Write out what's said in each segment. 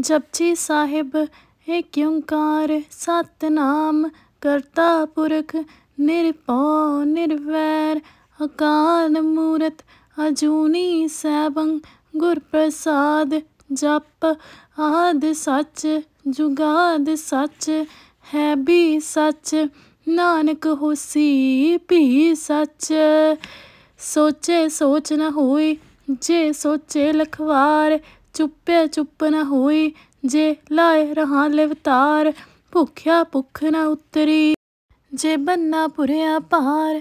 ਜਪਜੀ ਸਾਹਿਬ ਏ ਕਿਉਂਕਾਰ ਸਤਨਾਮ ਕਰਤਾ ਪੁਰਖ ਨਿਰਭਉ ਨਿਰਵੈਰ ਅਕਾਲ ਮੂਰਤ ਅਜੂਨੀ ਸੈਭੰ ਗੁਰ ਪ੍ਰਸਾਦ ਜਪ ਆਦ ਸੱਚ ਜੁਗਾਦ ਸੱਚ ਹੈ ਵੀ ਸੱਚ ਨਾਨਕ ਹੋਸੀ ਵੀ ਸੱਚ ਸੋਚੇ ਸੋਚ ਨਾ ਹੋਈ ਜੇ ਸੋਚੇ ਲਖਵਾਰ ਚੁੱਪੇ ਚੁੱਪ ਨਾ ਹੋਈ ਜੇ ਲਾਇ ਰਹਾ ਲਿਵਤਾਰ ਭੁੱਖਿਆ ਭੁੱਖ ਨਾ ਉਤਰੀ ਜੇ ਬੰਨਾ ਪੁਰਿਆ ਪਾਰ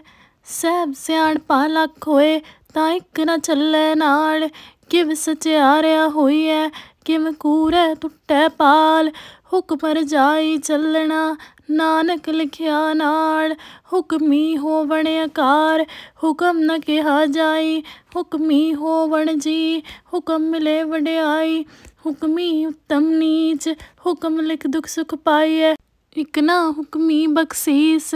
ਸਭ ਸਿਆਣ ਪਾਲਾ ਖੋਏ ਹੋਏ ਤਾਂ ਇੱਕ ਨਾ ਚੱਲੇ ਨਾਲ ਕਿਵ ਸਚਿਆਰਿਆ ਹੋਈ ਐ ਕਿਵ ਕੂਰੇ ਟੁੱਟੇ ਪਾਲ ਹੁਕਮਰ ਜਾਈ ਚੱਲਣਾ ਨਾਨਕ ਲਿਖਿਆ ਨਾਲ ਹੁਕਮੀ ਹੋਵਣ ਆਕਾਰ ਹੁਕਮ ਨ ਕਿਹਾ ਜਾਈ ਹੁਕਮੀ ਹੋਵਣ ਜੀ ਹੁਕਮ ਮਿਲੇ ਵਡਿਆਈ ਹੁਕਮੀ ਉਤਮ ਨੀਚ ਹੁਕਮ ਲਿਖ ਦੁਖ ਸੁਖ ਪਾਈਐ ਇਕ ਨਾ ਹੁਕਮੀ ਬਖਸ਼ੀਸ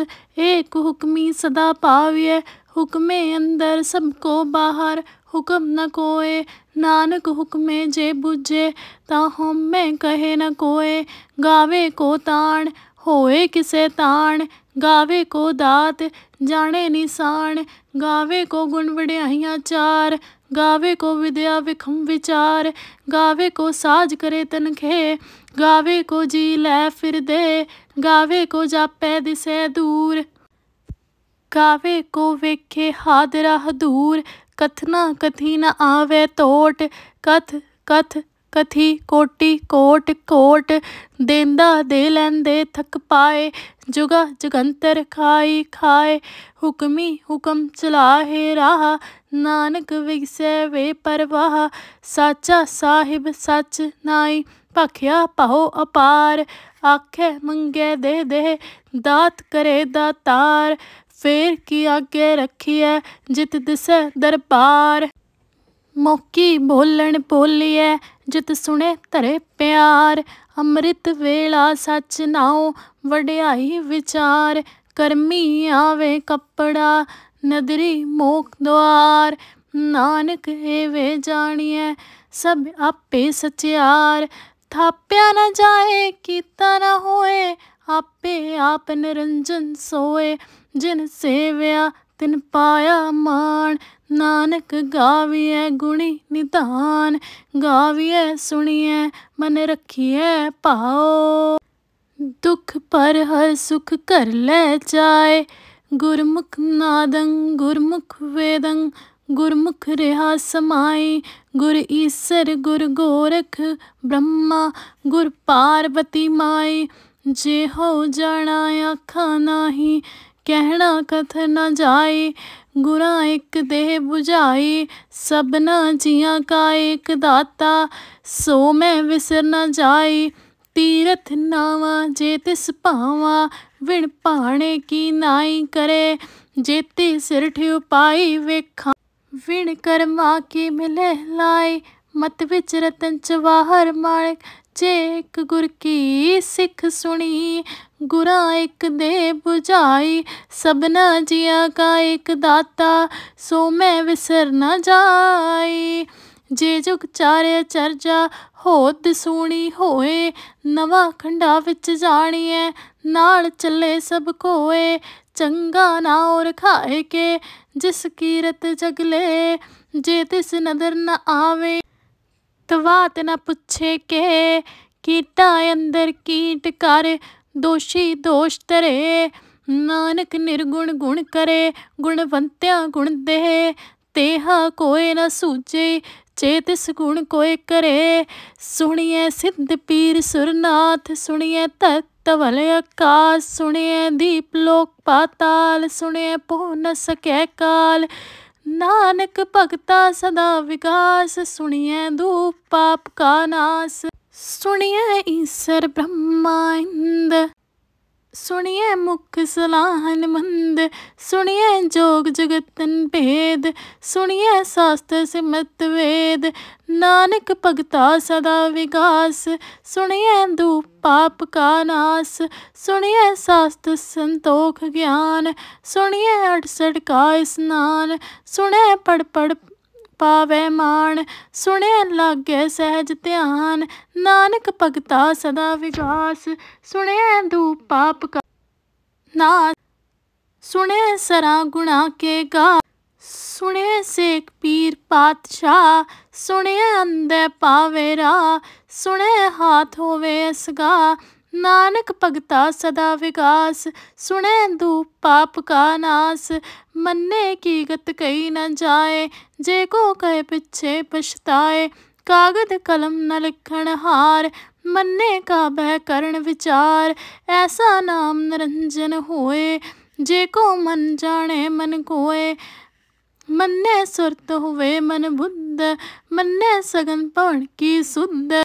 ਏਕ ਹੁਕਮੀ ਸਦਾ ਪਾਵੀਐ ਹੁਕਮੇ ਅੰਦਰ ਸਭ ਕੋ ਬਾਹਰ ਹੁਕਮ ਨ ਕੋਏ ਨਾਨਕ ਹੁਕਮੇ ਜੇ 부ਝੇ ਤਾਂ ਹਮੇ ਕਹੇ ਨ ਕੋਏ ਗਾਵੇ ਕੋ ਤਾਣ ਹੋਏ ਕਿਸੇ ਤਾਣ ਗਾਵੇ ਕੋ ਦਾਤ ਜਾਣੇ ਨਿਸਾਨ ਗਾਵੇ ਕੋ ਗੁਣ ਵਡਿਆਈਆਂ ਚਾਰ ਗਾਵੇ ਕੋ ਵਿਦਿਆ ਵਿਖਮ ਵਿਚਾਰ ਗਾਵੇ ਕੋ ਸਾਜ ਕਰੇ ਤਨਖੇ ਗਾਵੇ ਕੋ ਜੀ ਲੈ ਫਿਰਦੇ ਗਾਵੇ ਕੋ ਜਾਪੈ ਦਿਸੈ ਦੂਰ ਗਾਵੇ ਕੋ ਵੇਖੇ ਹਾਦਰਾ ਹਦੂਰ कथना कथी न आवे तोट कथ कथ कथी कोटि कोट कोट देंदा दे लैंदे थक पाए जुगा जुगंतर खाई खाए हुक्मी हुक्म चलाहे राह नानक विगसै वे परवाह साचा साहिब सच नाई ਭਾਖਿਆ ਪਾਹੋ ਅਪਾਰ ਆਖੇ ਮੰਗੇ दे ਦੇ ਦਾਤ ਕਰੇ ਦਾਤਾਰ ਫੇਰ ਕੀ ਅੱਗੇ ਰੱਖੀਐ ਜਿਤ ਦਿਸੈ ਦਰਬਾਰ ਮੋਕੀ ਬੋਲਣ ਬੋਲੀਐ ਜਿਤ ਸੁਣੇ ਧਰੇ ਪਿਆਰ ਅੰਮ੍ਰਿਤ ਵੇਲਾ ਸੱਚ ਨਾਉ ਵਡਿਆਈ ਵਿਚਾਰ ਕਰਮੀ ਆਵੇ ਕੱਪੜਾ ਨਦਰੀ ਮੋਖ ਦੁਆਰ ਨਾਨਕ ਵੇ ਜਾਣੀਐ ਸਭ ਆਪੇ ਸਚਿਆਰ ਥਾਪਿਆ ਨਾ ਜਾਏ ਕੀਤਾ ਨਾ ਹੋਏ ਆਪੇ ਆਪ ਨਿਰੰਜਨ ਸੋਏ ਜਿਨ ਸੇਵਿਆ ਤਿਨ ਪਾਇਆ ਮਾਣ ਨਾਨਕ ਗਾਵੀਐ ਗੁਣੀ ਨਿਧਾਨ ਗਾਵੀਐ ਸੁਣੀਐ ਮਨ ਰਖੀਐ ਭਾਉ ਦੁਖ ਪਰ ਹਰ ਸੁਖ ਕਰ ਲੈ ਜਾਏ ਗੁਰਮੁਖ ਨਾਦੰ ਗੁਰਮੁਖ ਵੇਦੰ ਗੁਰਮੁਖ ਰਿਹਾ ਸਮਾਈ ਗੁਰ ਈਸਰ ਗੁਰ ਗੋਰਖ ਬ੍ਰਹਮਾ ਗੁਰ ਪਾਰਵਤੀ ਮਾਈ ਜੇ ਹੋ ਜਾਣਾ ਆਖਾ ਨਾਹੀ कहना कथ न जाए गुरा एक देह बुझाए सबना जिया का एक दाता सो मैं विसर न जाए तीरथ नावा जे तिस पावा विण पाने की नाई करे जेती सिर ठियो वेखा विण करमा की मिले लाए मत विच रतन चवाहर माणिक जे एक गुर की सिख सुनी ਗੁਰਾ ਇੱਕ ਦੇ 부ਝਾਈ ਸਭਨਾ ਜੀਆ ਕਾ ਇੱਕ ਦਾਤਾ ਸੋ ਮੈਂ ਵਿਸਰ ਨਾ ਜਾਈ ਜੇ ਜੁਗ ਚਾਰੇ ਚਰਜਾ ਹੋਤ ਸੂਣੀ ਹੋਏ ਨਵਾ ਖੰਡਾ ਵਿੱਚ ਜਾਣੀਐ ਨਾਲ ਚੱਲੇ ਸਭ ਕੋਏ ਚੰਗਾ ਨਾ ਔਰ ਖਾਏ ਕੇ ਜਿਸ ਕੀਰਤ ਜਗਲੇ ਜੇ ਤਿਸ ਨਦਰ ਨ ਆਵੇ ਤਵਾਤ ਨ ਪੁੱਛੇ ਕੇ ਕੀਟਾ ਅੰਦਰ ਕੀਟ ਕਰੇ ਦੋਸ਼ੀ ਦੋਸ਼ ਤਰੇ ਨਾਨਕ ਨਿਰਗੁਣ ਗੁਣ ਕਰੇ ਗੁਣਵੰਤਿਆ ਗੁਣ ਦੇ ਤੇਹਾ ਕੋਏ ਨਾ ਸੂਝੇ ਚੇਤ ਸਕੂਣ ਕੋਏ ਕਰੇ ਸੁਣੀਐ ਸਿੱਧ ਪੀਰ ਸੁਰਨਾਥ ਸੁਣੀਐ ਤਤ ਤਵਲ ਆਕਾਸ ਸੁਣਿਐ ਦੀਪ ਲੋਕ ਪਾਤਾਲ ਸੁਣਿਐ ਪਹੁ ਨ ਸਕੈ ਕਾਲ ਨਾਨਕ ਭਗਤਾ ਸਦਾ ਵਿਗਾਸ ਸੁਣੀਐ ਦੂਪ ਪਾਪ ਕਾ ਨਾਸ सुनिए ईश्वर ब्रह्मांड सुनिए मुख सलाहन मंद सुनिए जोग जगतन भेद सुनिए शास्त्र सिमत वेद नानक भगता सदा विकास सुनिए धूप पाप का नास सुनिए शास्त्र संतोख ज्ञान सुनिए अड़सठ का स्नान सुने पढ़ पढ़ ਪਾਵੇ ਮਾਣ ਸੁਣੇ ਲਾਗੇ ਸਹਿਜ ਧਿਆਨ ਨਾਨਕ ਭਗਤਾ ਸਦਾ ਵਿਗਾਸ ਸੁਣੇ ਦੂ ਪਾਪ ਕਾ ਨਾ ਸੁਣੇ ਸਰਾ ਗੁਣਾ ਕੇ ਗਾ ਸੁਣੇ ਸੇਖ ਪੀਰ ਪਾਤਸ਼ਾਹ ਸੁਣੇ ਅੰਦੇ ਪਾਵੇ ਰਾ ਸੁਣੇ ਹਾਥ ਹੋਵੇ ਅਸਗਾ नानक भगता सदा विकास सुनै दू पाप का नास मन्ने की गत कई न जाए जे को कहे पिछे पछताए कागद कलम न लिखण हार मन्ने का बह करण विचार ऐसा नाम निरंजन होए जे को मन जाने मन कोए मन्ने सुरत हुए मन बुद्ध मन्ने सगन पवन की सुध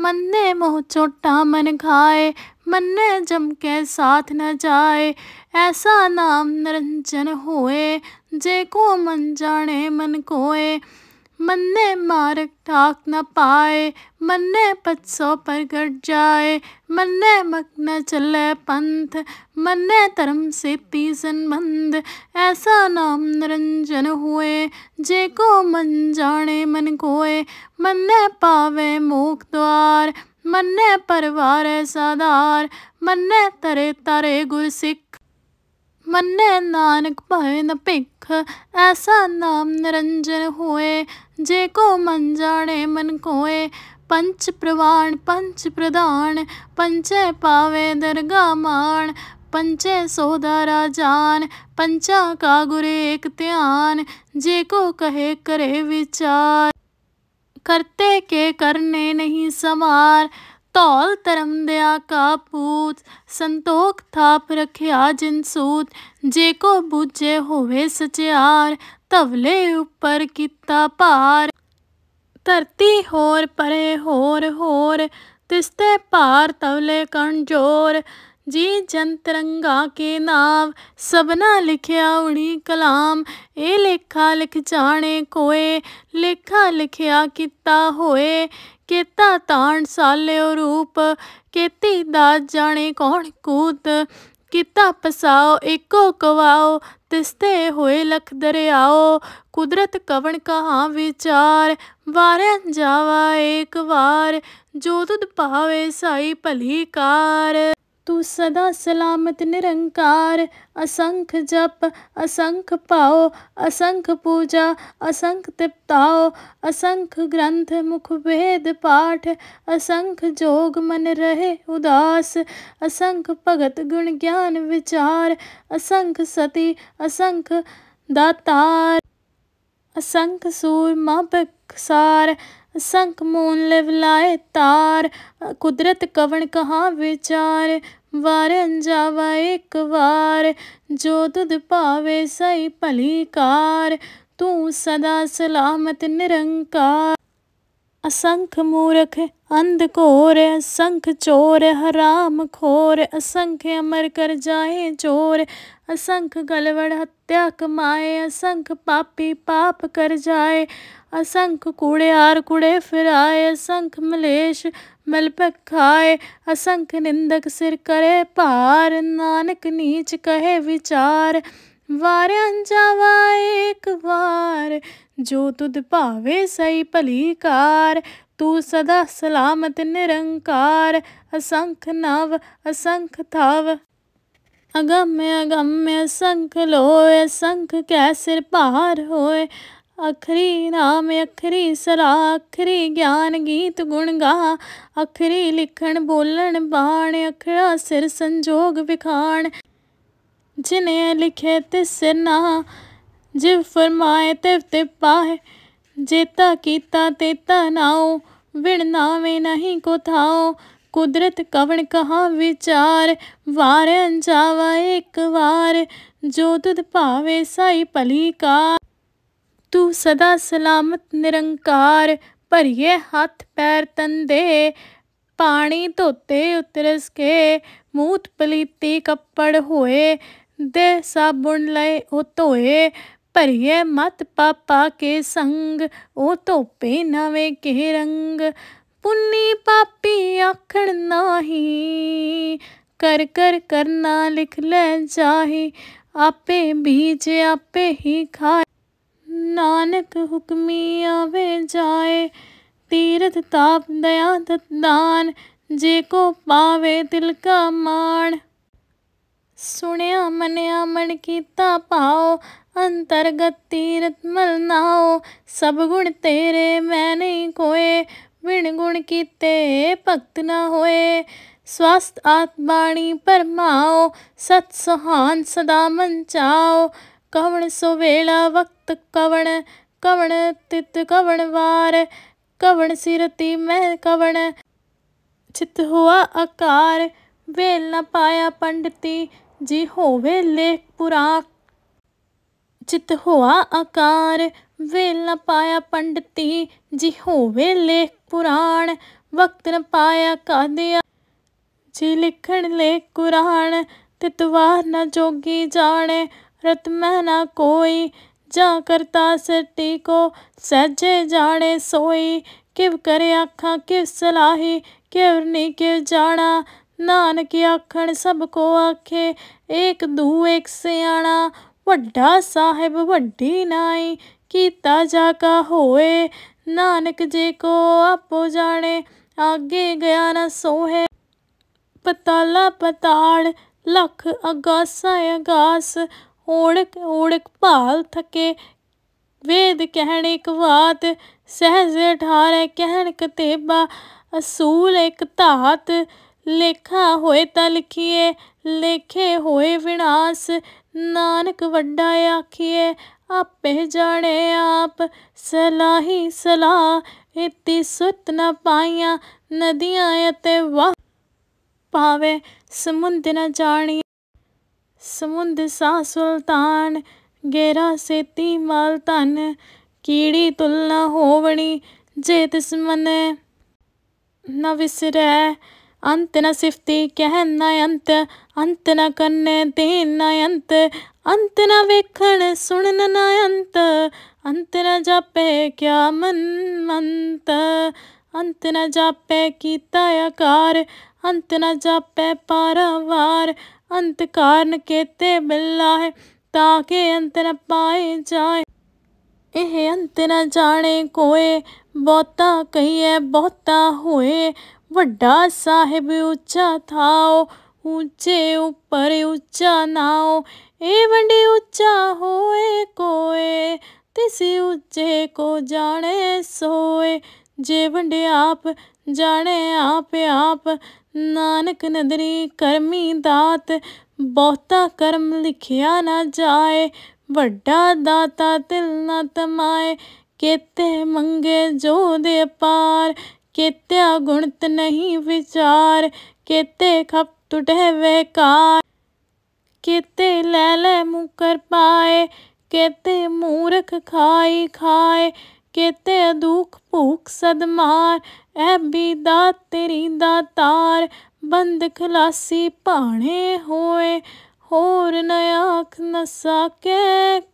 मन्ने मोह चोटा मन खाए मन्ने जम के साथ न जाए ऐसा नाम निरंजन होए जे को मन जाने मन कोए मन्ने मारक ठाक न पाए मन्ने पत्सों पर गट जाए मन्ने मक न चले पंथ मन्ने धर्म से पीसन मंद ऐसा नाम निरंजन हुए जे को मन जाने मन कोए मन्ने पावे मोख द्वार मन्ने परवार साधार मन्ने तरे तरे गुरसिख सिख नानक भय न भिख ऐसा नाम निरंजन हुए जे को मन जाने मन कोए पंच प्रवाण पंच प्रधान पंचे पावे दरगा मान पंचे सोदारा जान पंचा का गुरे एक ध्यान जे को कहे करे विचार करते के करने नहीं समार ਧੌਲ ਧਰਮ ਦਿਆ ਕਾ ਪੂਤ ਸੰਤੋਖ ਥਾਪ ਰਖਿਆ ਜਿਨ ਸੂਤ ਜੇ ਕੋ ਬੁਝੇ ਹੋਵੇ ਸਚਿਆਰ ਤਵਲੇ ਉੱਪਰ ਕੀਤਾ ਭਾਰ ਧਰਤੀ ਹੋਰ ਪਰੇ ਹੋਰ ਹੋਰ ਤਿਸਤੇ ਭਾਰ ਤਵਲੇ ਕਣ ਜੋਰ जी जन तिरंगा के नाम सबना लिखया उड़ी कलाम ए लेखा लिख जाने कोए लेखा लिखया किता होए ਕੀਤਾ ਤਾਣ ਸਾਲਿਓ ਰੂਪ ਕੀਤੀ ਦਾ ਜਾਣੇ ਕੌਣ ਕੂਤ ਕੀਤਾ ਪਸਾਓ ਇੱਕੋ ਕਵਾਓ ਤਿਸਤੇ ਹੋਏ ਲਖ ਦਰਿਆਓ ਕੁਦਰਤ ਕਵਣ ਕਹਾ ਵਿਚਾਰ ਵਾਰਿਆ ਜਾਵਾ ਏਕ ਵਾਰ ਜੋ ਤੁਧ ਪਾਵੇ ਸਾਈ ਭਲੀ ਕਾਰ तू सदा सलामत निरंकार असंख जप असंख पाओ असंख पूजा असंख तिप्ताओ असंख ग्रंथ मुख वेद पाठ असंख जोग मन रहे उदास असंख भगत गुण ज्ञान विचार असंख सती असंख दातार असंख सूर मापक सार संक मोन लिवलाए तार कुदरत कवन कहाँ विचार वारन जावा एक बार जो दुध पावे सही भली कार तू सदा सलामत निरंकार असंख मूरख अंध अंधकोर असंख चोर हराम खोर असंख अमर कर जाए चोर असंख गलवड़ हत्या कमाए असंख पापी पाप कर जाए असंख कूड़े आर कूड़े फिराए असंख मलेश मलपक खाए असंख निंदक सिर करे पार नानक नीच कहे विचार ਵਾਰ ਅੰਜਾਵਾ ਇੱਕ ਵਾਰ ਜੋ ਤੁਧ ਭਾਵੇ ਸਈ ਭਲੀ ਕਾਰ ਤੂੰ ਸਦਾ ਸਲਾਮਤ ਨਿਰੰਕਾਰ ਅਸੰਖ ਨਵ ਅਸੰਖ ਥਾਵ ਅਗੰਮ ਅਗੰਮ ਅਸੰਖ ਲੋਏ ਅਸੰਖ ਕੈ ਸਿਰ ਭਾਰ ਹੋਏ ਅਖਰੀ ਨਾਮ ਅਖਰੀ ਸਲਾ ਅਖਰੀ ਗਿਆਨ ਗੀਤ ਗੁਣ ਗਾ ਅਖਰੀ ਲਿਖਣ ਬੋਲਣ ਬਾਣ ਅਖਰਾ ਸਿਰ ਸੰਜੋਗ ਵਿਖਾਣ ਜਿਨੇ ਲਿਖੇ ਤਿਸ ਨਾ ਜਿਵ ਫਰਮਾਏ ਤਿਵ ਤੇ ਪਾਹੇ ਜੇਤਾ ਕੀਤਾ ਤੇ ਤਨਾਉ ਵਿਣ ਨਾਵੇਂ ਨਹੀਂ ਕੋ ਥਾਉ ਕੁਦਰਤ ਕਵਣ ਕਹਾ ਵਿਚਾਰ ਵਾਰਨ ਜਾਵਾ ਇੱਕ ਵਾਰ ਜੋ ਤੁਧ ਭਾਵੇ ਸਾਈ ਭਲੀ ਕਾ तू सदा सलामत निरंकार भरिए हथ पैर तंदे पानी धोते उतरस के मूत पलीती कपड़ होए दे साबुन लय ओ धोए भरिए मत पापा के संग ओ धोपे नवे के रंग पुन्नी पापी आखण नाही कर कर करना लिख ले जाहे आपे बीज आपे ही खाए नानक हुक्मी आवे जाए तीर्थ ताप दया दान जे को पावे तिल का माण सुनिया मनिया मन कीता पाओ अंतर्गत तीरथ मल नाओ सब गुण तेरे मैं नहीं कोए बिन गुण कीते भक्त न होए स्वस्थ आत्माणी परमाओ सत सुहान सदा मन चाओ कवण सुवेला वक्त तित कवण कवण तित कवण वार कवण सिरती मह कवण चित हुआ आकार वेल न पाया पंडती जी होवे लेख पुराक चित हुआ आकार वेल न पाया पंडती जी होवे लेख पुराण वक्त न पाया कादिया जी लिखण लेख कुरान तितवार न जोगी जाने रत मह ना कोई जा करता सिटी को सहजे जाने सोई किव करे आखा किव सलाही किव नी किव जाना नानक आखण को आखे एक दू एक सियाणा ਵੱਡਾ साहेब वी नाई किता जा का ਹੋਏ नानक जे को ਆਪੋ जाने आगे गया ना सोहे पताला ਪਤਾੜ लख अगासा अगास ਓੜਕ ਓੜਕ ਭਾਲ ਥਕੇ ਵੇਦ ਕਹਿਣੇ ਕਵਾਤ ਸਹਿਜ ਠਾਰੇ ਕਹਿਣ ਕਤੇਬਾ ਅਸੂਲ ਇੱਕ ਧਾਤ ਲੇਖਾ ਹੋਏ ਤਾਂ ਲਿਖੀਏ ਲੇਖੇ ਹੋਏ ਵਿਨਾਸ਼ ਨਾਨਕ ਵੱਡਾ ਆਖੀਏ ਆਪੇ ਜਾਣੇ ਆਪ ਸਲਾਹੀ ਸਲਾ ਇਤੀ ਸੁਤ ਨ ਪਾਈਆਂ ਨਦੀਆਂ ਅਤੇ ਵਾ ਪਾਵੇ ਸਮੁੰਦ ਨ ਜਾਣੀ समुंद सा सुल्तान गहरा सेती माल तन कीड़ी तुलना होवनी जे तिस मन न विसरै अंत न सिफती कह न अंत अंत न कन्ने देन न अंत अंत न वेखण सुन न अंत अंत न जापे क्या मन मंत अंत न जापे कीता आकार अंत न जापे पारावार ਅੰਤ ਕਾਰਨ ਕੇਤੇ ਮਿਲਣਾ ਹੈ ਤਾਂ ਕਿ ਅੰਤ ਨ ਪਾਏ ਜਾਏ ਇਹ ਅੰਤ ਨ ਜਾਣੇ ਕੋਏ ਬਹੁਤਾ ਕਹੀਏ ਬਹੁਤਾ ਹੋਏ ਵੱਡਾ ਸਾਹਿਬ ਉੱਚਾ ਥਾਓ ਉੱਚੇ ਉੱਪਰ ਉੱਚਾ ਨਾਓ ਇਹ ਵੰਡੇ ਉੱਚਾ ਹੋਏ ਕੋਏ ਤਿਸ ਉੱਚੇ ਕੋ ਜਾਣੇ ਸੋਏ ਜੇ ਵੰਡੇ ਆਪ जाने आप आप ਨਾਨਕ ਨਦਰੀ ਕਰਮੀ ਦਾਤ ਬਹੁਤਾ ਕਰਮ ਲਿਖਿਆ ਨਾ ਜਾਏ ਵੱਡਾ ਦਾਤਾ ਤਿਲ ਨਾ ਤਮਾਏ ਕੇਤੇ ਮੰਗੇ ਜੋ ਦੇ ਪਾਰ ਕੇਤਿਆ ਗੁਣਤ ਨਹੀਂ ਵਿਚਾਰ ਕੇਤੇ ਖਪ ਟੁਟੇ ਵੇਕਾਰ ਕੇਤੇ ਲੈ ਲੈ ਮੁਕਰ ਪਾਏ ਕੇਤੇ ਮੂਰਖ ਖਾਈ ਖਾਏ केते दुख भूख सदमार ऐ बीदा तेरी दातार बंद खलासी भाने होए होर न आख न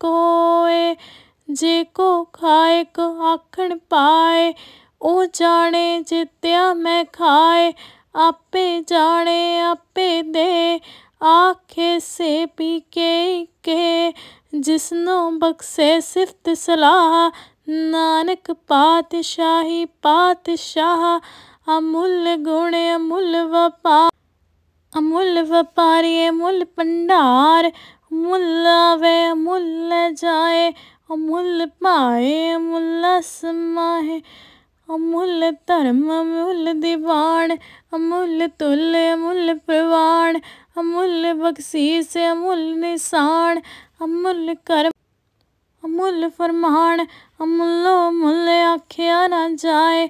कोए जे को खाए को आखण पाए ओ जाने जित्या मैं खाए आपे जाने आपे दे आखे से पी के के जिसनों बक्से सिफत सलाह नानक पातशाही पातशाह अमूल्य गुण अमूल्य वपा अमूल्य व्यापारी अमूल्य भंडार अमूल्य आवे अमूल्य जाए अमूल्य पाए अमूल्य समाए अमूल्य धर्म अमूल्य दीवान अमूल्य तुल्य अमूल्य प्रवाण अमूल्य बख्शीस अमूल्य निशान अमूल्य कर्म अमुल फरमान अमुल्लो मुल आख्या ना जाए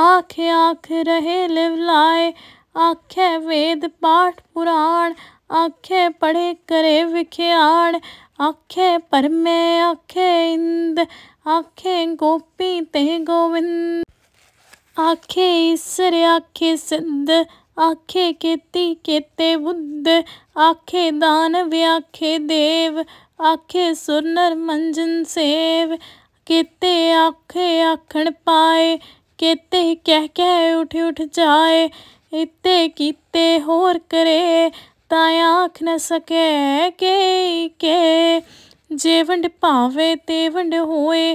आख आख रहे लिवलाए आखे वेद पाठ पुराण आखे पढ़े करे विख्याण आखे परमे आखे इंद आखे गोपी ते गोविंद आखे ईश्वर आखे सिद्ध आखे केती केते बुद्ध आखे दान व्याखे देव आखे सुर मंजन सेव केते आखे आखण पाए केते कह कह उठ उठ जाए इते कीते होर करे ताए आख न सके के के जे वंड भावे ते वंड होए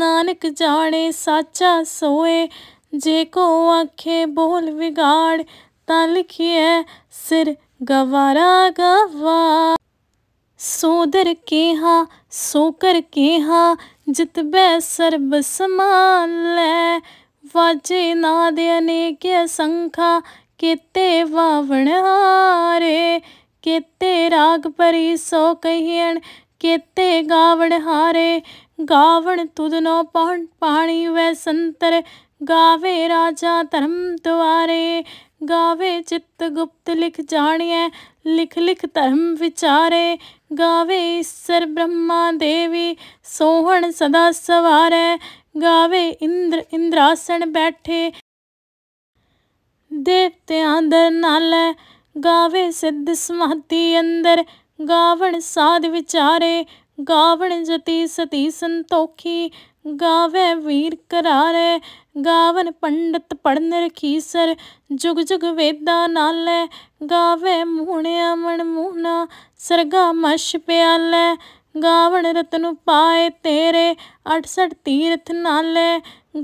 नानक जाने साचा सोए जे को आखे बोल विगाड़ ਤਾਂ ਲਿਖਿਆ ਸਿਰ ਗਵਾਰਾ ਗਵਾ ਸੋਦਰ ਕੇਹਾ ਸੋ ਕਰ ਕੇਹਾ ਜਿਤ ਬੈ ਸਰਬ ਸਮਾਨ ਲੈ ਵਾਜੇ ਨਾ ਦੇ ਅਨੇਕ ਸੰਖਾ ਕਿਤੇ ਵਾਵਣ ਹਾਰੇ ਕਿਤੇ ਰਾਗ ਪਰੀ ਸੋ ਕਹੀਣ ਕਿਤੇ ਗਾਵਣ ਹਾਰੇ ਗਾਵਣ ਤੁਦ ਨੋ ਪਾਣ ਪਾਣੀ ਵੈ ਸੰਤਰ ਗਾਵੇ ਰਾਜਾ ਧਰਮ ਦੁਆਰੇ गावे चित्त गुप्त लिख जानिए लिख लिख धर्म विचारे गावे ईश्वर ब्रह्मा देवी सोहन सदा सवार गावे इंद्र इंद्रासन बैठे देवत्यादर नाल गावे सिद्ध समाधि अंदर गावण साध विचारे गावण जती सती संतोखी ਗਾਵੇ ਵੀਰ ਕਰਾਰੇ ਗਾਵਨ ਪੰਡਤ ਪੜਨ ਰਖੀਸਰ ਜੁਗ ਜੁਗ ਵੇਦਾ ਨਾਲੇ ਗਾਵੇ ਮੂਣਿਆ ਮਣ ਮੂਨਾ ਸਰਗਾ ਮਸ਼ ਪਿਆਲੇ ਗਾਵਣ ਰਤਨ ਪਾਏ ਤੇਰੇ 68 ਤੀਰਥ ਨਾਲੇ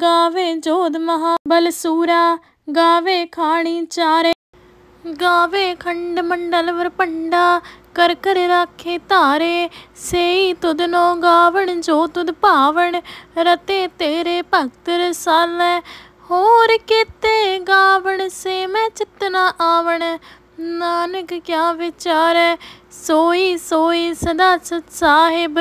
ਗਾਵੇ ਜੋਧ ਮਹਾਬਲ ਸੂਰਾ ਗਾਵੇ ਖਾਣੀ ਚਾਰੇ ਗਾਵੇ ਖੰਡ ਮੰਡਲ ਵਰ ਪੰਡਾ कर कर राखे तारे सेई तुद गावण जो तुद पावण रते तेरे भक्त रसालै होर केते गावण से मैं चितना आवण नानक क्या विचार है सोई सोई सदा सत साहिब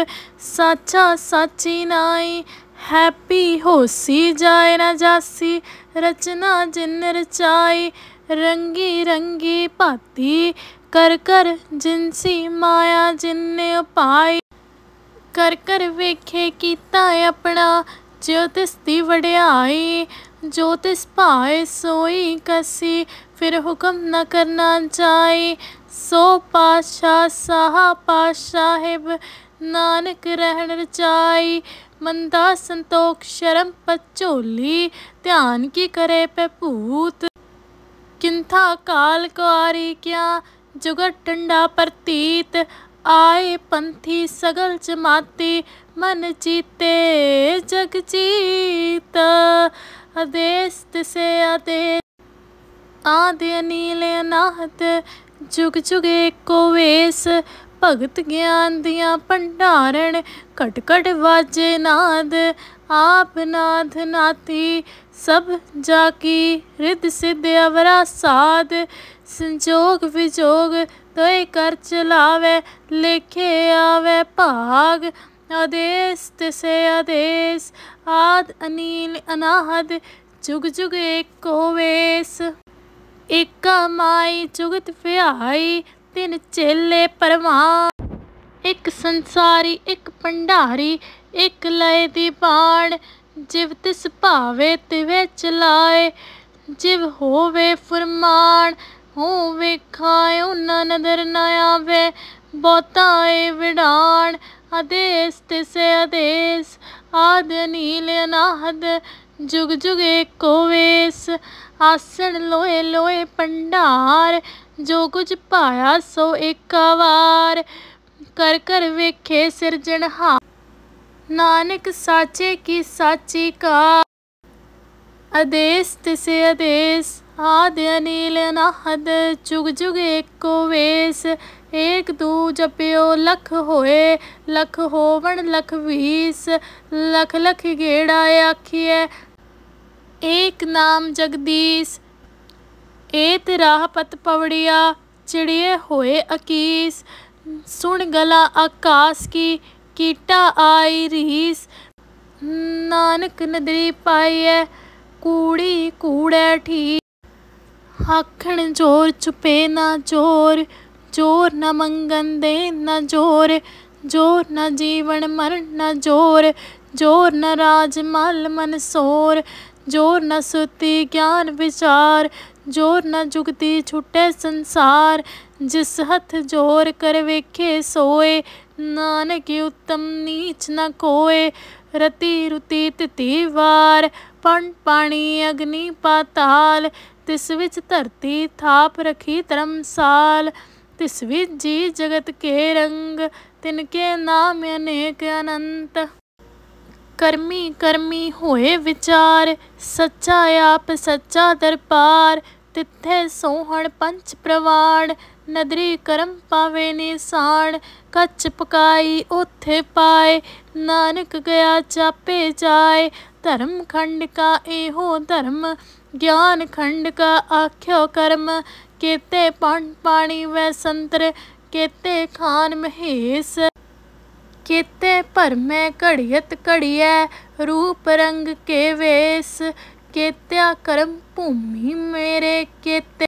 साचा साची नाई हैप्पी होसी जाए ना जासी रचना जिन रचाई रंगी रंगी पाती ਕਰ ਕਰ ਜਿੰਸੀ ਮਾਇਆ ਜਿੰਨੇ ਉਪਾਈ ਕਰ ਕਰ ਵੇਖੇ ਕੀਤਾ ਆਪਣਾ ਜੋ ਤਿਸ ਦੀ ਵਡਿਆਈ ਜੋ ਤਿਸ ਭਾਇ ਸੋਈ ਕਸੀ ਫਿਰ ਹੁਕਮ ਨਾ ਕਰਨਾ ਚਾਹੀ ਸੋ ਪਾਸ਼ਾ ਸਾਹਾ ਪਾਸ਼ਾਹਿਬ ਨਾਨਕ ਰਹਿਣ ਰਚਾਈ ਮੰਦਾ ਸੰਤੋਖ ਸ਼ਰਮ ਪਚੋਲੀ ਧਿਆਨ ਕੀ ਕਰੇ ਪੈ ਭੂਤ ਕਿੰਥਾ ਕਾਲ ਕੁਆਰੀ ਕਿਆ ਜੁਗਤ ਟੰਡਾ ਪ੍ਰਤੀਤ ਆਏ ਪੰਥੀ ਸਗਲ ਜਮਾਤੀ ਮਨ ਜੀਤੇ ਜਗ ਜੀਤ ਅਦੇਸ ਸੇ ਅਦੇ ਆਦੇ ਨੀਲੇ ਅਨਾਹਤ ਜੁਗ ਜੁਗੇ ਕੋ ਵੇਸ ਭਗਤ ਗਿਆਨ ਦੀਆਂ ਭੰਡਾਰਣ ਘਟ ਘਟ ਵਾਜੇ ਨਾਦ ਆਪ ਨਾਥ ਨਾਤੀ ਸਭ ਜਾ ਕੀ ਰਿਤ ਸਿਧ ਅਵਰਾ ਸਾਧ ਸੰਜੋਗ ਵਿਜੋਗ ਤੋਇ ਕਰ ਚਲਾਵੇ ਲਿਖੇ ਆਵੇ ਭਾਗ ਆਦੇਸ ਤਿਸੇ ਆਦੇਸ ਆਦ ਅਨੀਲ ਅਨਾਹਦ ਜੁਗ ਜੁਗ ਏਕ ਹੋਵੇਸ ਇਕ ਮਾਈ ਜੁਗਤ ਫਿਆਈ ਤਿਨ ਚੇਲੇ ਪਰਮਾ ਇੱਕ ਸੰਸਾਰੀ ਇੱਕ ਪੰਡਾਰੀ ਇੱਕ ਲੈ ਦੀ ਬਾਣ ਜਿਵ ਤਿਸ ਭਾਵੇ ਤਿਵੇ ਚਲਾਏ ਜਿਵ ਹੋਵੇ ਫਰਮਾਨ ਹੋ ਵੇਖਾਇ ਉਹਨਾਂ ਨਦਰ ਨਾ ਆਵੇ ਬਹੁਤਾ ਏ ਵਿਡਾਣ ਅਦੇਸ ਤਿਸੇ ਅਦੇਸ ਆਦ ਨੀਲ ਅਨਾਹਦ ਜੁਗ ਜੁਗ ਏਕੋ ਵੇਸ ਆਸਣ ਲੋਏ ਲੋਏ ਪੰਡਾਰ ਜੋ ਕੁਝ ਪਾਇਆ ਸੋ ਇੱਕ ਵਾਰ ਕਰ ਕਰ ਵੇਖੇ ਹਾ ਨਾਨਕ ਸਾਚੇ ਕੀ ਸਾਚੀ ਕਾ ਅਦੇਸ ਤਿਸੇ ਅਦੇਸ आदि अनिल नहद जुग जुग एको वेस एक दू जप्यो लख होए लख होवन लख वीस लख लख गेड़ा आखिए एक नाम जगदीश एत राह पत पवड़िया चिड़िए होए अकीस सुन गला आकाश की कीटा आई रीस नानक नदरी पाई है कूड़ी कूड़े ठीक आखण जोर छुपे ना जोर जोर न मंगन दे न जोर जोर न जीवन मरण न जोर जोर न राज माल मन सोर जोर न सुती ज्ञान विचार जोर न जुगती छुटे संसार जिस हथ जोर कर वेखे सोए नानक उत्तम नीच न कोय रति रुति तिथि वार पण पाणी अग्नि पाताल ਤਿਸ ਵਿੱਚ ਧਰਤੀ ਥਾਪ ਰਖੀ ਧਰਮਸਾਲ ਤਿਸ ਵਿੱਚ ਜੀ ਜਗਤ ਕੇ ਰੰਗ ਤਿਨ ਕੇ ਨਾਮ ਅਨੇਕ ਅਨੰਤ ਕਰਮੀ ਕਰਮੀ ਹੋਏ ਵਿਚਾਰ ਸੱਚਾ ਆਪ ਸੱਚਾ ਦਰਪਾਰ ਤਿੱਥੇ ਸੋਹਣ ਪੰਚ ਪ੍ਰਵਾਣ ਨਦਰੀ ਕਰਮ ਪਾਵੇ ਨਿਸਾਨ ਕੱਚ ਪਕਾਈ ਉਥੇ ਪਾਏ ਨਾਨਕ ਗਿਆ ਚਾਪੇ ਜਾਏ ਧਰਮ ਖੰਡ ਕਾ ਇਹੋ ਧਰਮ ज्ञान खंड का आख्यो कर्म केते पण पाणी व संतर केते खान महेश केते पर मैं घड़ियत कड़िए रूप रंग के वेश केत्या कर्म भूमि मेरे केते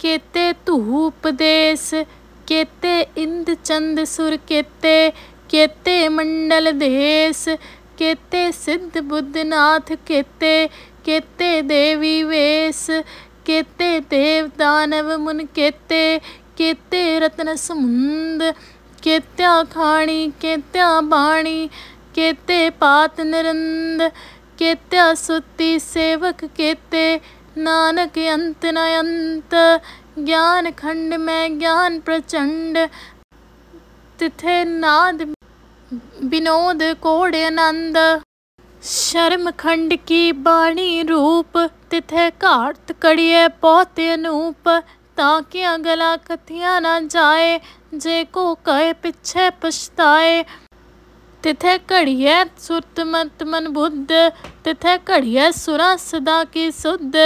केते धूप देश केते इंद चंद सुर केते केते मंडल देश केते सिद्ध बुद्ध नाथ केते केते देवी वेश केते देव दानव मुन केते केते रत्न समुंद केत्या खाणी केत्या बाणी केते पात निरंद केत्या सुति सेवक केते नानक अंत नयंत ज्ञान खंड में ज्ञान प्रचंड तिथे नाद विनोद कोड आनंद ਸ਼ਰਮ ਖੰਡ ਕੀ ਬਾਣੀ ਰੂਪ ਤਿਥੈ ਘਾਟ ਕੜੀਏ ਪੋਤੇ ਅਨੂਪ ਤਾਂ ਕਿ ਅਗਲਾ ਕਥਿਆ ਨਾ ਜਾਏ ਜੇ ਕੋ ਕਹੇ ਪਿੱਛੇ ਪਛਤਾਏ ਤਿਥੈ ਘੜੀਐ ਸੁਰਤ ਮਤ ਮਨ ਬੁੱਧ ਤਿਥੈ ਘੜੀਐ ਸੁਰਾ ਸਦਾ ਕੀ ਸੁਧ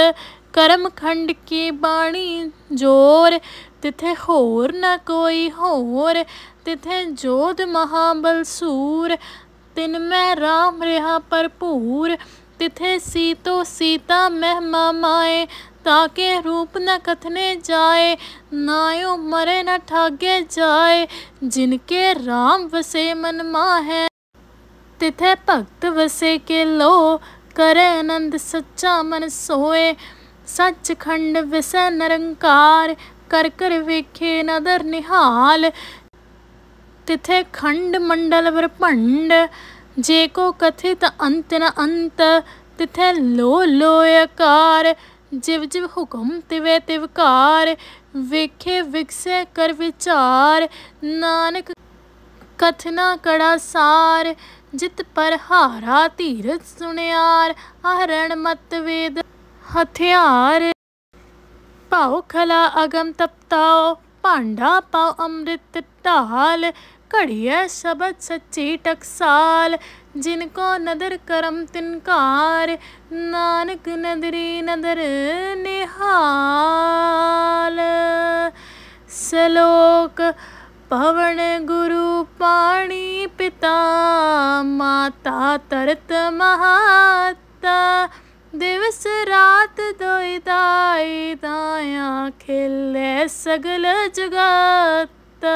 ਕਰਮ ਖੰਡ ਕੀ ਬਾਣੀ ਜੋਰ ਤਿਥੈ ਹੋਰ ਨ ਕੋਈ ਹੋਰ ਤਿਥੈ ਜੋਧ ਮਹਾਬਲ ਸੂਰ तिन मैं राम रिहा भरपूर तिथे सीतो सीता महमा ममाए ताके रूप न कथने जाए नायो मरे न ठागे जाए जिनके राम वसे मनमा है तिथे भक्त वसे के लो करे आनंद सच्चा मन सोए सचखंड विसय निरंकार कर कर वेखे नदर निहाल तिथे खंड मंडल ब्रह्मंड जे को कथित अंत न अंत तिथे लो लोयकार ਜਿਵ ਜਿਵ ਹੁਕਮ ਤਿਵੇ ਤਿਵਕਾਰ ਵੇਖੇ ਵਿਕਸੇ ਕਰ ਵਿਚਾਰ ਨਾਨਕ ਕਥਨਾ ਕੜਾ ਸਾਰ ਜਿਤ ਪਰ ਹਾਰਾ ਧੀਰਜ ਸੁਣਿਆਰ ਹਰਣ ਮਤ ਵੇਦ ਹਥਿਆਰ ਪਾਉ ਖਲਾ ਅਗਮ ਤਪਤਾਓ ਭਾਂਡਾ ਪਾਉ ਅੰਮ੍ਰਿਤ ਢਾਲ कढ़िया शबद सच्ची टकसाल जिनको नदर करम तिनकार नानक नदरी नदर निहाल सलोक पवन गुरु पाणी पिता माता तरत महाता दिवस रात दोई दाई दाया खिले सगल जगाता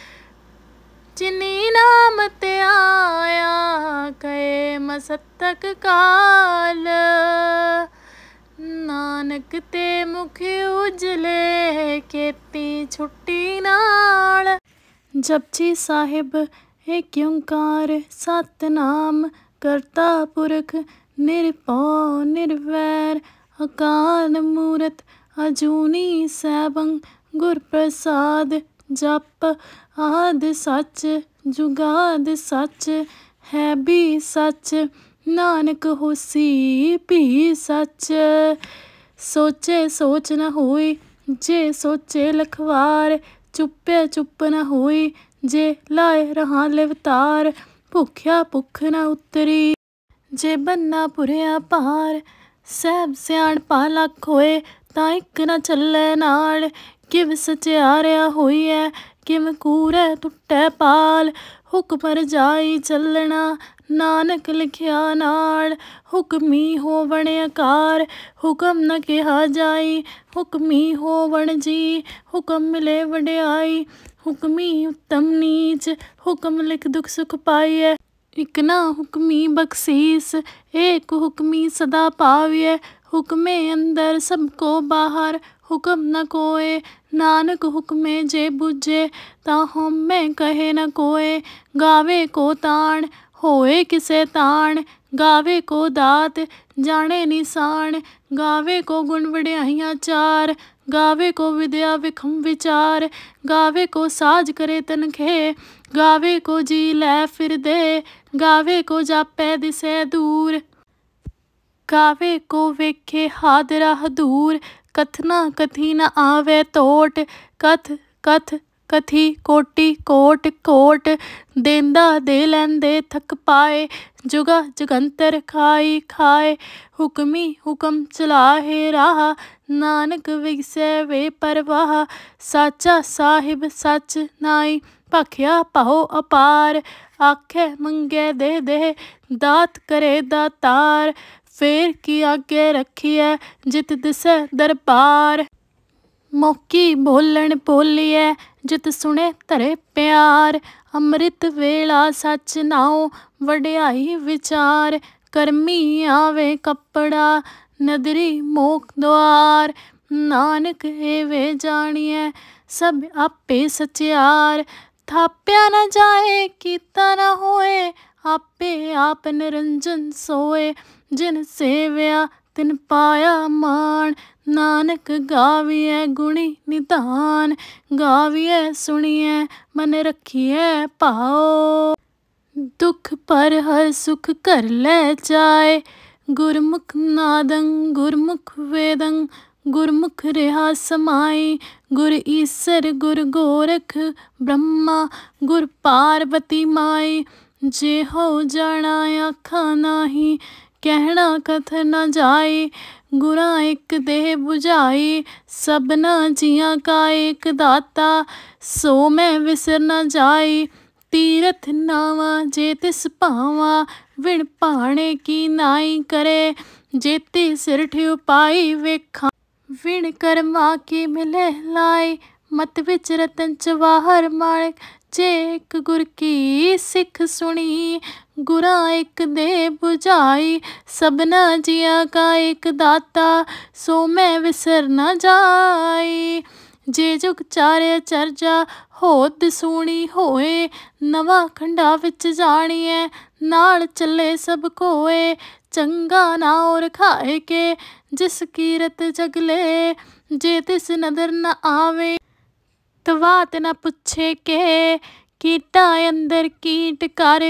ਜਿਨੀ ਨਾਮ ਤੇ ਆਇਆ ਕਏ ਮਸਤਕ ਕਾਲ ਨਾਨਕ ਤੇ ਮੁਖ ਉਜਲੇ ਕੀਤੀ ਛੁੱਟੀ ਨਾਲ ਜਪਜੀ ਸਾਹਿਬ ਏਕ ਓੰਕਾਰ ਸਤਨਾਮ ਕਰਤਾ ਪੁਰਖ ਨਿਰਪਉ ਨਿਰਵੈਰ ਅਕਾਲ ਮੂਰਤ ਅਜੂਨੀ ਸੈਭੰ ਗੁਰ ਪ੍ਰਸਾਦ ਜਪ ਆਦ ਸੱਚ ਜੁਗਾਦ ਸੱਚ ਹੈ ਵੀ ਸੱਚ ਨਾਨਕ ਹੋਸੀ ਭੀ ਸੱਚ ਸੋਚੇ ਸੋਚ ਨ ਹੋਈ ਜੇ ਸੋਚੇ ਲਖਵਾਰ ਚੁੱਪੇ ਚੁੱਪ ਨ ਹੋਈ ਜੇ ਲਾਏ ਰਹਾ ਲਿਵਤਾਰ ਭੁੱਖਿਆ ਭੁੱਖ ਨ ਉਤਰੀ ਜੇ ਬੰਨਾ ਪੁਰਿਆ ਪਾਰ ਸਭ ਸਿਆਣ ਪਾ ਲਖ ਹੋਏ ਤਾਂ ਇੱਕ ਨਾ ਚੱਲੇ ਨਾਲ ਕਿਵ ਸਚਿਆਰਿਆ ਹੋਈ ਐ ਕਿਵ ਕੂਰੈ ਟੁੱਟੈ ਪਾਲ ਹੁਕਮ ਰਜਾਈ ਚੱਲਣਾ ਨਾਨਕ ਲਿਖਿਆ ਨਾਲ ਹੁਕਮੀ ਹੋਵਣ ਆਕਾਰ ਹੁਕਮ ਨ ਕਿਹਾ ਜਾਈ ਹੁਕਮੀ ਹੋਵਣ ਜੀ ਹੁਕਮ ਮਿਲੇ ਵਡਿਆਈ ਹੁਕਮੀ ਉਤਮ ਨੀਚ ਹੁਕਮ ਲਿਖ ਦੁਖ ਸੁਖ ਪਾਈਐ ਇਕ ਨਾ ਹੁਕਮੀ ਬਖਸ਼ੀਸ ਏਕ ਹੁਕਮੀ ਸਦਾ ਪਾਵੀਐ ਹੁਕਮੇ ਅੰਦਰ ਸਭ ਕੋ ਬਾਹਰ ਹੁਕਮ ਨ ਕੋਏ ਨਾਨਕ ਹੁਕਮੇ ਜੇ 부ਝੇ ਤਾਂ ਹਮੇ ਕਹੇ ਨ ਕੋਏ ਗਾਵੇ ਕੋ ਤਾਣ ਹੋਏ ਕਿਸੇ ਤਾਣ ਗਾਵੇ ਕੋ ਦਾਤ ਜਾਣੇ ਨਿਸਾਨ ਗਾਵੇ ਕੋ ਗੁਣ ਵਡਿਆਈਆਂ ਚਾਰ ਗਾਵੇ ਕੋ ਵਿਦਿਆ ਵਿਖਮ ਵਿਚਾਰ ਗਾਵੇ ਕੋ ਸਾਜ ਕਰੇ ਤਨਖੇ ਗਾਵੇ ਕੋ ਜੀ ਲੈ ਫਿਰਦੇ ਗਾਵੇ ਕੋ ਜਾਪੈ ਦਿਸੈ ਦੂਰ ਗਾਵੇ ਕੋ ਵੇਖੇ ਹਾਦਰਾ ਹਦੂਰ ਕਥਨਾ ਕਥੀ ਨ ਆਵੇ ਟੋਟ ਕਥ ਕਥ ਕਥੀ ਕੋਟੀ ਕੋਟ ਕੋਟ ਦੇਂਦਾ ਦੇ ਲੈਂਦੇ ਥਕ ਪਾਏ ਜੁਗਾ ਜਗੰਤਰ ਖਾਈ ਖਾਏ ਹੁਕਮੀ ਹੁਕਮ ਚਲਾਹੇ ਰਾਹ ਨਾਨਕ ਵਿਗਸੇ ਵੇ ਪਰਵਾਹ ਸਾਚਾ ਸਾਹਿਬ ਸੱਚ ਨਾਈ ਭਖਿਆ ਪਹੋ ਅਪਾਰ ਆਖੇ ਮੰਗੇ ਦੇ ਦੇ ਦਾਤ ਕਰੇ ਦਾਤਾਰ ਫੇਰ ਕੀ ਆਗੇ ਰੱਖੀਐ ਜਿਤ ਦਿਸੈ ਦਰਬਾਰ ਮੋਕੀ ਬੋਲਣ ਬੋਲੀਐ ਜਿਤ ਸੁਣੇ ਧਰੇ ਪਿਆਰ ਅੰਮ੍ਰਿਤ ਵੇਲਾ ਸੱਚ ਨਾਉ ਵਡਿਆਈ ਵਿਚਾਰ ਕਰਮੀ ਆਵੇ ਕੱਪੜਾ ਨਦਰੀ ਮੋਖ ਦੁਆਰ ਨਾਨਕ ਏਵੇ ਜਾਣੀਐ ਸਭ ਆਪੇ ਸਚਿਆਰ ਥਾਪਿਆ ਨਾ ਜਾਏ ਕੀਤਾ ਨਾ ਹੋਏ ਆਪੇ ਆਪ ਨਿਰੰਜਨ ਸੋਏ ਜਿਨ ਸੇਵਿਆ ਤਿਨ ਪਾਇਆ ਮਾਣ ਨਾਨਕ ਗਾਵੀਐ ਗੁਣੀ ਨਿਧਾਨ ਗਾਵੀਐ ਸੁਣੀਐ ਮਨ ਰੱਖੀਐ ਭਾਉ ਦੁਖ ਪਰ ਹਰ ਸੁਖ ਕਰ ਲੈ ਜਾਏ ਗੁਰਮੁਖ ਨਾਦੰ ਗੁਰਮੁਖ ਵੇਦੰ ਗੁਰਮੁਖ ਰਿਹਾ ਸਮਾਈ ਗੁਰ ਈਸਰ ਗੁਰ ਗੋਰਖ ਬ੍ਰਹਮਾ ਗੁਰ ਪਾਰਵਤੀ ਮਾਈ ਜੇ ਹੋ ਜਾਣਾ ਆਖਾ ਨਾਹੀ कहना कथ न जाए गुरा एक देह बुझाए सबना जिया का एक दाता सो मैं विसर न जाए तीरथ नावा जे तिस पावा विण पाने की नाई करे जेते सिर ठियो पाई वेखा विण करमा की मिले लाए मत विच रतन जवाहर माणक जे एक गुर की सिख सुनी ਗੁਰਾ ਇੱਕ ਦੇ 부ਝਾਈ ਸਭਨਾ ਜੀਆ ਕਾ ਇੱਕ ਦਾਤਾ ਸੋ ਮੈਂ ਵਿਸਰ ਨਾ ਜਾਈ ਜੇ ਜੁਗ ਚਾਰੇ ਚਰਜਾ ਹੋਤ ਸੂਣੀ ਹੋਏ ਨਵਾਂ ਖੰਡਾ ਵਿੱਚ ਜਾਣੀਐ ਨਾਲ ਚੱਲੇ ਸਭ ਕੋਏ ਚੰਗਾ ਨਾ ਔਰ ਖਾਏ ਕੇ ਜਿਸ ਕੀਰਤ ਜਗਲੇ ਜੇ ਤਿਸ ਨਦਰ ਨ ਆਵੇ ਤਵਾਤ ਨ ਪੁੱਛੇ ਕੇ ਕੀਟਾ ਅੰਦਰ ਕੀਟ ਕਰ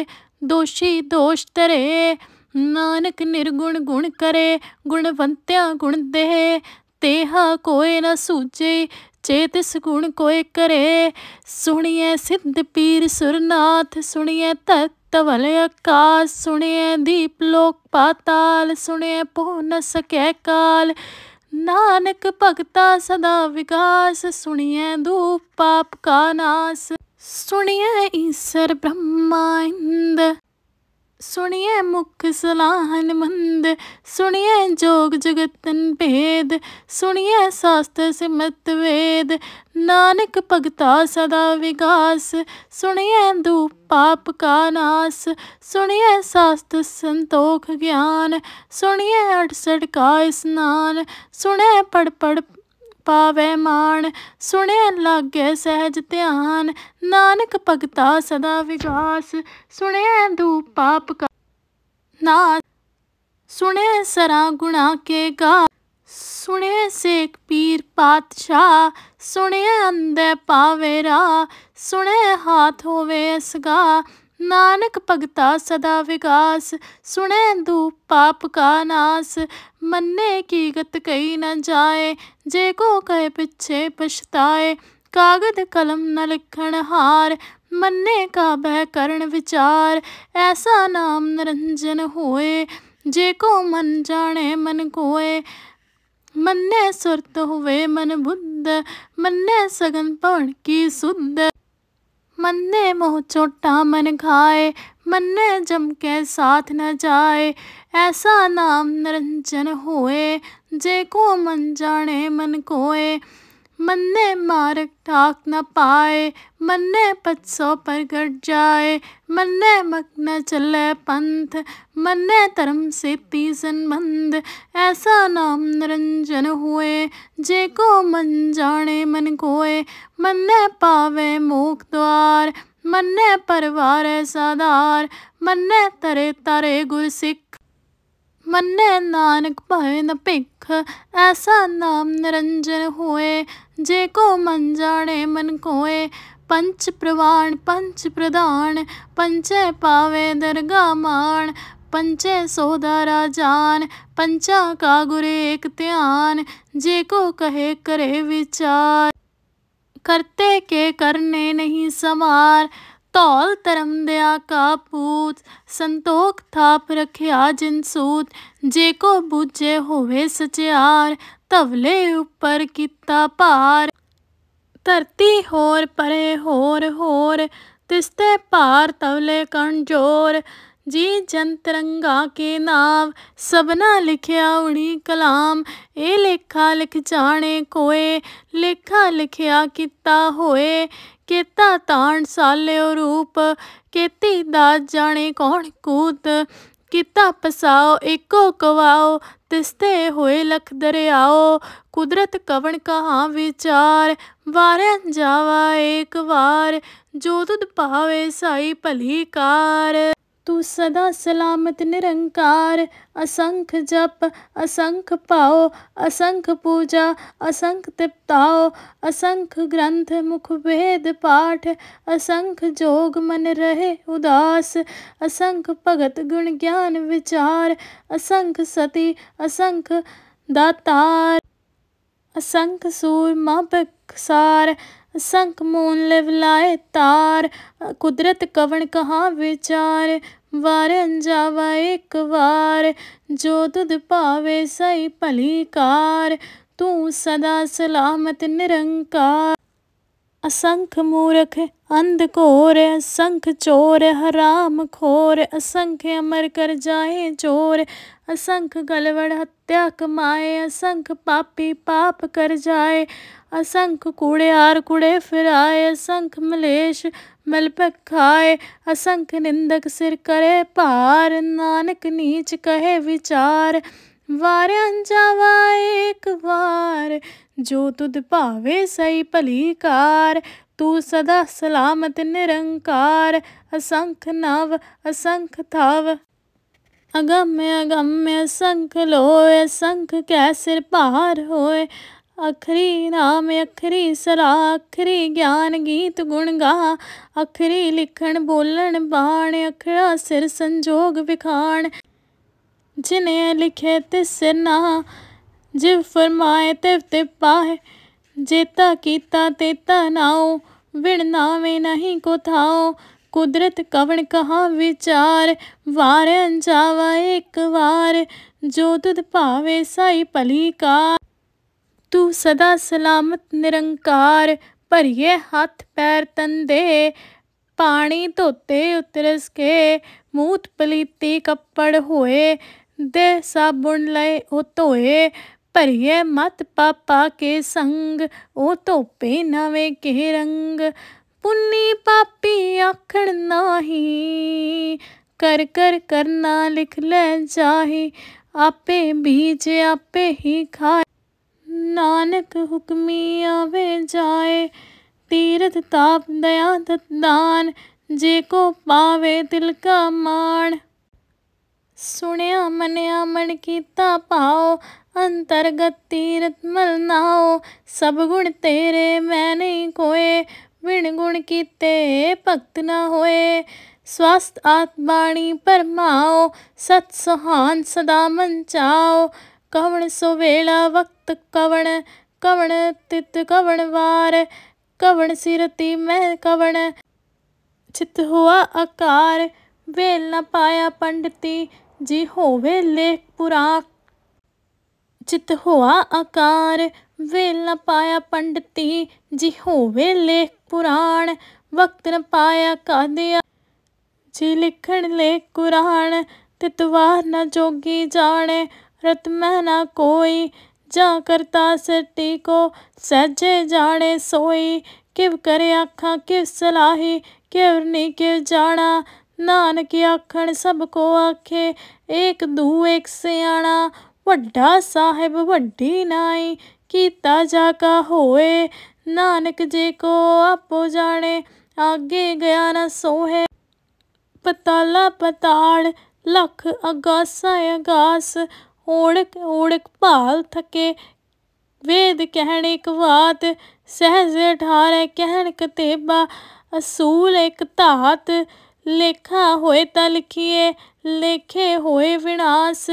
ਦੋਸ਼ੀ ਦੋਸ਼ ਤਰੇ ਨਾਨਕ ਨਿਰਗੁਣ ਗੁਣ ਕਰੇ ਗੁਣਵੰਤਿਆ ਗੁਣ ਦੇ ਤੇਹਾ ਕੋਏ ਨਾ ਸੂਝੇ ਚੇਤ ਸੁਗੁਣ ਕੋਏ ਕਰੇ ਸੁਣੀਐ ਸਿੱਧ ਪੀਰ ਸੁਰਨਾਥ ਸੁਣੀਐ ਤਤ ਤਵਲ ਆਕਾਸ ਸੁਣੀਐ ਦੀਪ ਲੋਕ ਪਾਤਾਲ ਸੁਣੀਐ ਪਹੁ ਨ ਸਕੈ ਕਾਲ ਨਾਨਕ ਭਗਤਾ ਸਦਾ ਵਿਗਾਸ ਸੁਣੀਐ ਦੂਪ ਪਾਪ ਕਾ ਨਾਸ सुनिए ईसर ब्रह्मांड सुनिए मुख सलाहन मंद सुनिए जोग जगतन भेद सुनिए शास्त्र से वेद नानक भगता सदा विकास सुनिए दू पाप का नास सुनिए शास्त्र संतोख ज्ञान सुनिए अड़सठ का स्नान सुने पढ़ पढ़ ਪਾਵੇ ਮਾਣ ਸੁਣਿਆ ਲਾਗੇ ਸਹਿਜ ਧਿਆਨ ਨਾਨਕ ਭਗਤਾ ਸਦਾ ਵਿਗਾਸ ਸੁਣਿਆ ਦੂ ਪਾਪ ਕਾ ਨਾ ਸੁਣੇ ਸਰਾ ਗੁਣਾ ਕੇ ਗਾ ਸੁਣੇ ਸੇਖ ਪੀਰ ਪਾਤਸ਼ਾ ਸੁਣੇ ਅੰਦੇ ਪਾਵੇ ਰਾ ਸੁਣੇ ਹਾਥ ਹੋਵੇ ਅਸਗਾ ਨਾਨਕ ਭਗਤਾ ਸਦਾ ਵਿਗਾਸ ਸੁਣੇ ਦੂ ਪਾਪ ਕਾ ਨਾਸ मन्ने की गत कई न जाए जे को कहे पिछे पछताए कागद कलम न लिखण हार मन्ने का बह करण विचार ऐसा नाम निरंजन होए जे को मन जाने मन कोए मन्ने सुरत हुए मन बुद्ध मन्ने सगन पवन की सुध मन्ने मोह चोटा मन खाए मन्ने जम के साथ न जाए ऐसा नाम निरंजन होए जे को मन जाने मन कोए मन्ने मारक टाक न पाए मन्ने पत्सों पर गट जाए मन्ने मक न चले पंथ मन्ने धर्म से तीजन मंद ऐसा नाम निरंजन हुए जे को मन जाने मन कोए मन्ने पावे मोख द्वार मन्ने परिवार सादार मन्ने तरे तारे गुरसिख मन्ने नानक भय न भिख ऐसा नाम निरंजन होए जे को मन जाने मन कोए पंच प्रवाण पंच प्रधान पंचे पावे दरगा मान पंचे सोदारा जान पंचा का गुरे एक ध्यान जे को कहे करे विचार करते के करने नहीं समार धौल ਧਰਮ ਦਿਆ ਕਾ ਪੂਤ ਸੰਤੋਖ ਥਾਪ ਰਖਿਆ ਜਿਨ ਸੂਤ ਜੇ ਕੋ ਬੁਝੇ ਹੋਵੇ ਸਚਿਆਰ ਤਵਲੇ ਉੱਪਰ ਕੀਤਾ ਭਾਰ ਧਰਤੀ ਹੋਰ ਪਰੇ ਹੋਰ ਹੋਰ ਤਿਸਤੇ ਪਾਰ ਤਵਲੇ ਕਣ ਜੋਰ ਜੀ ਜੰਤਰੰਗਾ ਕੇ ਨਾਮ ਸਬਨਾ ਲਿਖਿਆ ਉਣੀ ਕਲਾਮ ਇਹ ਲੇਖਾ ਲਿਖ ਜਾਣੇ ਕੋਏ ਲੇਖਾ ਲਿਖਿਆ ਕੀਤਾ ਹੋਏ ਕੇਤਾ ਤਾਣ ਸਾਲਿਓ ਰੂਪ ਕੇਤੀ ਦਾ ਜਾਣੇ ਕੌਣ ਕੂਤ ਕੀਤਾ ਪਸਾਓ ਇੱਕੋ ਕਵਾਓ ਤਿਸਤੇ ਹੋਏ ਲਖ ਦਰਿਆਓ ਕੁਦਰਤ ਕਵਣ ਕਹਾ ਵਿਚਾਰ ਵਾਰਿਆ ਜਾਵਾ ਏਕ ਵਾਰ ਜੋ ਤੁਧ ਪਾਵੇ ਸਾਈ ਭਲੀ ਕਾਰ तू सदा सलामत निरंकार असंख्य जप असंख्य पाओ असंख्य पूजा असंख तिप्ताओ असंख्य ग्रंथ मुख वेद पाठ असंख्य जोग मन रहे उदास असंख्य भगत गुण ज्ञान विचार असंख्य सती असंख्य दातार असंख्य सूरमा बकसार मून लेवलाए तार कुदरत कवन कहाँ विचार वारन जावा एक बार जो दुध पावे सही पलिकार तू सदा सलामत निरंकार असंख्य मूर्ख अंधकोर असंख चोर हराम खोर असंख्य अमर कर जाए चोर असंख गलवड़ हत्या कमाए असंख पापी पाप कर जाए असंख कूड़े आर कुड़े फिराए असंख मलेश मलपक खाए असंख निंदक सिर करे पार नानक नीच कहे विचार वार अंजावा एक वार जो तुद भावे सही भली कार तू सदा सलामत निरंकार असंख नव असंख थाव अगम्य अगम्य असंख लोय असंख कै सिर पार होए ਅਖਰੀ ਨਾਮ ਅਖਰੀ ਸਲਾ ਅਖਰੀ ਗਿਆਨ ਗੀਤ ਗੁਣ ਗਾ ਅਖਰੀ ਲਿਖਣ ਬੋਲਣ ਬਾਣ ਅਖਰਾ ਸਿਰ ਸੰਜੋਗ ਵਿਖਾਣ ਜਿਨੇ ਲਿਖੇ ਤਿਸ ਨਾ ਜਿਵ ਫਰਮਾਏ ਤੇ ਤੇ ਪਾਹੇ ਜੇਤਾ ਕੀਤਾ ਤੇਤਾ ਨਾਉ ਵਿਣ ਨਾਵੇਂ ਨਹੀਂ ਕੋ ਥਾਉ ਕੁਦਰਤ ਕਵਣ ਕਹਾ ਵਿਚਾਰ ਵਾਰਨ ਜਾਵਾ ਇੱਕ ਵਾਰ ਜੋ ਤੁਧ ਭਾਵੇ ਸਾਈ ਭਲੀ ਕਾ तू सदा सलामत निरंकार भरिए ये हाथ पैर तंदे पानी धोते उतरस के मूत पलीती कपड़ होए दे साबुन लय ओ धोए भरिए मत पापा के संग ओ धोपे नवे के रंग पुन्नी पापी आखण नाही कर कर करना लिख ले जाही आपे बीज आपे ही खाए नानक हुक्मी आवे जाए तीरथ ताप दया दान जे को पावे तिल का माण सुनिया मनिया मन कीता पाओ अंतर्गत तीरथ मल नाओ सब गुण तेरे मैं नहीं कोए विण गुण कीते भक्त न होए स्वस्थ आत्माणी परमाओ सत सहान सदा मन चाओ ਕਵਣ ਸੋ ਵੇਲਾ ਵਕਤ ਕਵਣ ਕਵਣ ਤਿਤ ਕਵਣ ਵਾਰ ਕਵਣ ਸਿਰਤੀ ਮੈਂ ਕਵਣ ਚਿਤ ਹੁਆ ਆਕਾਰ ਵੇਲ ਨਾ ਪਾਇਆ ਪੰਡਤੀ ਜੀ ਹੋਵੇ ਲੇਖ ਪੁਰਾ ਚਿਤ ਹੋਆ ਆਕਾਰ ਵੇਲ ਨਾ ਪਾਇਆ ਪੰਡਤੀ ਜੀ ਹੋਵੇ ਲੇਖ ਪੁਰਾਣ ਵਕਤ ਨ ਪਾਇਆ ਕਾਦਿਆ ਜੀ ਲਿਖਣ ਲੇਖ ਕੁਰਾਨ ਤਿਤਵਾ ਨਾ ਜੋਗੀ ਜਾਣੇ रत महना कोई जा करता सट्टी को सहजे जाने सोई किव करे आखा किव सलाही किव नी किव जाना नानक आखण सबको आखे एक दू एक सियाणा ਵੱਡਾ ਸਾਹਿਬ ਵੱਡੀ ਨਾਈ ਕੀਤਾ ਜਾ ਕਾ ਹੋਏ ਨਾਨਕ ਜੇ ਕੋ ਆਪੋ ਜਾਣੇ ਆਗੇ ਗਿਆ ਨਾ ਸੋਹੇ ਪਤਾਲਾ ਪਤਾੜ ਲੱਖ ਅਗਾਸਾ ਅਗਾਸ ਓੜਕ ਓੜਕ ਭਾਲ ਥਕੇ ਵੇਦ ਕਹਿਣੇ ਕਵਾਤ ਸਹਿਜ ਠਾਰੇ ਕਹਿਣ ਕਤੇਬਾ ਅਸੂਲ ਇੱਕ ਧਾਤ ਲੇਖਾ ਹੋਏ ਤਾਂ ਲਿਖੀਏ ਲੇਖੇ ਹੋਏ ਵਿਨਾਸ਼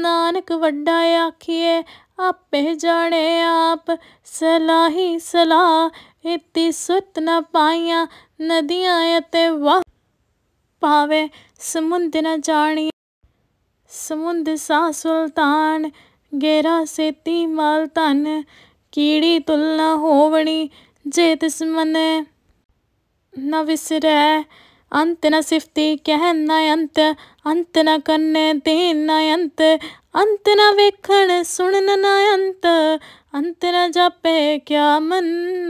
ਨਾਨਕ ਵੱਡਾ ਆਖੀਏ ਆਪੇ ਜਾਣੇ ਆਪ ਸਲਾਹੀ ਸਲਾ ਇਤੀ ਸੁਤ ਨਾ ਪਾਈਆਂ ਨਦੀਆਂ ਅਤੇ ਵਾ ਪਾਵੇ ਸਮੁੰਦ ਨਾ ਜਾਣੀ समुंद सा सुल्तान गेरा सेती माल तन कीड़ी तुलना होवनी जे तिस मने न विसरै अंत न सिफती कह न अंत अंत न कन्ने देन न अंत अंत न वेखण सुनन न अंत अंत न जापे क्या मन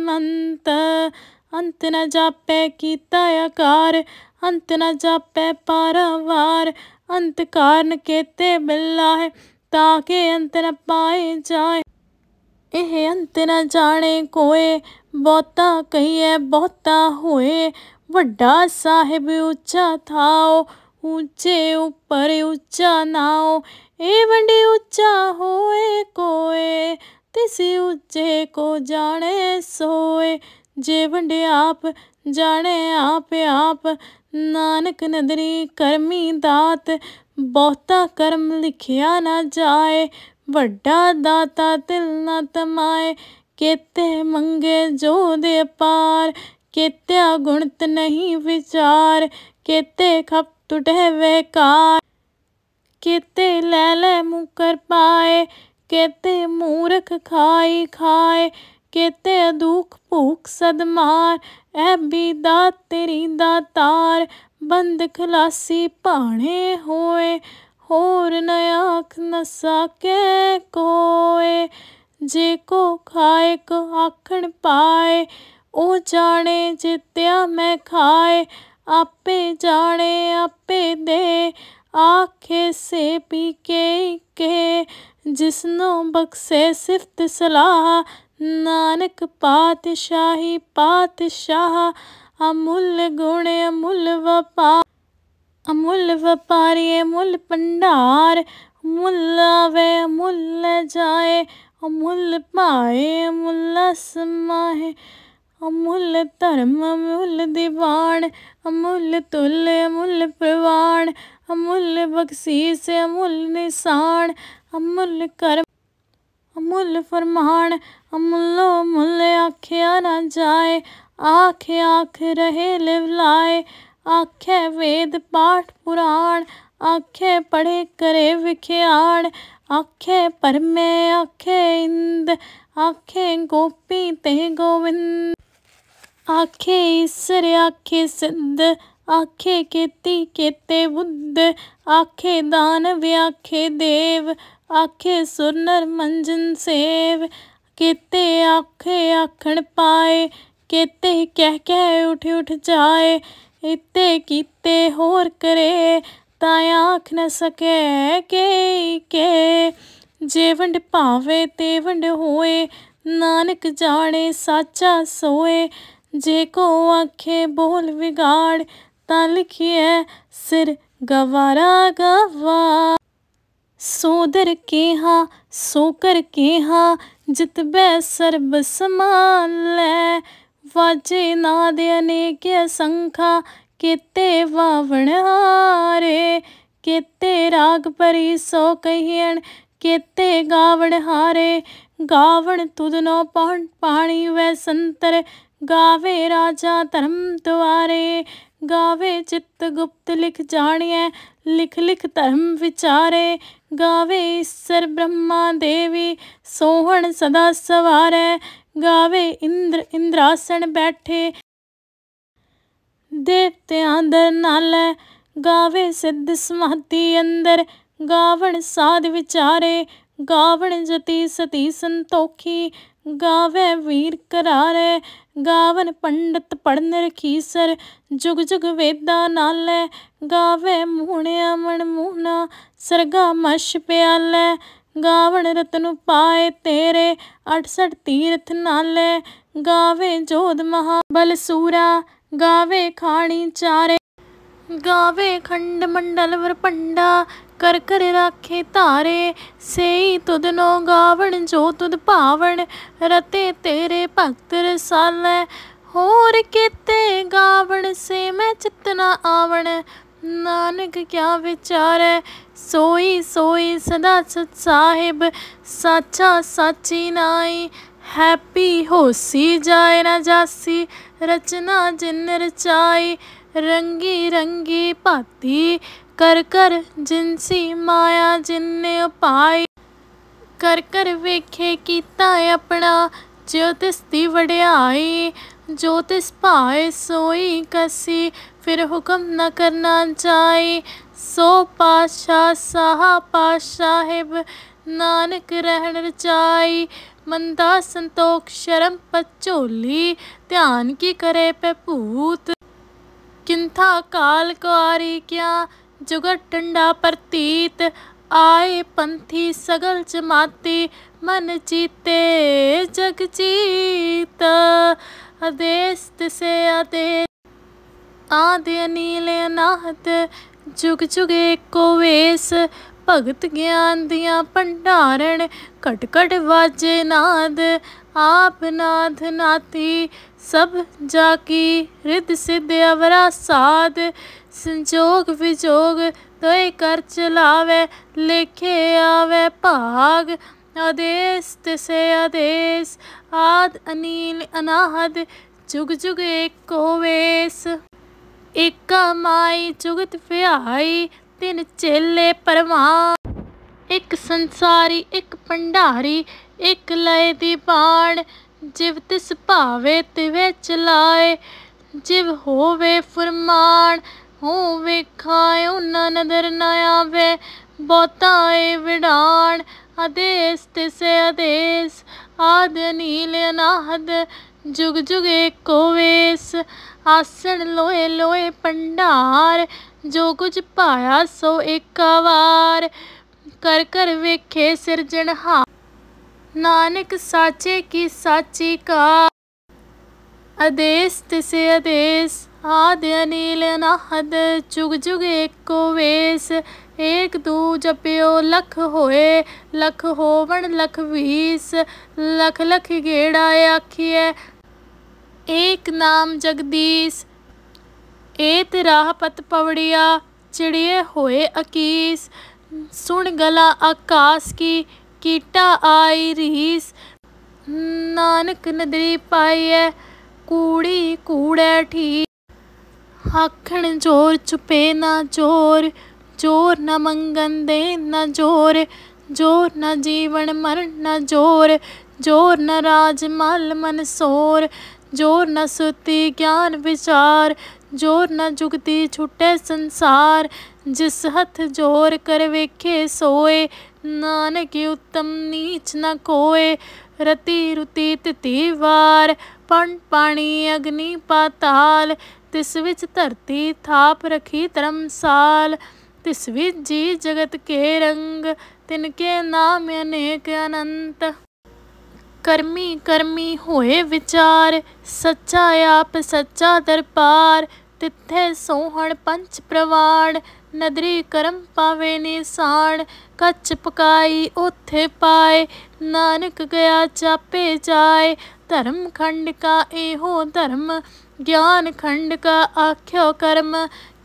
मंत अंत न जापे कीता आकार अंत न जापे पारावार अंत कारण कहते बिल्ला है ताके अंत न पाए जाए ਇਹ ਅੰਤ ਨਾ ਜਾਣੇ ਕੋਏ ਬਹੁਤਾ ਕਹੀਏ ਬਹੁਤਾ ਹੋਏ ਵੱਡਾ ਸਾਹਿਬ ਉੱਚਾ ਥਾਓ ਉੱਚੇ ਉੱਪਰ ਉੱਚਾ ਨਾਓ ਇਹ ਵੰਡੇ ਉੱਚਾ ਹੋਏ ਕੋਏ ਤਿਸੇ ਉੱਚੇ ਕੋ ਜਾਣੇ ਸੋਏ ਜੇ ਵੰਡੇ ਆਪ ਜਾਣੇ ਆਪ ਆਪ ਨਾਨਕ ਨਦਰੀ ਕਰਮੀ ਦਾਤ ਬਹੁਤਾ ਕਰਮ ਲਿਖਿਆ ਨਾ ਜਾਏ ਵੱਡਾ ਦਾਤਾ ਤਿਲ ਨਾ ਤਮਾਏ ਕਿਤੇ ਮੰਗੇ ਜੋ ਦੇ ਪਾਰ ਕੇਤਿਆ ਗੁਣਤ ਨਹੀਂ ਵਿਚਾਰ ਕਿਤੇ ਖਪ ਟੁਟੇ ਵੇਕਾਰ ਕਿਤੇ ਲੈ ਲੈ ਮੁਕਰ ਪਾਏ ਕਿਤੇ ਮੂਰਖ ਖਾਈ ਖਾਏ केते दुख भूख सदमार ऐ बीदा तेरी दा तार बंद खलासी भाने होए होर न आख न कोए जे को खाए को आखण पाए ओ जाने जित्या मैं खाए आपे जाने आपे दे आखे से पी के के जिसनों बक्से सिफत सलाह नानक पातशाही पातशाह अमूल गुण अमूल वपा अमूल व्यापारी अमूल भंडार अमूल वे अमूल जाए अमूल पाए अमूल समाए अमूल धर्म अमूल दीवान अमूल तुल अमूल प्रवाण अमूल बख्शीस अमूल निशान अमूल कर्म अमुल फरमान अमुल्लो मुल्ले आख्या न जाए आख आख रहे लिवलाए आखे वेद पाठ पुराण आखे पढ़े करे विख्याण आखे परमे आखे इंद आखे गोपी ते गोविंद आखे ईश्वर आखे सिद्ध आखे केती केते बुद्ध आखे दान व्याखे देव ਆਖੇ ਸੁਰ ਨਰ ਮੰਜਨ ਸੇਵ ਕੀਤੇ ਆਖੇ ਆਖਣ ਪਾਏ ਕੀਤੇ ਕਹਿ ਕਹਿ ਉਠ ਉਠ ਜਾਏ ਇਤੇ ਕੀਤੇ ਹੋਰ ਕਰੇ ਤਾਂ ਆਖ ਨ ਸਕੈ ਕੇ ਕੇ ਜੇ ਵੰਡ ਭਾਵੇ ਤੇ ਵੰਡ ਹੋਏ ਨਾਨਕ ਜਾਣੇ ਸਾਚਾ ਸੋਏ ਜੇ ਕੋ ਆਖੇ ਬੋਲ ਵਿਗਾੜ ਤਾਂ ਲਿਖਿਐ ਸਿਰ ਗਵਾਰਾ ਗਵਾ ਸੋਦਰ ਕੇਹਾ ਸੋ ਕਰ ਕੇਹਾ ਜਿਤ ਬੈ ਸਰਬ ਸਮਾਨ ਲੈ ਵਾਜੇ ਨਾ ਦੇ ਅਨੇਕ ਅਸੰਖਾ ਕਿਤੇ ਵਾਵਣ ਹਾਰੇ ਕਿਤੇ ਰਾਗ ਪਰੀ ਸੋ ਕਹੀਣ ਕਿਤੇ ਗਾਵਣ ਹਾਰੇ ਗਾਵਣ ਤੁਧਨੋ ਪਾਣ ਪਾਣੀ ਵੈ ਸੰਤਰ ਗਾਵੇ ਰਾਜਾ ਧਰਮ ਦੁਆਰੇ ਗਾਵੇ ਚਿੱਤ ਗੁਪਤ ਲਿਖ ਜਾਣੀਐ ਲਿਖ ਲਿਖ ਧਰਮ ਵਿਚਾਰੇ गावे ईश्वर ब्रह्मा देवी सोहन सदा सवार गावे इंद्र इंद्रासन बैठे देवत्यादर नाल गावे सिद्ध समाधि अंदर गावण साध विचारे गावण जती सती संतोखी ਗਾਵੇ ਵੀਰ ਕਰਾਰੇ ਗਾਵਨ ਪੰਡਤ ਪੜਨ ਰਖੀਸਰ ਜੁਗ ਜੁਗ ਵੇਦਾ ਨਾਲੇ ਗਾਵੇ ਮੂਹਣਿਆ ਮਣ ਮੂਹਣਾ ਸਰਗਾ ਮਸ਼ ਪਿਆਲੇ ਗਾਵਣ ਰਤਨ ਪਾਏ ਤੇਰੇ 68 ਤੀਰਥ ਨਾਲੇ ਗਾਵੇ ਜੋਧ ਮਹਾਬਲ ਸੂਰਾ ਗਾਵੇ ਖਾਣੀ ਚਾਰੇ ਗਾਵੇ ਖੰਡ ਮੰਡਲ ਵਰ ਪੰਡਾ कर कर राखे तारे सेई तुदनो गावण जो तुद पावण रते तेरे भक्त रसालै ਹੋਰ ਕੀਤੇ ਗਾਵਣ ਸੇ ਮੈਂ ਚਿਤ ਨਾ ਆਵਣ ਨਾਨਕ ਕਿਆ ਵਿਚਾਰ ਹੈ ਸੋਈ ਸੋਈ ਸਦਾ ਸਤ ਸਾਹਿਬ ਸਾਚਾ ਸਾਚੀ ਨਾਈ ਹੈਪੀ ਹੋਸੀ ਜਾਏ ਨਾ ਜਾਸੀ ਰਚਨਾ ਜਿਨ ਰਚਾਈ ਰੰਗੀ ਰੰਗੀ ਭਾਤੀ ਕਰ ਕਰ ਜਿੰਸੀ ਮਾਇਆ ਜਿੰਨੇ ਉਪਾਈ ਕਰ ਕਰ ਵੇਖੇ ਕੀਤਾ ਆਪਣਾ ਜਿਉਤਿਸ ਦੀ ਵਡਿਆਈ ਜੋਤਿਸ ਭਾਏ ਸੋਈ ਕਸੀ ਫਿਰ ਹੁਕਮ ਨਾ ਕਰਨਾ ਚਾਈ ਸੋ ਪਾਸ਼ਾ ਸਾਹਾ ਪਾਸ਼ਾਹਿਬ ਨਾਨਕ ਰਹਿਣ ਰਚਾਈ ਮੰਦਾ ਸੰਤੋਖ ਸ਼ਰਮ ਪਚੋਲੀ ਧਿਆਨ ਕੀ ਕਰੇ ਪੈ ਭੂਤ ਕਿੰਥਾ ਕਾਲ ਕੁਆਰੀ ਕਿਆ ਜੁਗਤ ਟੰਡਾ ਪ੍ਰਤੀਤ ਆਏ ਪੰਥੀ ਸਗਲ ਜਮਾਤੀ ਮਨ ਚੀਤੇ ਜਗ ਚੀਤ ਅਦੇਸਤ ਸੇ ਅਤੇ ਆਦੇ ਨੀਲੇ ਨਾਹਤ ਜੁਗ ਜੁਗੇ ਕੋ ਵੇਸ ਭਗਤ ਗਿਆਨ ਦੀਆਂ ਭੰਡਾਰਣ ਘਟ ਘਟ ਵਾਜੇ ਨਾਦ ਆਪ ਨਾਦ ਨਾਤੀ ਸਭ ਜਾ ਕੀ ਰਿਤ ਸਿੱਧ ਅਵਰਾ ਸਾਦ ਸੰਜੋਗ ਵਿਜੋਗ ਤੋਏ ਕਰ ਚਲਾਵੇ ਲਿਖੇ ਆਵੇ ਭਾਗ ਆਦੇਸ ਤਿਸੇ ਆਦੇਸ ਆਦ ਅਨੀਲ ਅਨਾਹਦ ਜੁਗ ਜੁਗ ਏਕ ਹੋਵੇਸ ਇਕ ਮਾਈ ਜੁਗਤ ਵਿਹਾਈ ਤਿਨ ਚੇਲੇ ਪਰਮਾ ਇੱਕ ਸੰਸਾਰੀ ਇੱਕ ਭੰਡਾਰੀ ਇੱਕ ਲਏ ਦੀ ਬਾਣ ਜਿਵ ਤਿਸ ਭਾਵੇ ਤਿਵੇ ਚਲਾਏ ਜਿਵ ਹੋਵੇ ਫਰਮਾਨ ਹੋ ਵੇਖਾਇ ਉਹਨਾਂ ਨਦਰ ਨਾ ਆਵੇ ਬਹੁਤਾ ਏ ਅਦੇਸ ਆਦੇਸ ਸੇ ਆਦੇਸ ਆਦ ਨੀਲ ਅਨਾਹਦ ਜੁਗ ਜੁਗ ਏਕੋ ਵੇਸ ਆਸਣ ਲੋਏ ਲੋਏ ਪੰਡਾਰ ਜੋ ਕੁਝ ਪਾਇਆ ਸੋ ਇੱਕ ਵਾਰ ਕਰ ਕਰ ਵੇਖੇ ਸਿਰਜਣਹਾਰ ਨਾਨਕ ਸਾਚੇ ਕੀ ਸਾਚੀ ਕਾ ਅਦੇਸ ਤੇ ਸੇ ਅਦੇਸ ਆਦਿ ਅਨੀਲ ਅਨਾਹਦ ਚੁਗ ਜੁਗ ਏਕੋ ਵੇਸ ਏਕ ਦੂ ਜਪਿਓ ਲਖ ਹੋਏ ਲਖ ਹੋਵਣ ਲਖ ਵੀਸ ਲਖ ਲਖ ਗੇੜਾ ਆਖੀਐ ਏਕ ਨਾਮ ਜਗਦੀਸ਼ ਏਤ ਰਾਹ ਪਤ ਪਵੜਿਆ ਚਿੜੀਏ ਹੋਏ ਅਕੀਸ ਸੁਣ ਗਲਾ ਆਕਾਸ ਕੀ ਕੀਟਾ ਆਈ ਰੀਸ ਨਾਨਕ ਨਦਰੀ ਪਾਈਐ ਕੂੜੀ ਕੂੜੈ ਠੀ आखण जोर छुपे ना जोर जोर न मंगन दे न जोर जोर न जीवन मरण न जोर जोर न राजमाल मन सोर जोर न सुती ज्ञान विचार जोर न जुगती छुटे संसार जिस हथ जोर कर वेखे सोए नानक उत्तम नीच न कोए रति रुति तिति वार ਪਣ ਪਾਣੀ ਅਗਨੀ ਪਾਤਾਲ ਤਿਸ ਵਿੱਚ ਧਰਤੀ ਥਾਪ ਰਖੀ ਧਰਮਸਾਲ ਤਿਸ ਵਿੱਚ ਜੀ ਜਗਤ ਕੇ ਰੰਗ ਤਿਨ ਕੇ ਨਾਮ ਅਨੇਕ ਅਨੰਤ ਕਰਮੀ ਕਰਮੀ ਹੋਏ ਵਿਚਾਰ ਸੱਚਾ ਆਪ ਸੱਚਾ ਦਰਬਾਰ ਤਿੱਥੇ ਸੋਹਣ ਪੰਚ ਪ੍ਰਵਾਣ ਨਦਰੀ ਕਰਮ ਪਾਵੇ ਨਿਸਾਨ ਕੱਚ ਪਕਾਈ ਉਥੇ ਪਾਏ ਨਾਨਕ ਗਿਆ ਚਾਪੇ ਜਾਏ धर्म खंड का एहो धर्म ज्ञान खंड का आख्यो कर्म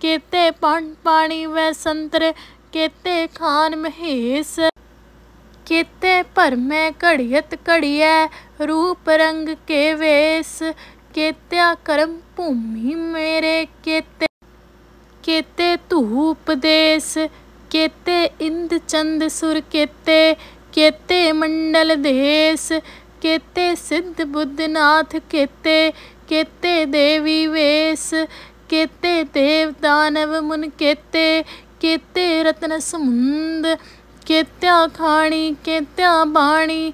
केते पान पानी व संतर केते खान महेश केते परमे घड़ियत घड़िय रूप रंग के वेश केत्या कर्म भूमि मेरे केते केते धूपदेश केते इंद चंद सुर केते केते मंडल देश केते सिद्ध बुद्धनाथ केते केते देवी वेश केते देव दानव मुन केते केते रत्न समुंद केत्या खाणी केत्या बाणी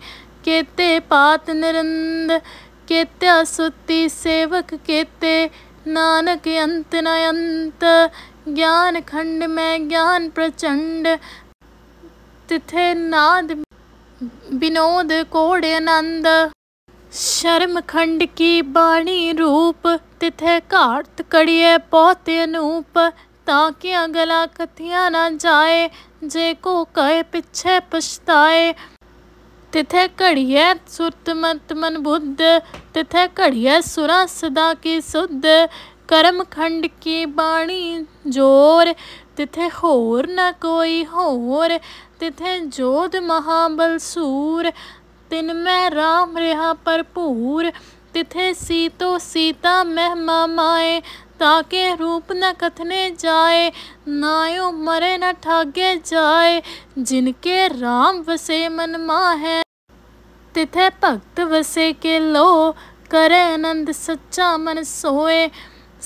केते पात निरंद केत्या सुति सेवक केते नानक अंत नयंत ज्ञान खंड में ज्ञान प्रचंड तिथे नाद विनोद कोड आनंद ਸ਼ਰਮ ਖੰਡ ਕੀ ਬਾਣੀ ਰੂਪ ਤਿਥੈ ਘਾਟ ਕੜੀਏ ਪੋਤੇ ਅਨੂਪ ਤਾਂ ਕਿ ਅਗਲਾ ਕਥਿਆ ਨਾ ਜਾਏ ਜੇ ਕੋ ਕਹੇ ਪਿੱਛੇ ਪਛਤਾਏ ਤਿਥੈ ਘੜੀਐ ਸੁਰਤ ਮਤ ਮਨ ਬੁੱਧ ਤਿਥੈ ਘੜੀਐ ਸੁਰਾ ਸਦਾ ਕੀ ਸੁਧ ਕਰਮ ਖੰਡ ਕੀ ਬਾਣੀ ਜੋਰ ਤਿਥੈ ਹੋਰ ਨ ਕੋਈ ਹੋਰ तिथे जोध महाबल सूर तिन में राम रिहा भरपूर तिथे सीतो सीता महमा माए ताके रूप न कथने जाए नायो मरे न ठागे जाए जिनके राम वसे मन है तिथे भक्त वसे के लो करे आनंद सच्चा मन सोए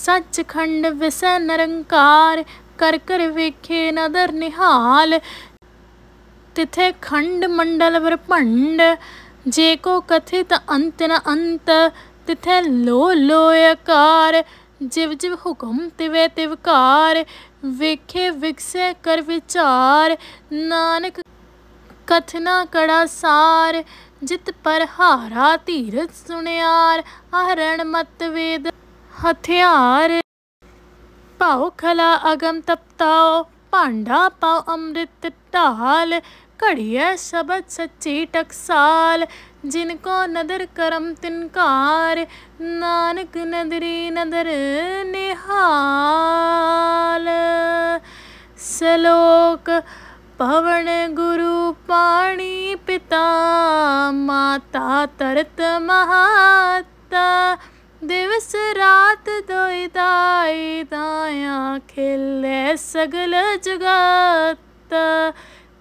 सचखंड विसय निरंकार कर कर वेखे नदर निहाल तिथे खंड मंडल ब्रह्मंड जेको कथित अंत न अंत तिथे लो लोयकार ਜਿਵ ਜਿਵ ਹੁਕਮ ਤਿਵੇ ਤਿਵਕਾਰ ਵੇਖੇ ਵਿਕਸੇ ਕਰ ਵਿਚਾਰ ਨਾਨਕ ਕਥਨਾ ਕੜਾ ਸਾਰ ਜਿਤ ਪਰ ਹਾਰਾ ਧੀਰਜ ਸੁਣਿਆਰ ਹਰਣ ਮਤ ਵੇਦ ਹਥਿਆਰ ਪਾਉ ਖਲਾ ਅਗਮ ਤਪਤਾਓ ਭਾਂਡਾ ਪਾਉ ਅੰਮ੍ਰਿਤ ਢਾਲ कढ़िय शबद सच्ची टकसाल जिनको नदर करम तिनकार नानक नदरी नदर निहाल सलोक पवन गुरु पाणी पिता माता तरत महाता दिवस रात दोई दाई दाया खिले सगल जगाता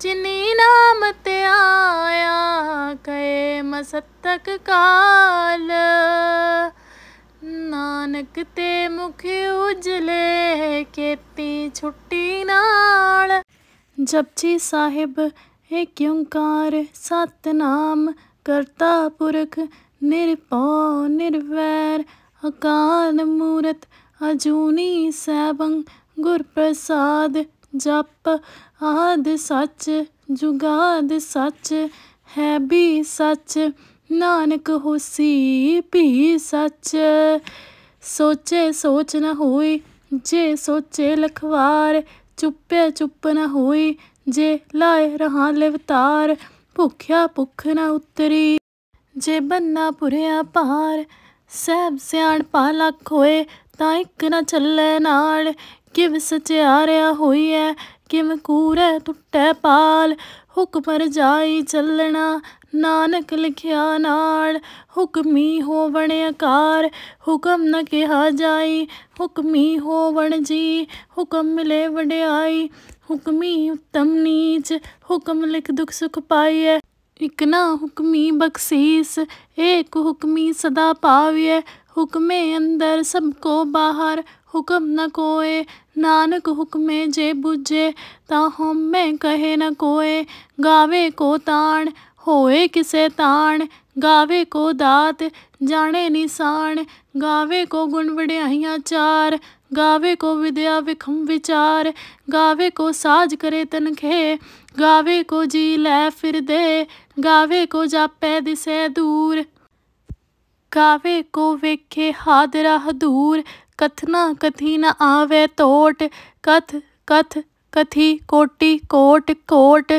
ਜਿਨੀ ਨਾਮ ਤੇ ਆਇਆ ਕਹਿ ਮਸਤਕ ਕਾਲ ਨਾਨਕ ਤੇ ਮੁਖ ਉਜਲੇ ਕੀਤੀ ਛੁੱਟੀ ਨਾਲ ਜਪਜੀ ਸਾਹਿਬ ਏਕ ਓੰਕਾਰ ਸਤਨਾਮ ਕਰਤਾ ਪੁਰਖ ਨਿਰਪਉ ਨਿਰਵੈਰ ਅਕਾਲ ਮੂਰਤ ਅਜੂਨੀ ਸੈਭੰ ਗੁਰ ਪ੍ਰਸਾਦ ਜਪ ਆਦ ਸੱਚ ਜੁਗਾਦ ਸੱਚ ਹੈ ਵੀ ਸੱਚ ਨਾਨਕ ਹੋਸੀ ਭੀ ਸੱਚ ਸੋਚੇ ਸੋਚ ਨਾ ਹੋਈ ਜੇ ਸੋਚੇ ਲਖਵਾਰ ਚੁੱਪੇ ਚੁੱਪ ਨਾ ਹੋਈ ਜੇ ਲਾਏ ਰਹਾ ਲਿਵਤਾਰ ਭੁੱਖਿਆ ਭੁੱਖ ਨਾ ਉਤਰੀ ਜੇ ਬੰਨਾ ਪੁਰਿਆ ਪਾਰ ਸਭ ਸਿਆਣ ਪਾਲਕ ਹੋਏ ਤਾਂ ਇੱਕ ਨਾ ਚੱਲੇ ਨਾਲ ਕਿਵ ਸਚਿਆਰਿਆ ਹੋਈ ਐ ਕਿਵੇਂ ਕੂਰੇ ਟੁੱਟੇ ਪਾਲ ਹੁਕਮਰ ਜਾਈ ਚੱਲਣਾ ਨਾਨਕ ਲਿਖਿਆ ਨਾਲ ਹੁਕਮੀ ਹੋਵਣ ਆਕਾਰ ਹੁਕਮ ਨ ਕਿਹਾ ਜਾਈ ਹੁਕਮੀ ਹੋਵਣ ਜੀ ਹੁਕਮ ਮਿਲੇ ਵਡਿਆਈ ਹੁਕਮੀ ਉਤਮ ਨੀਚ ਹੁਕਮ ਲਿਖ ਦੁਖ ਸੁਖ ਪਾਈਐ ਇਕ ਨਾ ਹੁਕਮੀ ਬਖਸ਼ੀਸ ਏਕ ਹੁਕਮੀ ਸਦਾ ਪਾਵੀਐ हुक्मे अंदर सबको बाहर हुक्म न कोए नानक हुक्मे जे बुझे ताहम में कहे न कोए गावे को तान होए किसे ताण गावे को दात जाने निशान गावे को गुण वड्याइयाँ चार गावे को विद्या विखम विचार गावे को साज करे तनखे गावे को जी लै फिर दे गावे को जापै दिसे दूर कावे को वेखे हादरा हदूर कथना कथी न आवे तोट कथ कथ कथी कोटी कोट कोट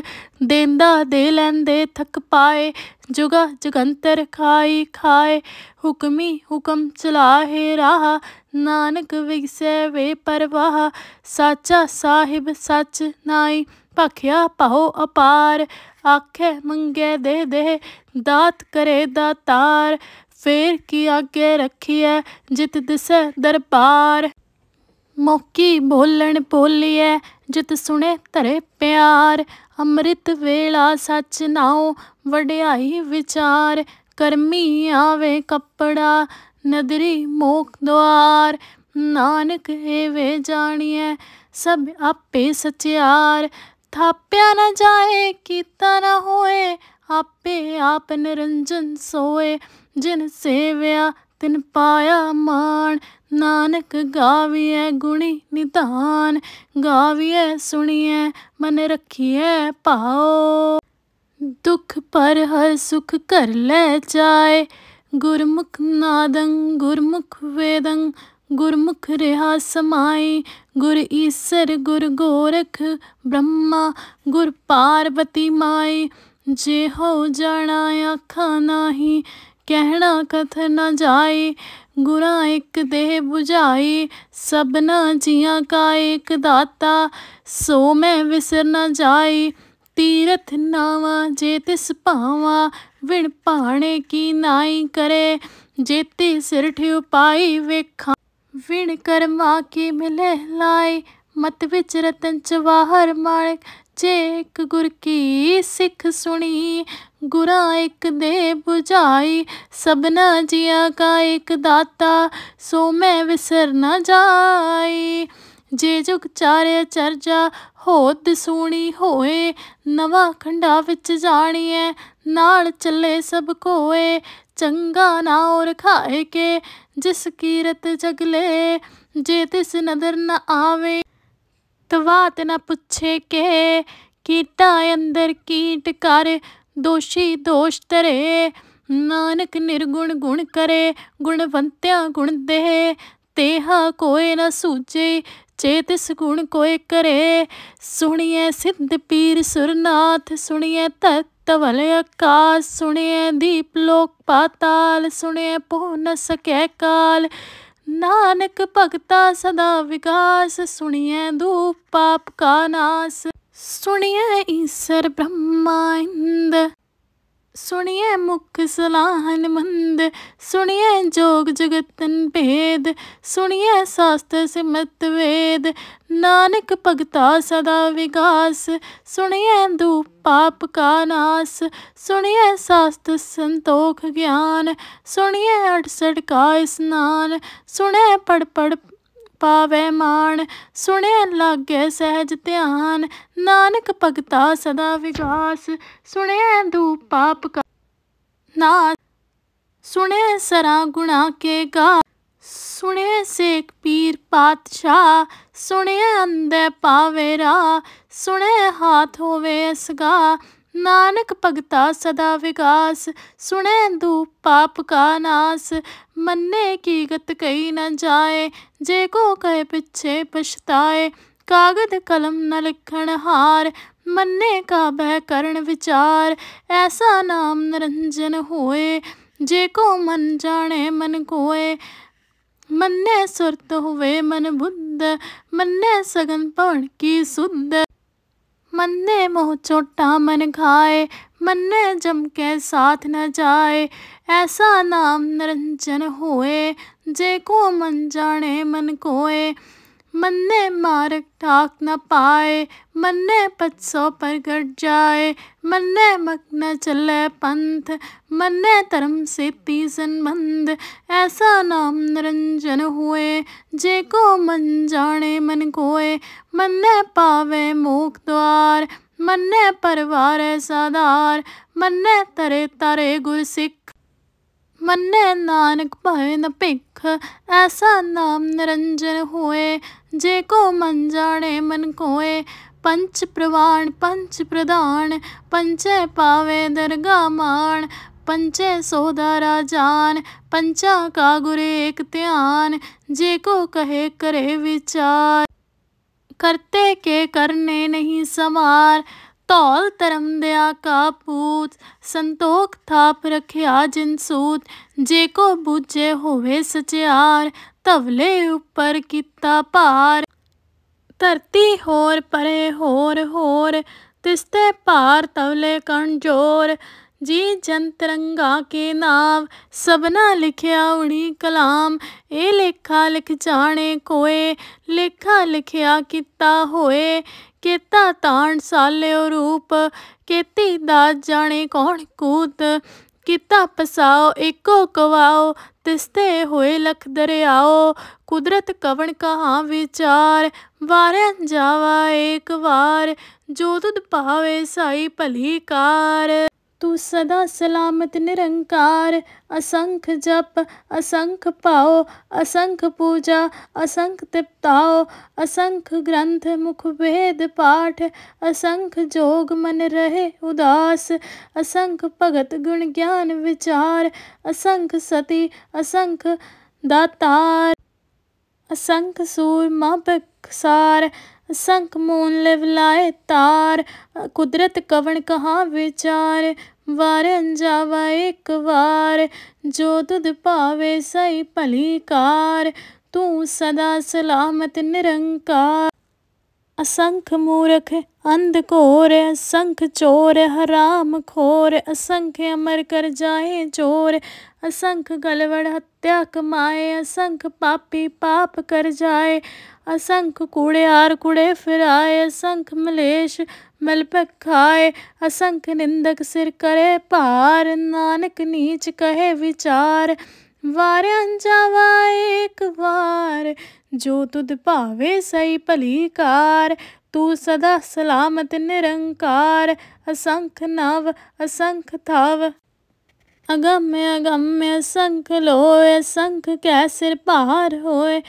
देंदा दे लैंदे थक पाए जुगा जगंतर खाई खाए हुक्मी हुक्म चलाहे राह नानक विसै वे परवाह साचा साहिब सच नाई भख्या पहो अपार ਆਖੇ मंगे दे दे ਦਾਤ ਕਰੇ ਦਾਤਾਰ ਫੇਰ ਕੀ ਰੱਖੀ ਰੱਖੀਐ ਜਿਤ ਦਿਸੈ ਦਰਬਾਰ ਮੋਕੀ ਬੋਲਣ ਬੋਲੀਐ ਜਿਤ ਸੁਣੇ ਧਰੇ ਪਿਆਰ ਅੰਮ੍ਰਿਤ ਵੇਲਾ ਸੱਚ ਨਾਉ ਵਡਿਆਈ ਵਿਚਾਰ ਕਰਮੀ ਆਵੇ ਕੱਪੜਾ ਨਦਰੀ ਮੋਖ ਦੁਆਰ ਨਾਨਕ ਏਵੇ ਜਾਣੀਐ ਸਭ ਆਪੇ ਸਚਿਆਰ ਥਾਪਿਆ ਨਾ ਜਾਏ ਕੀਤਾ ਨਾ ਹੋਏ ਆਪੇ ਆਪ ਨਿਰੰਜਨ ਸੋਏ ਜਿਨ ਸੇਵਿਆ ਤਿਨ ਪਾਇਆ ਮਾਣ ਨਾਨਕ ਗਾਵੀਐ ਗੁਣੀ ਨਿਧਾਨ ਗਾਵੀਐ ਸੁਣੀਐ ਮਨ ਰਖੀਐ ਭਾਉ ਦੁਖ ਪਰ ਹਰ ਸੁਖ ਕਰ ਲੈ ਜਾਏ ਗੁਰਮੁਖ ਨਾਦੰ ਗੁਰਮੁਖ ਵੇਦੰ ਗੁਰਮੁਖ ਰਿਹਾ ਸਮਾਈ ਗੁਰ ਈਸਰ ਗੁਰ ਗੋਰਖ ਬ੍ਰਹਮਾ ਗੁਰ ਪਾਰਵਤੀ ਮਾਈ ਜੇ ਹੋ ਜਾਣਾ ਆਖਾ ਨਾਹੀ कहना कथ न जाए गुरा एक दे बुझाए सबना जिया का एक दाता सो मैं विसर न जाए तीरथ नावा जे तिस पावा विण पाने की नाई करे जेती सिरठ उपाई वेखा विण करमा के मिले लाए मत विच रतन जवाहर माणिक ਚੇਕ ਗੁਰ ਕੀ ਸਿੱਖ ਸੁਣੀ ਗੁਰਾ ਇੱਕ ਦੇ 부ਝਾਈ ਸਭਨਾ ਜੀਆਂ ਕਾ ਇੱਕ ਦਾਤਾ ਸੋ ਮੈਂ ਵਿਸਰ ਨਾ ਜਾਈ ਜੇ ਜੁਗ ਚਾਰੇ ਚਰਜਾ ਹੋਤ ਸੁਣੀ ਹੋਏ ਨਵਾਂ ਖੰਡਾ ਵਿੱਚ ਜਾਣੀਐ ਨਾਲ ਚੱਲੇ ਸਭ ਕੋਏ ਚੰਗਾ ਨਾ ਔਰ ਖਾਏ ਕੇ ਜਿਸ ਕੀਰਤ ਜਗਲੇ ਜੇ ਤਿਸ ਨਦਰ ਨਾ ਆਵੇ तवात न पुछे के कीटा अंदर कीट कर दोषी दोष तरे नानक निर्गुण गुण करे गुणवंत्या गुण दे तेहा कोय न सूझे चेत सुगुण कोय करे सुनिए सिद्ध पीर सुरनाथ सुनिए तत्तवल आकाश सुनिए दीप लोक पाताल सुनिए पो न सके काल नानक भगता सदा विकास सुनिए धूप पाप का नास सुनिए ईश्वर ब्रह्मा इंद सुनिए मुख सलाहन मंद सुनिए जोग जगतन भेद सुनिए शास्त्र से वेद नानक भगता सदा विकास सुनिए दू पाप का नास सुनिए शास्त्र संतोख ज्ञान सुनिए अड़सठ का स्नान सुने पढ़ पढ़ ਪਾਵੇ ਮਾਣ ਸੁਣੇ ਲਾਗੇ ਸਹਿਜ ਧਿਆਨ ਨਾਨਕ ਭਗਤਾ ਸਦਾ ਵਿਗਾਸ ਸੁਣੇ ਦੂ ਪਾਪ ਕਾ ਨਾ ਸੁਣੇ ਸਰਾ ਗੁਣਾ ਕੇ ਗਾ ਸੁਣੇ ਸੇਖ ਪੀਰ ਪਾਤਸ਼ਾ ਸੁਣੇ ਅੰਦੇ ਪਾਵੇ ਰਾ ਸੁਣੇ ਹਾਥ ਹੋਵੇ ਅਸਗਾ नानक भगता सदा विकास सुने दू पाप का नास मन्ने की गत कई न जाए जे को कहे पिछे पछताए कागद कलम न लिखण हार मन्ने का बह करण विचार ऐसा नाम निरंजन होए जे को मन जाने मन कोए मन्ने सुरत तो हुए मन बुद्ध मन्ने सगन पवन की सुध मन्ने मोह चोटा मन खाए मन्ने जम के साथ न जाए ऐसा नाम निरंजन होए जे को मन जाने मन कोए मन्ने मारक ठाक न पाए मन्ने पत्सों पर गट जाए मन्ने मक न चले पंथ मन्ने धर्म से पीसन बंद ऐसा नाम निरंजन हुए जे को मन जाने मन कोए मन्ने पावे मोख द्वार मन्ने परवार सादार मन्ने तरे तारे गुरसिख मन्ने नानक भय न पिक मुख ऐसा नाम निरंजन हुए जे को मन जाने मन कोए पंच प्रवाण पंच प्रधान पंचे पावे दरगा मान पंचे सौदा जान पंचा का गुरे एक ध्यान जे को कहे करे विचार करते के करने नहीं समार ਧੌਲ ਧਰਮ ਦਿਆ ਕਾ ਪੂਤ ਸੰਤੋਖ ਥਾਪ ਰਖਿਆ ਜਿਨ ਸੂਤ ਜੇ ਕੋ ਬੁਝੇ ਹੋਵੇ ਸਚਿਆਰ ਤਵਲੇ ਉੱਪਰ ਕੀਤਾ ਭਾਰ ਧਰਤੀ ਹੋਰ ਪਰੇ ਹੋਰ ਹੋਰ तिस्ते पार तवले कणजोर जी जन तिरंगा के नाम सबना लिखिया उड़ी कलाम ए लेखा लिख जाने कोए लेखा लिखिया किता होए ਕੀਤਾ ਤਾਣ ਸਾਲਿਓ ਰੂਪ ਕੀਤੀ ਦਾ ਜਾਣੇ ਕੌਣ ਕੂਤ ਕੀਤਾ ਪਸਾਓ ਇੱਕੋ ਕਵਾਓ ਤਿਸਤੇ ਹੋਏ ਲਖ ਦਰਿਆਓ ਕੁਦਰਤ ਕਵਣ ਕਹਾ ਵਿਚਾਰ ਵਾਰਿਆ ਜਾਵਾ ਏਕ ਵਾਰ ਜੋ ਤੁਧ ਪਾਵੇ ਸਾਈ ਭਲੀ ਕਾਰ तू सदा सलामत निरंकार असंख्य जप असंख्य पाओ असंख्य पूजा असंख्य तिप्ताओ असंख्य ग्रंथ मुख वेद पाठ असंख्य जोग मन रहे उदास असंख भगत गुण ज्ञान विचार असंख सती असंख्य दातार असंख्य सूरमा बकसार संक मोन लिव तार कुदरत कवन कहाँ विचार वारन जावा एक बार जो दुध पावे सही भली कार तू सदा सलामत निरंकार असंख मूरख अंध अंधकोर असंख चोर हराम खोर असंख्य अमर कर जाए चोर असंख गलवड़ हत्या कमाए असंख पापी पाप कर जाए असंख कूड़े आर कूड़े फिराए असंख मलेश मलपक खाए असंख्य निंदक सिर करे पार नानक नीच कहे विचार वार अंजावा एक बार ਜੋ ਤੁਧ ਭਾਵੇ ਸਈ ਭਲੀ ਕਾਰ ਤੂੰ ਸਦਾ ਸਲਾਮਤ ਨਿਰੰਕਾਰ ਅਸੰਖ ਨਵ ਅਸੰਖ ਥਾਵ ਅਗੰਮ ਅਗੰਮ ਅਸੰਖ ਲੋਏ ਅਸੰਖ ਕੈ ਸਿਰ ਭਾਰ ਹੋਏ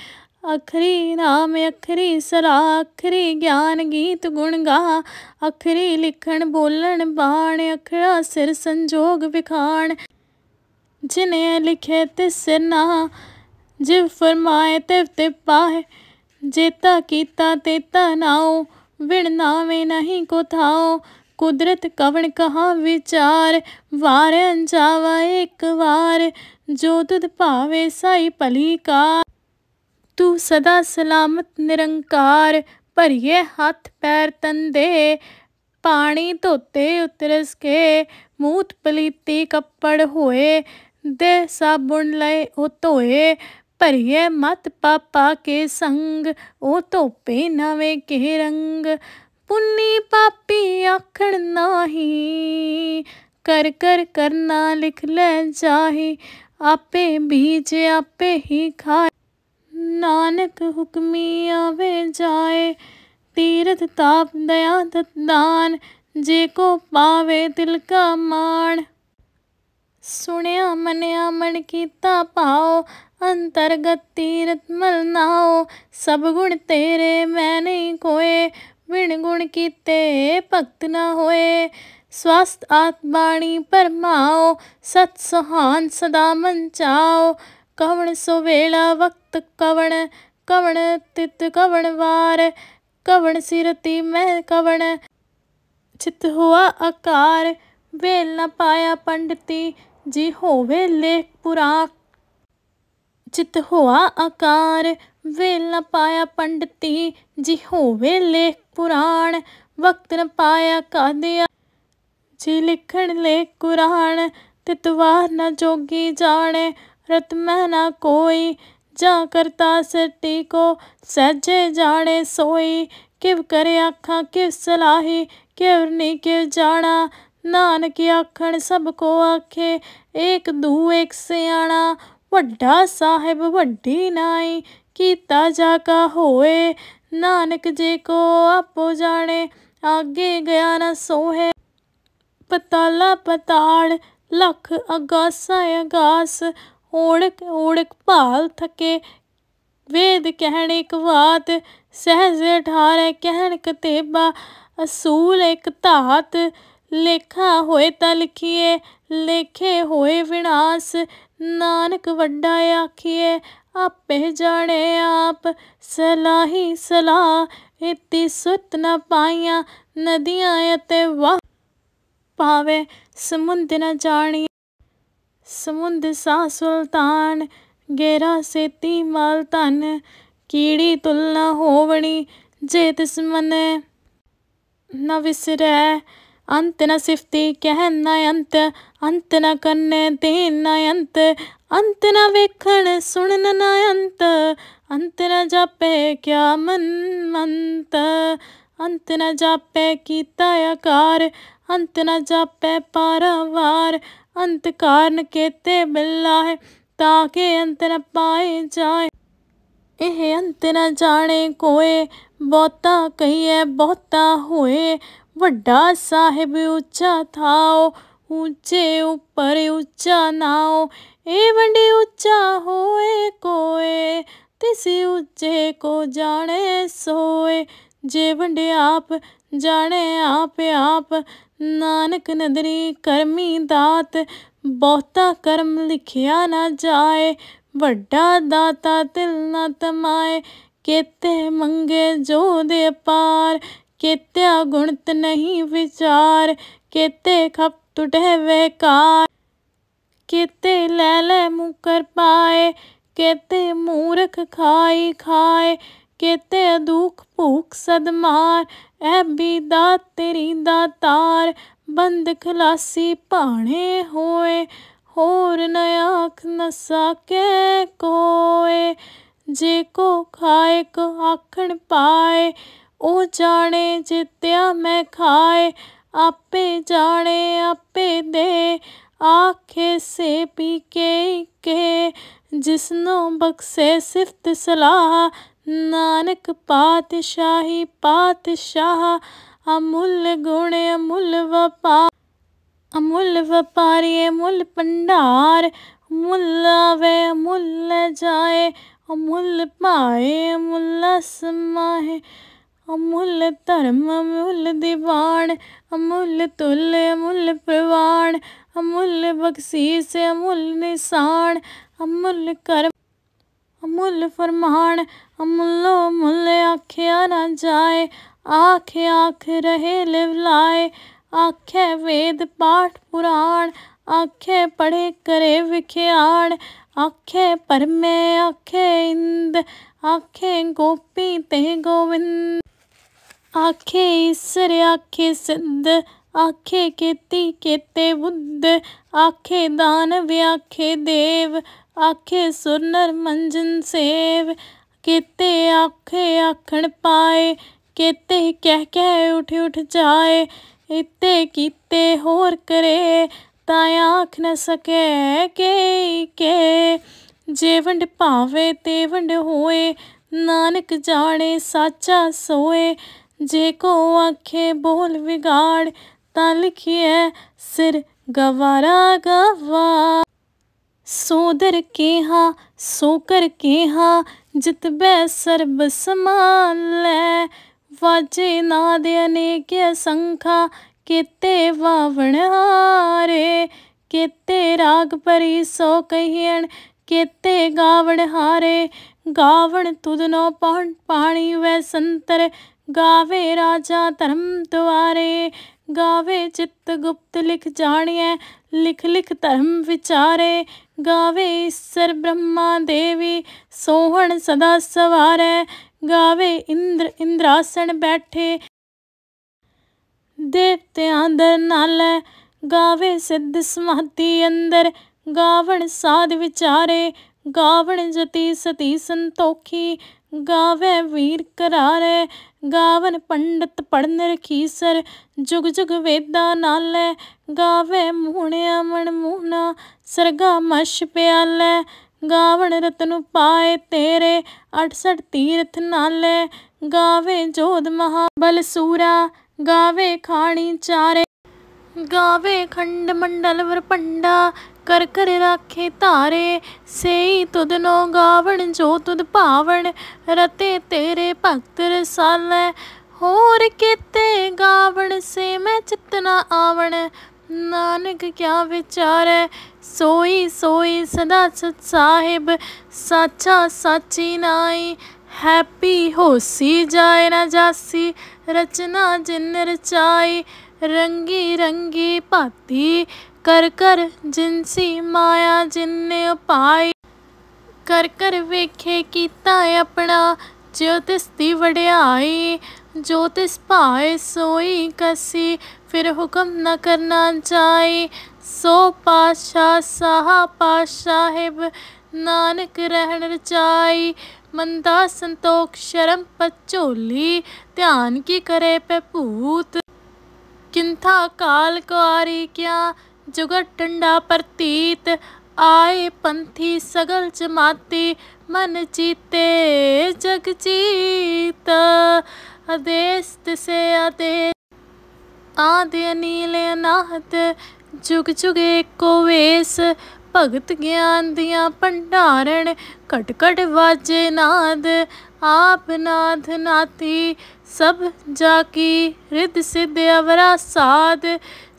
ਅਖਰੀ ਨਾਮ ਅਖਰੀ ਸਲਾ ਅਖਰੀ ਗਿਆਨ ਗੀਤ ਗੁਣ ਗਾ ਅਖਰੀ ਲਿਖਣ ਬੋਲਣ ਬਾਣ ਅਖਰਾ ਸਿਰ ਸੰਜੋਗ ਵਿਖਾਣ ਜਿਨੇ ਲਿਖੇ ਤਿਸ ਨਾ जिव फरमाए तिव ते पाए जेता कीता तेता नाओ विण नावे नहीं को थाओ कुदरत कवण कहा विचार वार अंजावा एक वार जो तुद पावे साई पली का तू सदा सलामत निरंकार पर ये हाथ पैर तंदे पानी धोते तो उतरस के मूत पलीती कपड़ ਕੱਪੜ दे साबुन ਸਾਬਣ ओ धोए तो पर मत पापा के संग ओ तो नवे के रंग पुन्नी पापी आखण नाही कर कर करना लिख ले जाहे आपे बीज आपे ही खाए नानक हुक्मी आवे जाए तीर्थ ताप दया दान जे को पावे तिल का माण सुनिया मनिया मन कीता पाओ अंतर्गत तीरथ मल नाओ सब गुण तेरे मैं नहीं खोए विण गुण कीते भक्त न होए स्वस्थ आत्माणी परमाओ सत सुहान सदा मन चाओ कवण सुवेला वक्त कवण कवण तित कवण वार कवण सिरती मैं कवण चित हुआ आकार वेल न पाया पंडिती जी हो वे लेख पुराक चित हुआ आकार वे न पाया पंडिती जी हो वे लेख पुराण वक्त न पाया का जी लिखण लेख कुरान तितवार न जोगी जाने रत में न कोई जा करता सटी को सहजे जाने सोई किव करे आखा किव सलाही किव नी किव जाना नानक आखण सब को आखे एक दू एक सियाणा ਵੱਡਾ ਸਾਹਿਬ ਵੱਡੀ ਨਾਈ ਕੀਤਾ ਜਾ ਕਾ ਹੋਏ ਨਾਨਕ ਜੀ ਕੋ ਆਪੋ ਜਾਣੇ ਆਗੇ ਗਿਆ ਨਾ ਸੋਹੇ ਪਤਾਲਾ ਪਤਾਲ ਲਖ ਅਗਾਸਾ ਅਗਾਸ ਓੜਕ ਓੜਕ ਭਾਲ ਥਕੇ ਵੇਦ ਕਹਿਣ ਇੱਕ ਬਾਤ ਸਹਿਜ 18 ਕਹਿਣ ਕਤੇਬਾ ਅਸੂਲ ਇੱਕ ਧਾਤ ਲੇਖਾ ਹੋਏ ਤਾਂ ਲਿਖੀਏ ਲੇਖੇ ਹੋਏ ਵਿਨਾਸ਼ ਨਾਨਕ ਵੱਡਾ ਆਖੀਏ ਆਪੇ ਜਾਣੇ ਆਪ ਸਲਾਹੀ ਸਲਾਹ ਇਤੀ ਸੁਤ ਨ ਪਾਈਆਂ ਨਦੀਆਂ ਅਤੇ ਵਾ ਪਾਵੇ ਸਮੁੰਦ ਨ ਜਾਣੀ ਸਮੁੰਦ ਸਾ ਸੁਲਤਾਨ ਗੇਰਾ ਸੇਤੀ ਮਾਲ ਧਨ ਕੀੜੀ ਤੁਲਨਾ ਹੋਵਣੀ ਜੇ ਤਿਸ ਮਨੇ ਨਾ ਵਿਸਰੈ अंत न ਸਿਫਤੀ कह ਨ अंत ਅੰਤ ਨ ਕੰਨੇ ਦੇਨ ਨ ਅੰਤ ਅੰਤ ਨ ਵੇਖਣ ਸੁਣਨ न ਅੰਤ ਅੰਤ ਨ ਜਾਪੇ ਕਿਆ ਮਨ ਮੰਤ ਅੰਤ ਨ ਜਾਪੇ ਕੀਤਾ ਆਕਾਰ ਅੰਤ अंत ਜਾਪੇ ਪਾਰਵਾਰ ਅੰਤ ਕਾਰਨ ਕੇਤੇ ਬਿੱਲਾ ਹੈ ਤਾਂ ਕਿ ਅੰਤ ਨ ਪਾਏ ਜਾਏ ਇਹ ਅੰਤ ਨਾ ਜਾਣੇ ਕੋਏ ਬਹੁਤਾ ਕਹੀਏ ਬਹੁਤਾ ਹੋਏ ਵੱਡਾ साहेब उच्चा ਥਾਓ ऊंचे उपर ऊंचा नाओ ए वंडे ऊंचा होए कोए तिसे ऊंचे को जाने सोए जे वंडे आप जाने आप आप नानक नदरी करमी दात बहुता कर्म लिखिया ना जाए ਵੱਡਾ ਦਾਤਾ ਤਿਲ ਨਾ ਤਮਾਏ ਕੇਤੇ ਮੰਗੇ ਜੋ ਦੇ ਪਾਰ ਕਿਤਿਆ ਗੁਣਤ ਨਹੀਂ ਵਿਚਾਰ ਕਿਤੇ ਖਪ ਟੁਟੇ ਵੇਕਾਰ ਕਿਤੇ ਲੈ ਲੈ ਮੁਕਰ ਪਾਏ ਕਿਤੇ ਮੂਰਖ ਖਾਈ ਖਾਏ ਕਿਤੇ ਦੁਖ ਭੂਖ ਸਦਮਾਰ ਐ ਬੀਦਾ ਤੇਰੀ ਦਾ ਤਾਰ ਬੰਦ ਖਲਾਸੀ ਭਾਣੇ ਹੋਏ ਹੋਰ ਨ ਆਖ ਨ ਸਕੇ ਕੋਏ ਜੇ ਕੋ ਖਾਏ ਕੋ ਆਖਣ ਪਾਏ ओ जाने ਜਿੱਤਿਆ मैं खाए आपे जाने आपे दे आखे से पी के के जिसनो बक्से सिफत सलाह नानक पातशाही पातशाह अमूल गुण अमूल वपा अमूल व्यापारी अमूल भंडार मुल्ला वे मुल्ला जाए अमूल पाए मुल्ला समाहे अमूल धर्म अमूल दीवान अमूल तुल अमूल प्रवान अमूल बखशीस अमूल निशान अमूल कर्म अमूल फरमान अमूलो अमूल आख्या ना जाए आख आख रहे लिवलाए आख वेद पाठ पुराण आखे पढ़े करे विख्याण आखे परमे आखे इंद आखे गोपी ते गोविंद आखे ईसर आखे सिद्ध आखे केती केते बुद्ध आखे दानव आखे देव आखे सुर मंजन सेव केते आखे आखण पाए केते कह कह उठ उठ जाए इते कीते होर करे ताए आख न सके के के जेवंड वंड भावे होए नानक जाने साचा सोए ਜੇ ਕੋ ਆਖੇ ਬੋਲ ਵਿਗਾੜ ਤਾਂ ਲਿਖਿਐ ਸਿਰ ਗਵਾਰਾ ਗਵਾ ਸੋਦਰ ਕੇਹਾ ਸੋਕਰ ਕੇਹਾ ਜਿਤ ਬੈ ਸਰਬ ਸਮਾਨ ਲੈ ਵਾਜੇ ਨਾ ਦੇ ਅਨੇਕ ਸੰਖਾ ਕਿਤੇ ਵਾਵਣ ਹਾਰੇ ਕਿਤੇ ਰਾਗ ਪਰੀ ਸੋ ਕਹਿਣ ਕਿਤੇ ਗਾਵਣ ਹਾਰੇ ਗਾਵਣ ਤੁਧ ਨੋ ਪਾਣ ਪਾਣੀ ਵੈ ਸੰਤਰ गावे राजा धर्म द्वारे गावे चित्त गुप्त लिख जानिए लिख लिख धर्म विचारे गावे ईश्वर ब्रह्मा देवी सोहन सदा सवारे गावे इंद्र इंद्रासन बैठे देवत्यादर नाल गावे सिद्ध समाधि अंदर गावण साध विचारे गावण जती सती संतोखी ਗਾਵੇ ਵੀਰ ਕਰਾਰੇ ਗਾਵਨ ਪੰਡਤ ਪੜਨ ਰਖੀਸਰ ਜੁਗ ਜੁਗ ਵੇਦਾ ਨਾਲੇ ਗਾਵੇ ਮੂਣਿਆ ਮਣ ਮੂਨਾ ਸਰਗਾ ਮਸ਼ ਪਿਆਲੇ ਗਾਵਣ ਰਤਨ ਪਾਏ ਤੇਰੇ 68 ਤੀਰਥ ਨਾਲੇ ਗਾਵੇ ਜੋਧ ਮਹਾਬਲ ਸੂਰਾ ਗਾਵੇ ਖਾਣੀ ਚਾਰੇ ਗਾਵੇ ਖੰਡ ਮੰਡਲ ਵਰ ਪੰਡਾ कर कर राखे तारे सेई तुदनो गावण जो तुद पावण रते तेरे भक्त रसाले होर केते गावण से मैं चितना आवण नानक क्या विचार है सोई सोई सदा सत साहिब साचा साची नाई हैप्पी होसी जाए ना जासी रचना जिन रचाई रंगी रंगी पाती ਕਰ ਕਰ ਜਿੰਸੀ ਮਾਇਆ ਜਿੰਨੇ ਉਪਾਈ ਕਰ ਕਰ ਵੇਖੇ ਕੀਤਾ ਆਪਣਾ ਜਿਉਤਿਸ ਦੀ ਵਡਿਆਈ ਜੋਤਿਸ ਭਾਏ ਸੋਈ ਕਸੀ ਫਿਰ ਹੁਕਮ ਨਾ ਕਰਨਾ ਚਾਏ ਸੋ ਪਾਸ਼ਾ ਪਾਸ਼ਾ ਹੈਬ ਨਾਨਕ ਰਹਿਣ ਰਚਾਈ ਮੰਦਾ ਸੰਤੋਖ ਸ਼ਰਮ ਪਚੋਲੀ ਧਿਆਨ ਕੀ ਕਰੇ ਪੈ ਭੂਤ ਕਿੰਥਾ ਕਾਲ ਕੁਆਰੀ ਕਿਆ ਜੁਗਰ ਟੰਡਾ ਪ੍ਰਤੀਤ ਆਏ ਪੰਥੀ ਸਗਲ ਜਮਾਤੀ ਮਨ ਚੀਤੇ ਜਗ ਚੀਤ ਅਦੇਸ ਸੇ ਅਦੇ ਆਦੇ ਅਨੀਲ ਅਨਾਹਤ ਜੁਗ ਜੁਗੇ ਕੋ ਵੇਸ ਭਗਤ ਗਿਆਨ ਦੀਆਂ ਭੰਡਾਰਣ ਘਟ ਘਟ ਵਾਜੇ ਨਾਦ ਆਪ ਨਾਥ ਨਾਤੀ ਸਭ ਜਾ ਕੀ ਰਿਤ ਸਿਧ ਅਵਰਾ ਸਾਧ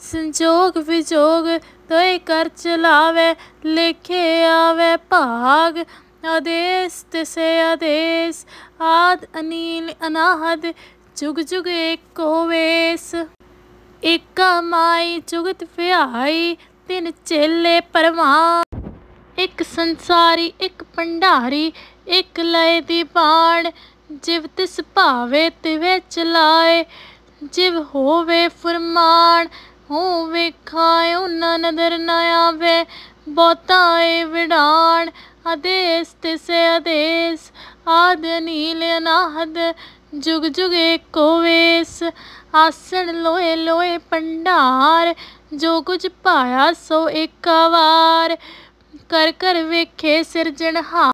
ਸੰਜੋਗ ਵਿਜੋਗ ਤੋਏ ਕਰ ਚਲਾਵੇ ਲਿਖੇ ਆਵੇ ਭਾਗ ਆਦੇਸ ਤਿਸੇ ਆਦੇਸ ਆਦ ਅਨੀਲ ਅਨਾਹਦ ਜੁਗ ਜੁਗ ਏਕੋ ਹੋਵੇਸ ਇਕ ਮਾਈ ਜੁਗਤ ਫਿਹਾਈ ਤਿਨ ਚੇਲੇ ਪਰਮਾ ਇੱਕ ਸੰਸਾਰੀ ਇੱਕ ਪੰਡਾਰੀ ਇੱਕ ਲਏ ਦੀ ਬਾਣ ਜਿਵ ਤਿਸ ਭਾਵੇ ਤਿਵੇ ਚਲਾਏ ਜਿਵ ਹੋਵੇ ਫਰਮਾਨ ਹੋ ਵੇਖਾਇ ਉਹਨਾਂ ਨਦਰ ਨਾ ਆਵੇ ਬੋਤਾਏ ਵਿੜਾਣ ਆਦੇਸ ਤਿਸੇ ਆਦੇਸ ਆਦ ਨੀਲ ਅਨਾਹਦ ਜੁਗ ਜੁਗ ਏਕੋ ਵੇਸ ਆਸਣ ਲੋਏ ਲੋਏ ਪੰਡਾਰ ਜੋ ਕੁਝ ਪਾਇਆ ਸੋ ਇੱਕ ਵਾਰ ਕਰ ਕਰ ਵੇਖੇ ਸਿਰਜਣਹਾਰ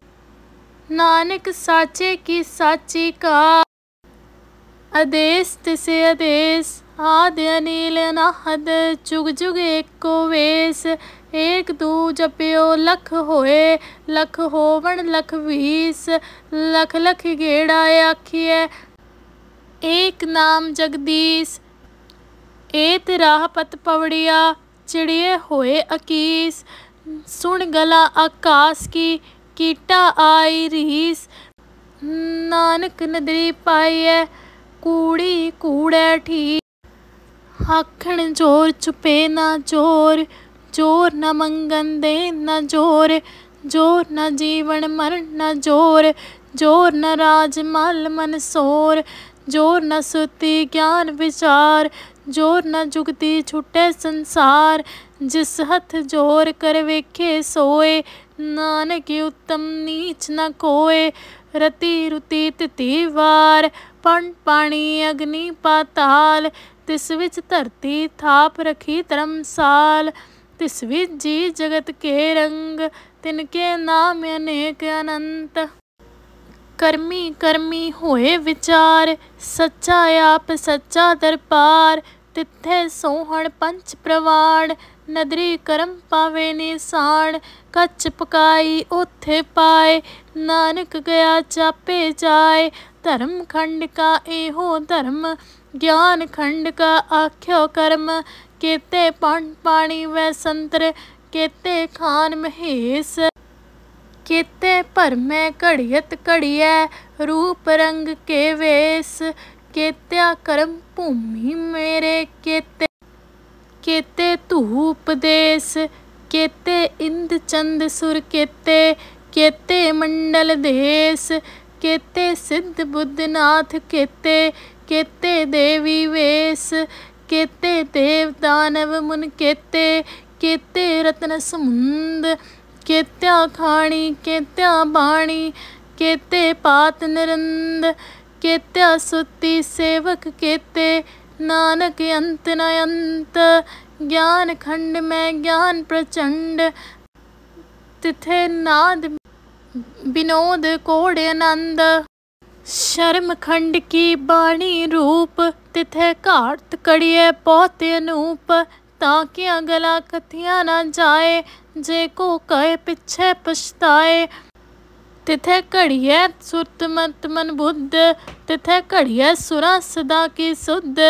ਨਾਨਕ ਸਾਚੇ ਕੀ ਸਾਚੀ ਕਾ ਅਦੇਸ ਤਿਸੇ ਅਦੇਸ ਆਦਿ अनिल अनाहद ਚੁਗ जुग एको ਵੇਸ ਏਕ ਤੂ ਜਪਿਓ ਲਖ ਹੋਏ ਲਖ ਹੋਵਣ ਲਖ ਵੀਸ ਲਖ ਲਖ ਗੇੜਾ ਆਖੀਐ ਏਕ ਨਾਮ ਜਗਦੀਸ਼ ਏਤ ਰਾਹ ਪਤ ਪਵੜਿਆ ਚਿੜੀਏ ਹੋਏ ਅਕੀਸ ਸੁਣ ਗਲਾ ਆਕਾਸ ਕੀ ਕੀਟਾ ਆਈ ਰੀਸ ਨਾਨਕ ਨਦਰੀ ਪਾਈਐ ਕੂੜੀ ਕੂੜੈ ਠੀ आखण जोर छुपे ना जोर जोर न मंगन दे न जोर जोर न जीवन मरण न जोर जोर न राज मल मन सोर जोर न सुती ज्ञान विचार जोर न जुगती छुटे संसार जिस हथ जोर कर वेखे सोए नानक उत्तम नीच न कोय रति रुति तिथि वार पण पाणी अग्नि पाताल ਤਿਸ ਵਿੱਚ ਧਰਤੀ ਥਾਪ ਰਖੀ ਧਰਮਸਾਲ ਤਿਸ ਵਿੱਚ ਜੀ ਜਗਤ ਕੇ ਰੰਗ ਤਿਨ ਕੇ ਨਾਮ ਅਨੇਕ ਅਨੰਤ ਕਰਮੀ ਕਰਮੀ ਹੋਏ ਵਿਚਾਰ ਸੱਚਾ ਆਪ ਸੱਚਾ ਦਰਪਾਰ ਤਿੱਥੇ ਸੋਹਣ ਪੰਚ ਪ੍ਰਵਾਣ ਨਦਰੀ ਕਰਮ ਪਾਵੇ ਨਿਸਾਨ ਕੱਚ ਪਕਾਈ ਉਥੇ ਪਾਏ ਨਾਨਕ ਗਿਆ ਚਾਪੇ ਜਾਏ ਧਰਮ ਖੰਡ ਕਾ ਇਹੋ ਧਰਮ ज्ञान खंड का आख्यो कर्म केते पान पाणी व संतर केते खान महेश केते पर मैं कड़ियत कड़िया रूप रंग के वेश केत्या कर्म भूमि मेरे केते केते तू उपदेश केते इंद चंद सुर केते केते मंडल देश केते सिद्ध बुद्ध नाथ केते केते देवी वेश केते देव दानव मुन केते केते रत्न समुंद केत्या खाणी केत्या बाणी केते पात निरंद केत्या सुति सेवक केते नानक अंत नयंत ज्ञान खंड में ज्ञान प्रचंड तिथे नाद विनोद कोड़ आनंद ਸ਼ਰਮ ਖੰਡ ਕੀ ਬਾਣੀ ਰੂਪ ਤਿਥੈ ਘਾਟ ਕੜੀਏ ਬਹੁਤ ਅਨੂਪ ਤਾਂ ਕਿ ਅਗਲਾ ਕਥਿਆ ਨਾ ਜਾਏ ਜੇ ਕੋ ਕਹੇ ਪਿੱਛੇ ਪਛਤਾਏ ਤਿਥੈ ਘੜੀਐ ਸੁਰਤ ਮਤ ਮਨ ਬੁੱਧ ਤਿਥੈ ਘੜੀਐ ਸੁਰਾ ਸਦਾ ਕੀ ਸੁਧ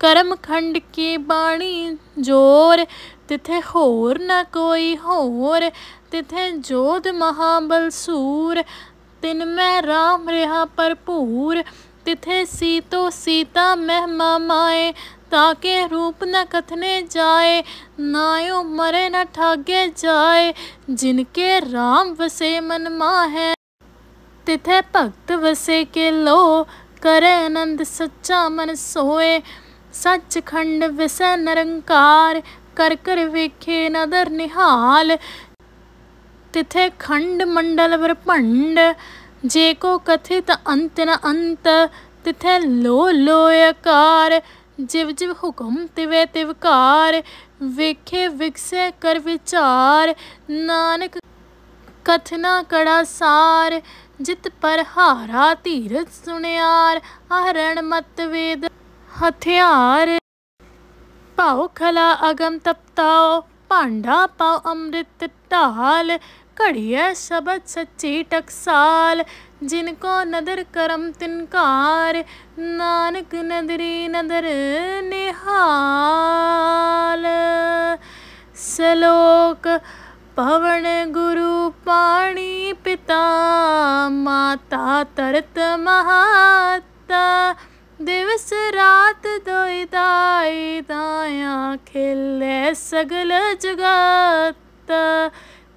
ਕਰਮ ਖੰਡ ਕੀ ਬਾਣੀ ਜੋਰ ਤਿਥੇ ਹੋਰ ਨਾ ਕੋਈ ਹੋਰ ਤਿਥੇ ਜੋਧ ਮਹਾਬਲ ਸੂਰ ਤਿਨ ਮੈਂ ਰਾਮ ਰਿਹਾ ਭਰਪੂਰ ਤਿਥੇ ਸੀਤੋ ਸੀਤਾ ਮਹਿਮਾ ਮਾਏ ਕੇ ਰੂਪ ਨ ਕਥਨੇ ਜਾਏ ਨਾਇਓ ਮਰੇ ਨ ਠਾਗੇ ਜਾਏ ਜਿਨ ਕੇ ਰਾਮ ਵਸੇ ਮਨ ਮਾਹੈ ਤਿਥੇ ਭਗਤ ਵਸੇ ਕੇ ਲੋ ਕਰੇ ਆਨੰਦ ਸੱਚਾ ਮਨ ਸੋਏ ਸੱਚ ਖੰਡ ਵਿਸੈ ਨਰੰਕਾਰ ਕਰ ਕਰ ਵੇਖੇ ਨਦਰ ਨਿਹਾਲ तिथे खंड मंडल ब्रह्मंड जेको कथित अंत न अंत तिथे लो लोयकार ਜਿਵ ਜਿਵ ਹੁਕਮ ਤਿਵੇ ਤਿਵਕਾਰ ਵੇਖੇ ਵਿਕਸੇ ਕਰ ਵਿਚਾਰ ਨਾਨਕ ਕਥਨਾ ਕੜਾ ਸਾਰ ਜਿਤ ਪਰ ਹਾਰਾ ਧੀਰਜ ਸੁਣਿਆਰ ਆਹਰਣ ਮਤ ਵੇਦ ਹਥਿਆਰ ਪਾਉ ਖਲਾ ਅਗਮ ਤਪਤਾਓ ਭਾਂਡਾ ਪਾਉ ਅੰਮ੍ਰਿਤ ਢਾਲ कढ़िय शबद सच्ची टकसाल जिनको नदर करम तिनकार नानक नदरी नदर निहाल सलोक पवन गुरु पाणी पिता माता तरत महाता दिवस रात दोई दाई दाया खिले सगल जगात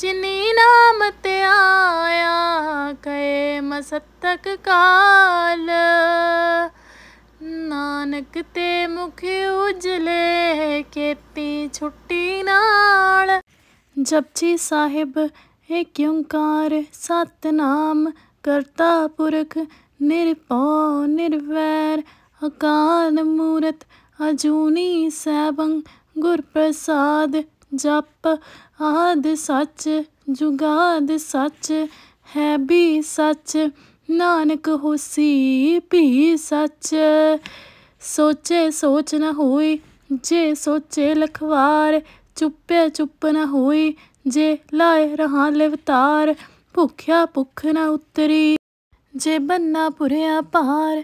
ਜਿਨੀ ਨਾਮ ਤੇ ਆਇਆ ਕਏ ਮਸਤਕ ਕਾਲ ਨਾਨਕ ਤੇ ਮੁਖ ਉਜਲੇ ਕੀਤੀ ਛੁੱਟੀ ਨਾਲ ਜਪਜੀ ਸਾਹਿਬ ਏਕ ਓੰਕਾਰ ਸਤਨਾਮ ਕਰਤਾ ਪੁਰਖ ਨਿਰਪਉ ਨਿਰਵੈਰ ਅਕਾਲ ਮੂਰਤ ਅਜੂਨੀ ਸੈਭੰ ਗੁਰ ਪ੍ਰਸਾਦ ਜਪ ਆਦ ਸੱਚ ਜੁਗਾਦ ਸੱਚ ਹੈ ਵੀ ਸੱਚ ਨਾਨਕ ਹੋਸੀ ਭੀ ਸੱਚ ਸੋਚੇ ਸੋਚ ਨਾ ਹੋਈ ਜੇ ਸੋਚੇ ਲਖਵਾਰ ਚੁੱਪੇ ਚੁੱਪ ਨਾ ਹੋਈ ਜੇ ਲਾਇ ਰਹਾ ਲਿਵਤਾਰ ਭੁੱਖਿਆ ਭੁੱਖ ਨਾ ਉਤਰੀ ਜੇ ਬੰਨਾ ਪੁਰਿਆ ਪਾਰ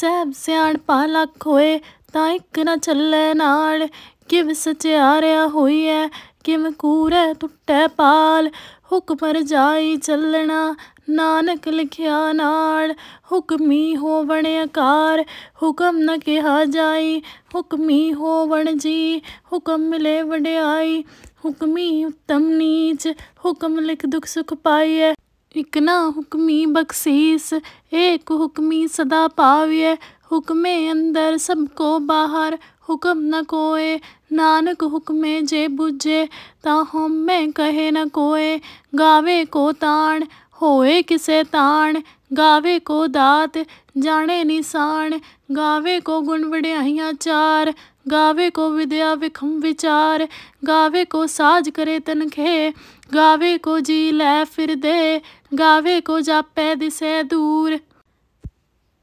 ਸਭ ਸਿਆਣ ਪਾਲਾ ਖੋਏ ਹੋਏ ਤਾਂ ਇੱਕ ਨਾ ਚੱਲੇ ਨਾਲ ਕਿਵ ਸਚਿਆਰਿਆ ਹੋਈਐ ਕਿਵ ਕੂਰੈ ਟੁੱਟੈ ਪਾਲ ਹੁਕਮਰ ਜਾਈ ਚੱਲਣਾ ਨਾਨਕ ਲਿਖਿਆ ਨਾਲ ਹੁਕਮੀ ਹੋਵਣ ਅਕਾਰ ਹੁਕਮ ਨ ਕਿਹਾ ਜਾਈ ਹੁਕਮੀ ਹੋਵਣ ਜੀ ਹੁਕਮ ਮਿਲੇ ਵਡਿਆਈ ਹੁਕਮੀ ਉਤਮ ਨੀਚ ਹੁਕਮ ਲਿਖ ਦੁਖ ਸੁਖ ਪਾਈਐ ਇਕ ਨਾ ਹੁਕਮੀ ਬਖਸ਼ੀਸ ਏਕ ਹੁਕਮੀ ਸਦਾ ਪਾਵੀਐ ਹੁਕਮੇ ਅੰਦਰ ਸਭ ਕੋ ਬਾਹਰ हुक्म न कोए नानक हुक्मे जे बुझे ताहुम में कहे न कोए गावे को तान होए किसे ताण गावे को दात जाने निशान गावे को गुण वड्याइयाँ चार गावे को विद्या विखम विचार गावे को साज करे तनखे गावे को जी लै फिर दे गावे को जापै दिसे दूर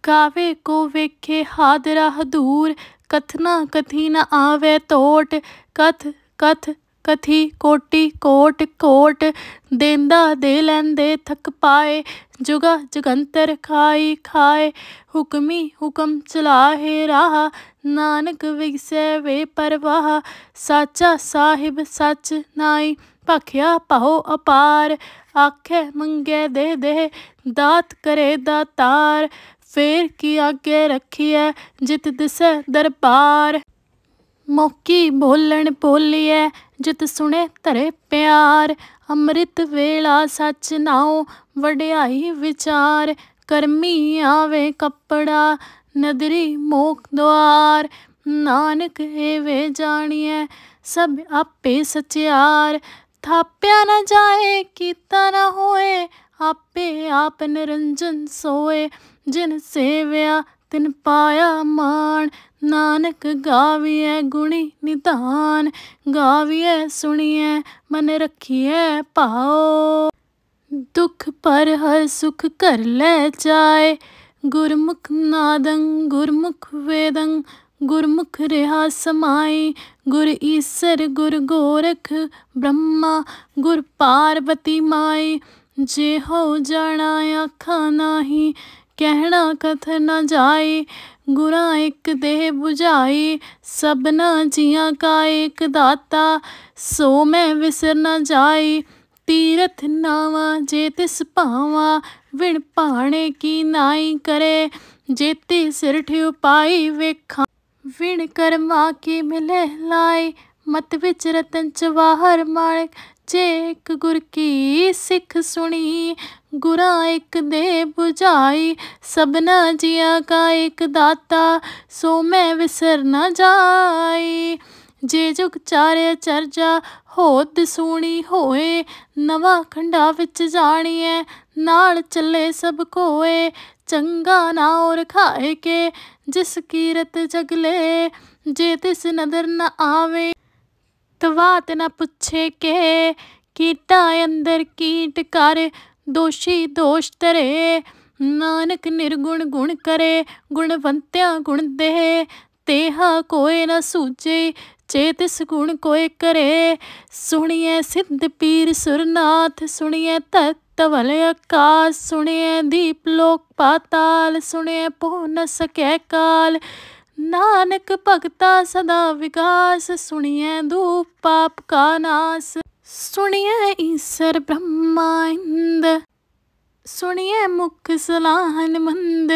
गावे को वेखे हादरा दूर कथना कथी न आवे तोट कथ कथ कथी कोटी कोट कोट देंदा दे लैंदे थक पाए जुगा जुगंतर खाई खाए हुक्मी हुक्म चलाहे राह नानक विगसै वे परवाह साचा साहिब सच नाई ਭਾਖਿਆ ਪਾਹੋ ਅਪਾਰ ਆਖੇ ਮੰਗੇ दे ਦੇ ਦਾਤ ਕਰੇ ਦਾਤਾਰ ਫੇਰ ਕੀ ਅੱਗੇ ਰੱਖੀਐ ਜਿਤ ਦਿਸੈ ਦਰਬਾਰ ਮੌਕੀ ਬੋਲਣ ਬੋਲੀਐ ਜਿਤ ਸੁਣੇ ਧਰੇ ਪਿਆਰ ਅੰਮ੍ਰਿਤ ਵੇਲਾ ਸੱਚ ਨਾਉ ਵਡਿਆਈ ਵਿਚਾਰ ਕਰਮੀ ਆਵੇ ਕੱਪੜਾ ਨਦਰੀ ਮੋਖ ਦੁਆਰ ਨਾਨਕ ਵੇ ਜਾਣੀਐ ਸਭ ਆਪੇ ਸਚਿਆਰ ਥਾਪਿਆ ਨਾ ਜਾਏ ਕੀਤਾ ਨਾ ਹੋਏ ਆਪੇ ਆਪ ਨਿਰੰਜਨ ਸੋਏ ਜਿਨ ਸੇਵਿਆ ਤਿਨ ਪਾਇਆ ਮਾਣ ਨਾਨਕ ਗਾਵੀਐ ਗੁਣੀ ਨਿਧਾਨ ਗਾਵੀਐ ਸੁਣੀਐ ਮਨ ਰਖੀਐ ਭਾਉ ਦੁਖ ਪਰ ਹਰ ਸੁਖ ਕਰ ਲੈ ਜਾਏ ਗੁਰਮੁਖ ਨਾਦੰ ਗੁਰਮੁਖ ਵੇਦੰ ਗੁਰਮੁਖ ਰਿਹਾ ਸਮਾਈ ਗੁਰ ਈਸਰ ਗੁਰ ਗੋਰਖ ਬ੍ਰਹਮਾ ਗੁਰ ਪਾਰਵਤੀ ਮਾਈ ਜੇ ਹੋ ਜਾਣਾ ਆਖਾ ਨਾਹੀ कहना कथ न जाए गुरा एक देह बुझाए सबना जिया का एक दाता सो मैं विसर न जाए तीरथ नावा जे तिस पावा विण पाने की नाई करे जेती सिर ठिउ वेखा विण करमा की मिले लाए मत विच रतन चवाहर माणिक जे एक गुर की सिख सुनी ਗੁਰਾ ਇੱਕ ਦੇ 부ਝਾਈ ਸਭਨਾ ਜੀਆ ਕਾ ਇੱਕ ਦਾਤਾ ਸੋ ਮੈਂ ਵਿਸਰ ਨਾ ਜਾਈ ਜੇ ਜੁਗ ਚਾਰੇ ਚਰਜਾ ਹੋਤ ਸੂਣੀ ਹੋਏ ਨਵਾ ਖੰਡਾ ਵਿੱਚ ਜਾਣੀਐ ਨਾਲ ਚੱਲੇ ਸਭ ਕੋਏ ਚੰਗਾ ਨਾ ਔਰ ਖਾਏ ਕੇ ਜਿਸ ਕੀਰਤ ਜਗਲੇ ਜੇ ਤਿਸ ਨਦਰ ਨ ਆਵੇ ਤਵਾਤ ਨ ਪੁੱਛੇ ਕੇ ਕੀਟਾ ਅੰਦਰ ਕੀਟ ਕਰੇ दोषी दोष तरे नानक निर्गुण गुण करे गुणवंत्या गुण देह तेहा कोय न सूझे चेत गुण कोय करे सुनिए सिद्ध पीर सुरनाथ सुनिए तत् तवल आकाश सुनिए दीप लोक पाताल सुनिए पो न काल नानक भगता सदा विकास सुनिए धूप पाप का नास सुनिए ईश्वर ब्रह्मांड सुनिए मुख सलाहन मंद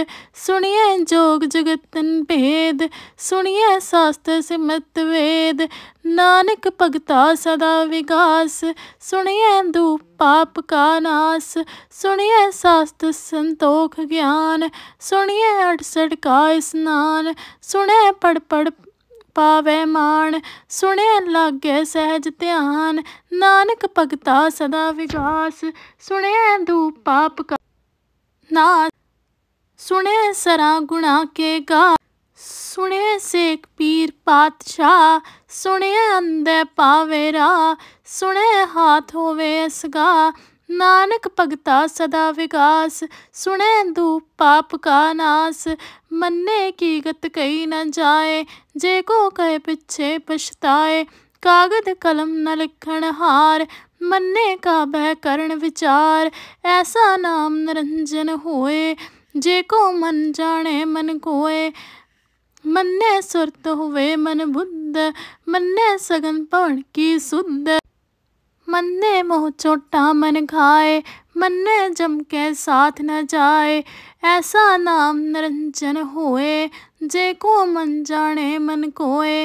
सुनिए जोग जगतन भेद सुनिए शास्त्र सिमत वेद नानक भगता सदा विकास सुनिए धूप पाप का नास सुनिय शास्त्र संतोख ज्ञान सुनिए अड़सठ का स्नान सुने पढ़ पढ़ ਪਾਵੇ ਮਾਣ ਸੁਣੇ ਲਾਗੇ ਸਹਿਜ ਧਿਆਨ ਨਾਨਕ ਭਗਤਾ ਸਦਾ ਵਿਗਾਸ ਸੁਣੇ ਦੂ ਪਾਪ ਕਾ ਨਾ ਸੁਣੇ ਸਰਾ ਗੁਣਾ ਕੇ ਗਾ ਸੁਣੇ ਸੇਖ ਪੀਰ ਪਾਤਸ਼ਾਹ ਸੁਣੇ ਅੰਦੇ ਪਾਵੇ ਰਾ ਸੁਣੇ ਹਾਥ ਹੋਵੇ ਅਸਗਾ नानक भगता सदा विकास सुनै दू पाप का नास मन्ने की गत कई न जाए जे को कहे पिछे पछताए कागद कलम न लिखण हार मन्ने का बह करण विचार ऐसा नाम निरंजन होए जे को मन जाने मन कोए मन्ने सुरत हुए मन बुद्ध मन्ने सगन पवन की सुध मन्ने मोह चोटा मन खाए मन्ने जम के साथ न जाए ऐसा नाम निरंजन होए जे को मन जाने मन कोए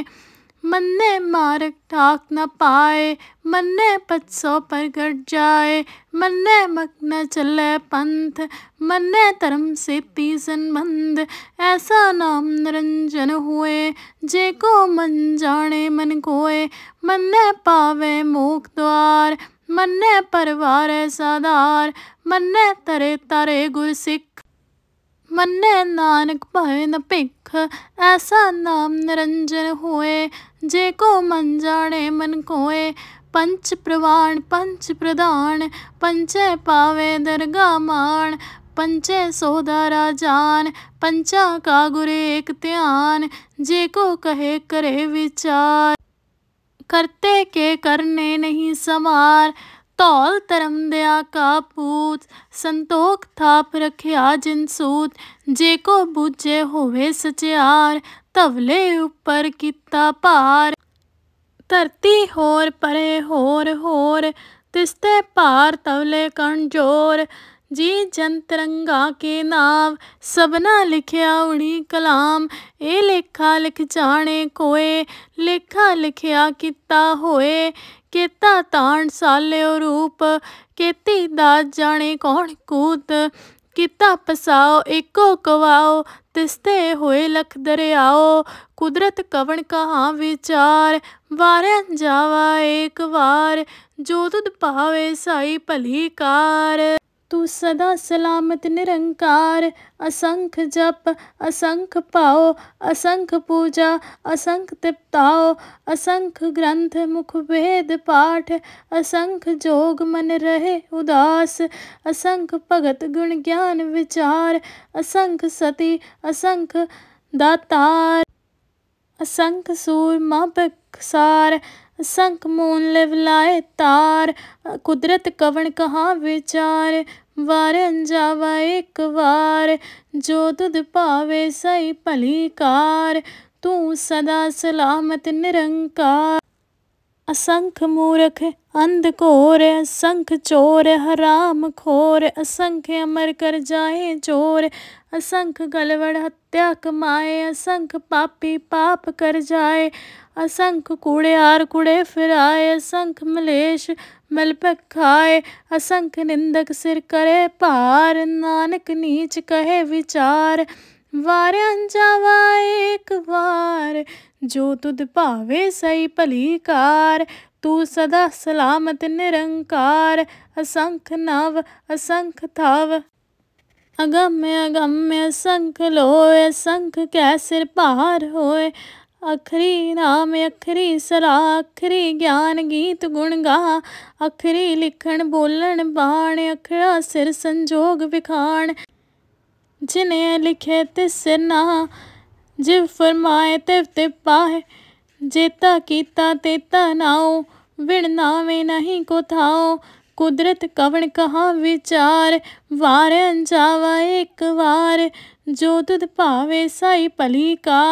मन्ने मारक ठाक न पाए मन्ने पत्सों पर गट जाए मन्ने मक न चले पंथ मन्ने धर्म से पीसन मंद ऐसा नाम निरंजन हुए जे को मन जाने मन कोए मन्ने पावे मोख द्वार मन्ने परवार साधार मन्ने तरे तरे गुरसिख सिख मन्ने नानक भय न भिख ऐसा नाम निरंजन हुए जे को मन जाने मन कोए पंच प्रवाण पंच प्रधान पंचे पावे दरगा मान पंचे सोदारा जान पंचा का गुरे एक ध्यान जे को कहे करे विचार करते के करने नहीं समार ਧੌਲ ਧਰਮ ਦਿਆ ਕਾ ਪੂਤ ਸੰਤੋਖ ਥਾਪ ਰਖਿਆ ਜਿਨ ਸੂਤ ਜੇ ਕੋ ਬੁਝੇ ਹੋਵੇ ਸਚਿਆਰ ਤਵਲੇ ਉੱਪਰ ਕੀਤਾ ਭਾਰ ਧਰਤੀ ਹੋਰ ਪਰੇ ਹੋਰ ਹੋਰ ਤਿਸਤੇ ਭਾਰ ਤਵਲੇ ਕਣ ਜੋਰ जी जन तिरंगा के नाम सबना लिखया उड़ी कलाम ए लेखा लिख जाने कोए लेखा लिखया किता होए ਕੀਤਾ ਤਾਣ ਸਾਲਿਓ ਰੂਪ ਕੀਤੀ ਦਾ ਜਾਣੇ ਕੌਣ ਕੂਤ ਕੀਤਾ ਪਸਾਓ ਇੱਕੋ ਕਵਾਓ ਤਿਸਤੇ ਹੋਏ ਲਖ ਦਰਿਆਓ ਕੁਦਰਤ ਕਵਣ ਕਹਾ ਵਿਚਾਰ ਵਾਰਿਆ ਜਾਵਾ ਏਕ ਵਾਰ ਜੋ ਤੁਧ ਪਾਵੇ ਸਾਈ ਭਲੀ ਕਾਰ तू सदा सलामत निरंकार असंख जप असंख पाओ असंख पूजा असंख तिप्ताओ असंख ग्रंथ मुख वेद पाठ असंख जोग मन रहे उदास असंख भगत गुण ज्ञान विचार असंख सती असंख दातार असंख सूर मापक सार संक मोन लिवलाए तार कुदरत कवन कहाँ विचार वारन जावा एक बार जो दुध पावे सही भली कार तू सदा सलामत निरंकार असंख मूरख अंध अंधकोर असंख चोर हराम खोर असंख अमर कर जाए चोर असंख गलवड़ हत्या कमाए असंख पापी पाप कर जाए असंख कूड़े आर कूड़े फिराए असंख मलेश मलपक खाए असंख निंदक सिर करे पार नानक नीच कहे विचार ਵਾਰ ਅੰਜਾਵਾ ਇੱਕ ਵਾਰ ਜੋ ਤੁਧ ਭਾਵੇ ਸਈ ਭਲੀ ਕਾਰ ਤੂੰ ਸਦਾ ਸਲਾਮਤ ਨਿਰੰਕਾਰ ਅਸੰਖ ਨਵ ਅਸੰਖ ਥਾਵ ਅਗੰਮ ਅਗੰਮ ਅਸੰਖ ਲੋਏ ਅਸੰਖ ਕੈ ਸਿਰ ਭਾਰ ਹੋਏ ਅਖਰੀ ਨਾਮ ਅਖਰੀ ਸਲਾ ਅਖਰੀ ਗਿਆਨ ਗੀਤ ਗੁਣ ਗਾ ਅਖਰੀ ਲਿਖਣ ਬੋਲਣ ਬਾਣ ਅਖਰਾ ਸਿਰ ਸੰਜੋਗ ਵਿਖਾਣ ਜਿਨੇ ਲਿਖੇ ਤਿਸ ਨਾ ਜਿਵ ਫਰਮਾਏ ਤਿਵ ਤੇ ਪਾਹੇ ਜੇਤਾ ਕੀਤਾ ਤੇ ਤਨਾਉ ਵਿਣ ਨਾਵੇਂ ਨਹੀਂ ਕੋ ਥਾਉ ਕੁਦਰਤ ਕਵਣ ਕਹਾ ਵਿਚਾਰ ਵਾਰਨ ਜਾਵਾ ਇੱਕ ਵਾਰ ਜੋ ਤੁਧ ਭਾਵੇ ਸਾਈ ਭਲੀ ਕਾ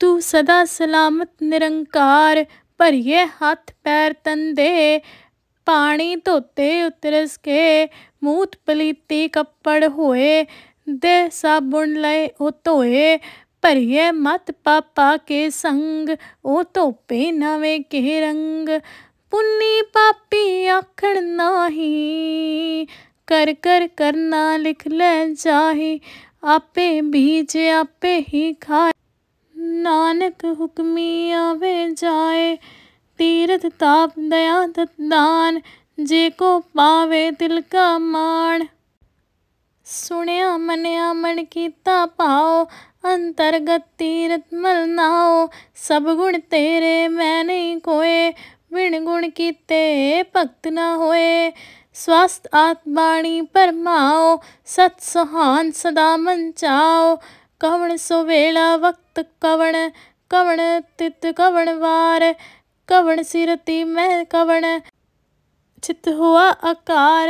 तू सदा सलामत निरंकार भरिए हाथ पैर तंदे पानी धोते उतरस के मूत पलीती कपड़ होए दे साबुन लय ओ धोए भरिए मत पापा के संग ओ धोपे नवे के रंग पुन्नी पापी आखण नाही कर कर करना लिख ले जाहे आपे बीज आपे ही खाए नानक हुक्मी आवे जाए तीरथ ताप दया दान जे को पावे तिल का माण सुनिया मनिया मन कीता पाओ अंतर्गत तीरथ मल नाओ सब गुण तेरे मैं नहीं कोए बिन गुण कीते भक्त न होए स्वस्थ आत्माणी परमाओ सत सुहान सदा मन चाओ कवण सुवेला वक्त तित कवण कवण तित कवण वार कवण सिरती मैं कवण चित हुआ आकार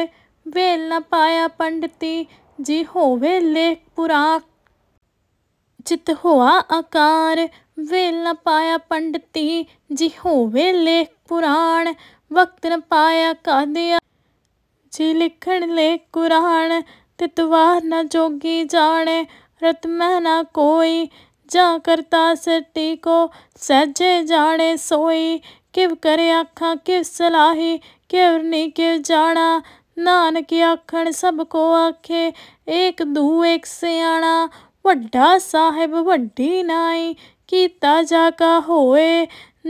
वेल न पाया पंडिती जी होवे लेख पुराक चित हुआ आकार वेल न पाया पंडिती जी होवे लेख पुराण वक्त न पाया का दिया जी लिखण लेख कुरान तितवार न जोगी जाने रत मह ना कोई जा करता सिटी को सहजे जाने सोई किव करे आखा किव सलाही किव नी किव जाना नानक आखण को आखे एक दू एक सियाणा ਵੱਡਾ साहेब वी नाई किता जा का ਹੋਏ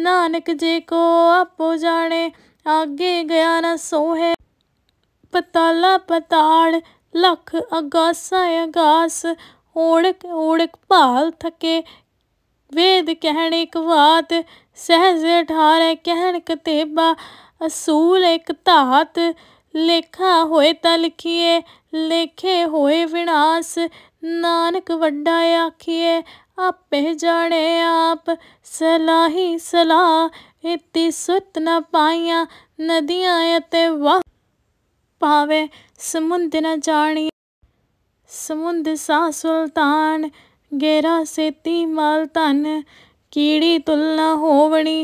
नानक जे को ਆਪੋ जाने आगे गया ना सोहे पताला पताड़ लख अगासा अगास ਓੜਕ ਓੜਕ ਭਾਲ ਥਕੇ ਵੇਦ ਕਹਿਣੇ ਇੱਕ ਬਾਤ ਸਹਿਜ ਠਾਰੇ ਕਹਿਣ ਕਤੇਬਾ ਅਸੂਲ ਇੱਕ ਧਾਤ ਲੇਖਾ ਹੋਏ ਤਾਂ ਲਿਖੀਏ ਲੇਖੇ ਹੋਏ ਵਿਨਾਸ਼ ਨਾਨਕ ਵੱਡਾ ਆਖੀਏ ਆਪੇ ਜਾਣੇ ਆਪ ਸਲਾਹੀ ਸਲਾ ਇਤੀ ਸੁਤ ਨ ਪਾਈਆਂ ਨਦੀਆਂ ਅਤੇ ਵਾ ਪਾਵੇ ਸਮੁੰਦ ਨ ਜਾਣੀ समुंद सा सुल्तान गहरा सेती माल तन कीड़ी तुलना होवनी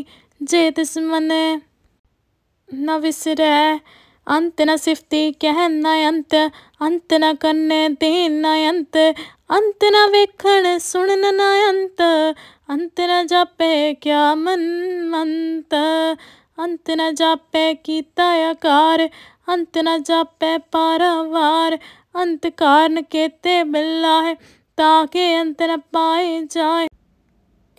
जे तिस मन न विसरै अंत न सिफती कह न अंत अंत न कन्ने देन न अंत अंत न वेखण सुनन न अंत अंत न जापे क्या मन मंत अंत न जापे कीता आकार अंत न जापे पारावार ਅੰਤ ਕਾਰਨ ਕੇਤੇ ਮਿਲਣਾ ਹੈ ਤਾਂ ਕਿ ਅੰਤ ਨ ਪਾਏ ਜਾਏ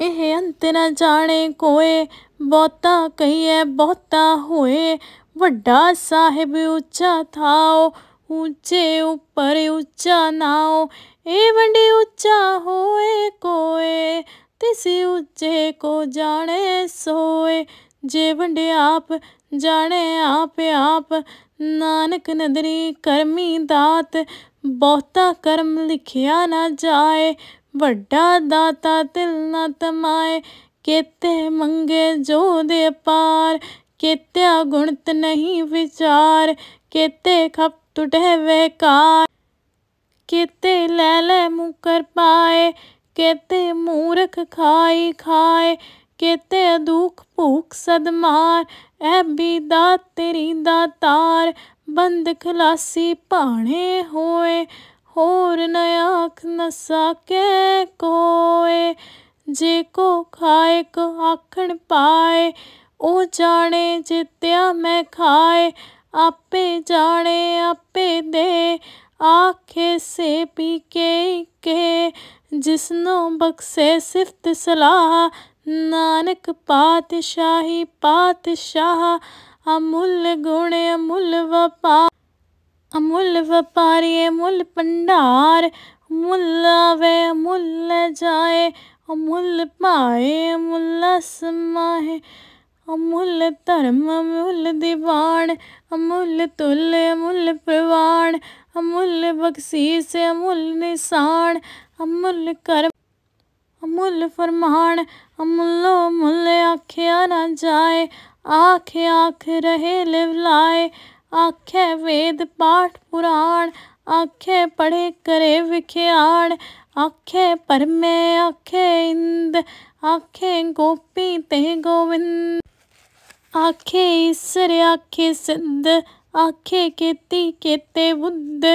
ਇਹ ਅੰਤ ਨ ਜਾਣੇ ਕੋਏ ਬਹੁਤਾ ਕਹੀਏ ਬਹੁਤਾ ਹੋਏ ਵੱਡਾ ਸਾਹਿਬ ਉੱਚਾ ਥਾਓ ਉੱਚੇ ਉੱਪਰ ਉੱਚਾ ਨਾਓ ਇਹ ਵੰਡੇ ਉੱਚਾ ਹੋਏ ਕੋਏ ਤਿਸ ਉੱਚੇ ਕੋ ਜਾਣੇ ਸੋਏ ਜੇ ਵੰਡੇ ਆਪ ਜਾਣੇ ਆਪ ਆਪ ਨਾਨਕ ਨਦਰੀ ਕਰਮੀ ਦਾਤ ਬਹੁਤਾ ਕਰਮ ਲਿਖਿਆ ਨਾ ਜਾਏ ਵੱਡਾ ਦਾਤਾ ਤਿਲ ਨਾ ਤਮਾਏ ਕੇਤੇ ਮੰਗੇ ਜੋ ਦੇ ਪਾਰ ਕੇਤਿਆ ਗੁਣਤ ਨਹੀਂ ਵਿਚਾਰ ਕੇਤੇ ਖਪ ਟੁਟੇ ਵੇਕਾਰ ਕੇਤੇ ਲੈ ਲੈ ਮੁਕਰ ਪਾਏ ਕੇਤੇ ਮੂਰਖ ਖਾਈ ਖਾਏ केते दुख भूख सदमार ऐ बीदा तेरी दातार बंद खलासी भाने होए होर न आख न कोए जे को खाए को आखण पाए ओ जाने जित्या मैं खाए आपे जाने आपे दे आखे से पी के के जिसनों बक्से सिफत सलाह नानक पातशाही पातशाह अमूल्य गुण अमूल वपा अमूल व्यापारी अमूल भंडार अमूल आवे अमूल जाए अमूल पाए अमूल समाए अमूल धर्म अमूल दीवान अमूल तुल अमूल प्रवाण अमूल बख्शीस अमूल निशान अमूल कर्म अमुल फरमान अमुल्लो मुल आख्या न जाए आख आख रहे लिवलाए आखे वेद पाठ पुराण आखे पढ़े करे विख्याण आखे परमे आखे इंद आखे गोपी ते गोविंद आखे ईश्वर आखे सिद्ध आखे केती केते बुद्ध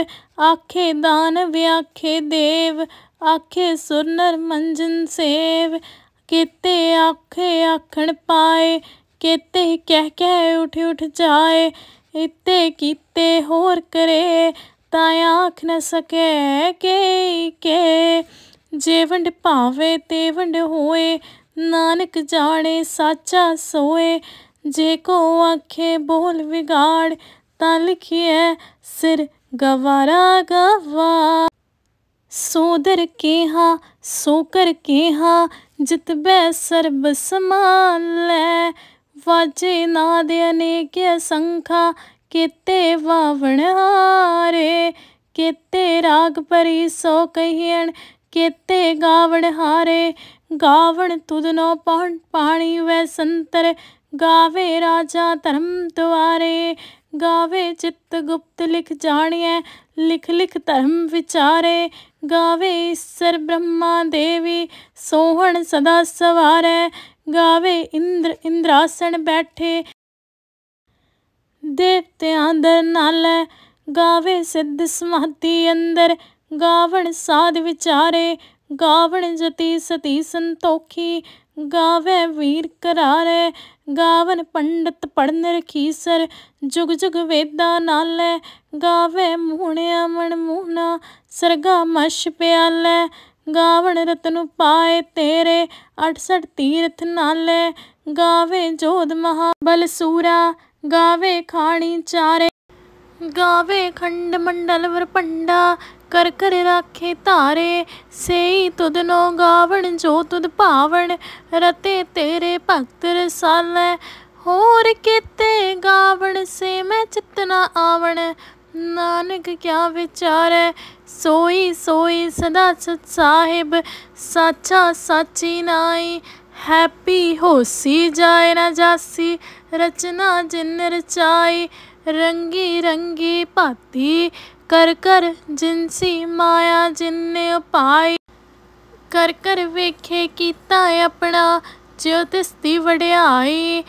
आखे दान व्याखे देव आखे सुरनर मंजन सेव केते आखे आखण पाए केते कह कह उठ उठ जाए इते किते होर करे ताए आख न सके के के जे वंड तेवंड ते वंड होए नानक जाने साचा सोए जे को आखे बोल बिगाड़ ਤਾਂ ਲਿਖਿਆ ਸਿਰ ਗਵਾਰਾ ਗਵਾ ਸੋਦਰ ਕੇਹਾ ਸੋ ਕਰ ਕੇਹਾ ਜਿਤ ਬੈ ਸਰਬ ਸਮਾਨ ਲੈ ਵਾਜੇ ਨਾ ਦੇ ਅਨੇਕ ਸੰਖਾ ਕਿਤੇ ਵਾਵਣ ਹਾਰੇ ਕਿਤੇ ਰਾਗ ਪਰੀ ਸੋ ਕਹੀਣ ਕਿਤੇ ਗਾਵਣ ਹਾਰੇ ਗਾਵਣ ਤੁਦ ਨੋ ਪਾਣ ਪਾਣੀ ਵੈ ਸੰਤਰ ਗਾਵੇ ਰਾਜਾ ਧਰਮ ਦੁਆਰੇ गावे चित्त गुप्त लिख जानिए लिख लिख धर्म विचारे गावे ईश्वर ब्रह्मा देवी सोहन सदा सवार गावे इंद्र इंद्रासन बैठे देवत्यादर नाल गावे सिद्ध समाधि अंदर गावण साध विचारे गावण जती सती संतोखी ਗਾਵੇ ਵੀਰ ਕਰਾਰੇ ਗਾਵਨ ਪੰਡਤ ਪੜਨ ਰਖੀਸਰ ਜੁਗ ਜੁਗ ਵੇਦਾ ਨਾਲੇ ਗਾਵੇ ਮੂਣਿਆ ਮਣ ਮੂਨਾ ਸਰਗਾ ਮਸ਼ ਪਿਆਲੇ ਗਾਵਣ ਰਤਨ ਪਾਏ ਤੇਰੇ 68 ਤੀਰਥ ਨਾਲੇ ਗਾਵੇ ਜੋਧ ਮਹਾਬਲ ਸੂਰਾ ਗਾਵੇ ਖਾਣੀ ਚਾਰੇ ਗਾਵੇ ਖੰਡ ਮੰਡਲ ਵਰ ਪੰਡਾ ਕਰ ਕਰ ਰਾਖੇ ਧਾਰੇ ਸਈ ਤੁਧ ਨੋ ਗਾਵਣ ਜੋ ਤੁਧ ਭਾਵਣ ਰਤੇ ਤੇਰੇ ਭਗਤ ਰਸਾਲੇ ਹੋਰ ਕੀਤੇ ਗਾਵਣ ਸੇ ਮੈਂ ਚਿਤਨਾ ਆਵਣ ਨਾਨਕ ਕਿਆ ਵਿਚਾਰ ਹੈ ਸੋਈ ਸੋਈ ਸਦਾ ਸਤ ਸਾਹਿਬ ਸਾਚਾ ਸਾਚੀ ਨਾਈ हैप्पी होसी जाए ना जासी रचना जिन रचाई रंगी रंगी पाती ਕਰ ਕਰ ਜਿੰਸੀ ਮਾਇਆ ਜਿੰਨੇ ਉਪਾਈ ਕਰ ਕਰ ਵੇਖੇ ਕੀਤਾ ਆਪਣਾ ਜੋ ਤਿਸਤੀ ਦੀ ਵਡਿਆਈ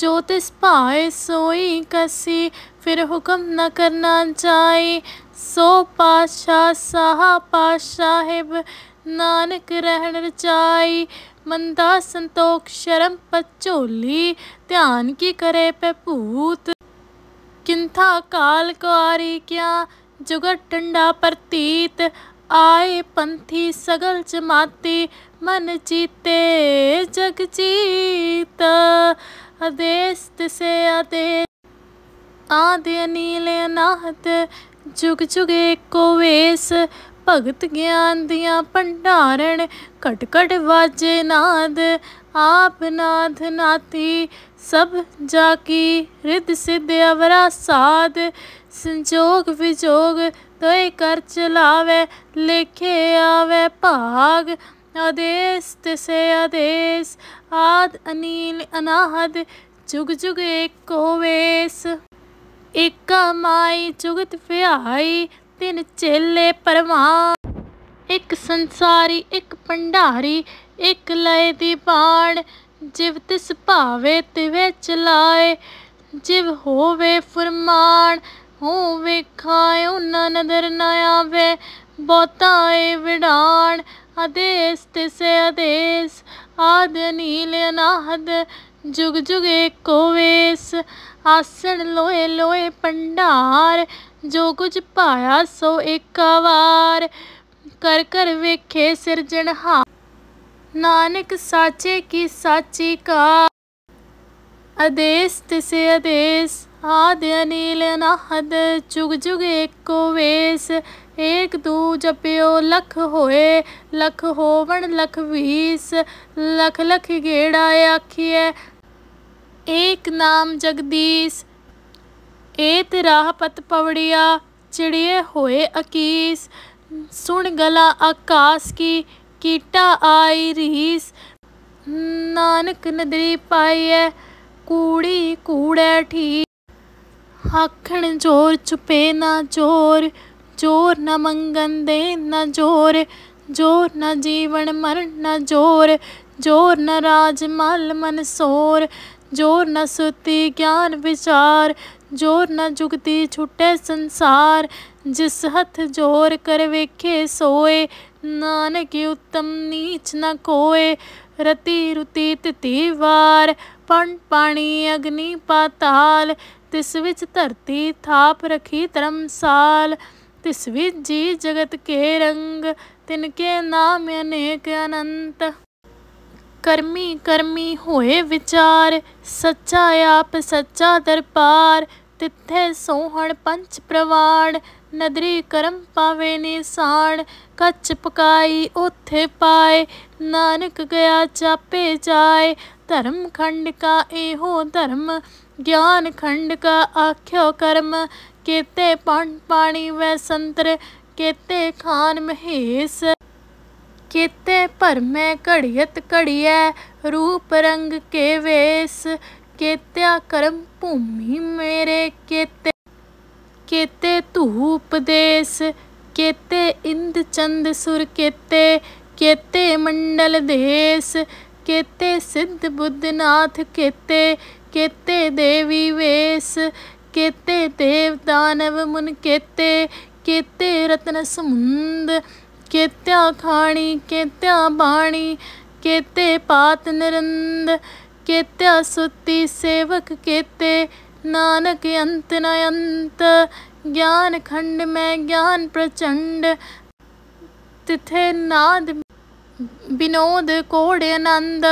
ਜੋ ਤਿਸ ਭਾਏ ਸੋਈ ਕਸੀ ਫਿਰ ਹੁਕਮ ਨਾ ਕਰਨਾ ਚਾਹੀ ਸੋ ਪਾਸ਼ਾ ਸਾਹਾ ਪਾਸ਼ਾਹਿਬ ਨਾਨਕ ਰਹਿਣ ਰਚਾਈ ਮੰਦਾ ਸੰਤੋਖ ਸ਼ਰਮ ਪਚੋਲੀ ਧਿਆਨ ਕੀ ਕਰੇ ਪੈ ਭੂਤ ਕਿੰਥਾ ਕਾਲ ਕੁਆਰੀ ਕਿਆ ਜੁਗਤ ਟੰਡਾ ਪ੍ਰਤੀਤ ਆਏ ਪੰਥੀ ਸਗਲ ਜਮਾਤੀ ਮਨ ਜੀਤੇ ਜਗ ਜੀਤ ਅਦੇਸ ਸੇ ਅਦੇ ਆਦੇ ਨੀਲੇ ਅਨਾਹਤ ਜੁਗ ਜੁਗੇ ਕੋ ਵੇਸ ਭਗਤ ਗਿਆਨ ਦੀਆਂ ਭੰਡਾਰਣ ਘਟ ਘਟ ਵਾਜੇ ਨਾਦ ਆਪ ਨਾਥ ਨਾਤੀ ਸਭ ਜਾ ਕੀ ਰਿਤ ਸਿਧ ਅਵਰਾ ਸਾਧ ਸੰਜੋਗ ਵਿਜੋਗ ਤੋਇ ਕਰ ਚਲਾਵੇ ਲਿਖੇ ਆਵੇ ਭਾਗ ਆਦੇਸ ਤਿਸੇ ਆਦੇਸ ਆਦ ਅਨੀਲ ਅਨਾਹਦ ਜੁਗ ਜੁਗ ਏਕ ਹੋਵੇਸ ਇਕ ਮਾਈ ਜੁਗਤ ਫਿਆਈ ਤਿਨ ਚੇਲੇ ਪਰਮਾ ਇੱਕ ਸੰਸਾਰੀ ਇੱਕ ਪੰਡਾਰੀ ਇੱਕ ਲੈ ਦੀ ਬਾਣ ਜਿਵ ਤਿਸ ਭਾਵੇ ਤਿਵੇ ਚਲਾਏ ਜਿਵ ਹੋਵੇ ਫਰਮਾਨ ਹੋ ਵੇਖਾਇ ਉਹਨਾਂ ਨਦਰ ਨਾ ਆਵੇ ਬਹੁਤਾ ਏ ਵਿਡਾਣ ਆਦੇਸ ਤਿਸੇ ਆਦੇਸ ਆਦ ਨੀਲ ਅਨਾਹਦ ਜੁਗ ਜੁਗ ਏਕੋ ਵੇਸ ਆਸਣ ਲੋਏ ਲੋਏ ਪੰਡਾਰ ਜੋ ਕੁਝ ਪਾਇਆ ਸੋ ਇੱਕ ਵਾਰ ਕਰ ਕਰ ਵੇਖੇ ਸਿਰਜਣਹਾਰ ਨਾਨਕ ਸਾਚੇ ਕੀ ਸਾਚੀ ਕਾ ਅਦੇਸ ਤਿਸੇ ਅਦੇਸ आदि अनिल नाहद जुग जुग एको वेस एक दू जप्यो लख होए लख होवण लख वीस लख लख गेड़ा आखिए एक नाम जगदीश एत राह पत पवड़िया चिड़िए होए अकीस सुन गला आकाश की कीटा आई रीस नानक नदरी पाई है कूड़ी कूड़े ठीक आखण जोर छुपे ना जोर जोर न मंगन दे न जोर जोर न जीवन मरण न जोर जोर न राज माल मन सोर जोर न सुती ज्ञान विचार जोर न जुगती छुटे संसार जिस हथ जोर कर वेखे सोए नानक उत्तम नीच न कोय रति रुति तिथि वार पण पाणी अग्नि पाताल ਤਿਸ ਵਿੱਚ ਧਰਤੀ ਥਾਪ ਰਖੀ ਧਰਮਸਾਲ ਤਿਸ ਵਿੱਚ ਜੀ ਜਗਤ ਕੇ ਰੰਗ ਤਿਨ ਕੇ ਨਾਮ ਅਨੇਕ ਅਨੰਤ ਕਰਮੀ ਕਰਮੀ ਹੋਏ ਵਿਚਾਰ ਸੱਚਾ ਆਪ ਸੱਚਾ ਦਰਪਾਰ ਤਿੱਥੇ ਸੋਹਣ ਪੰਚ ਪ੍ਰਵਾਣ ਨਦਰੀ ਕਰਮ ਪਾਵੇ ਨਿਸਾਨ ਕੱਚ ਪਕਾਈ ਉਥੇ ਪਾਏ ਨਾਨਕ ਗਿਆ ਚਾਪੇ ਜਾਏ ਧਰਮ ਖੰਡ ਕਾ ਇਹੋ ਧਰਮ ज्ञान खंड का आख्यो कर्म केते पण पानी व संतर केते खान महेश केते पर में घड़ियत घड़िए रूप रंग के वेश केत्या कर्म भूमि मेरे केते केते धूप देश केते इंद चंद सुर केते केते मंडल देश केते सिद्ध बुद्ध नाथ केते केते देवी वेश केते देव दानव मुन केते केते रत्न समुंद केत्या खाणी केत्या बाणी केते पात निरंद केत्या सुति सेवक केते नानक अंत नयंत ज्ञान खंड में ज्ञान प्रचंड तिथे नाद विनोद कोड आनंद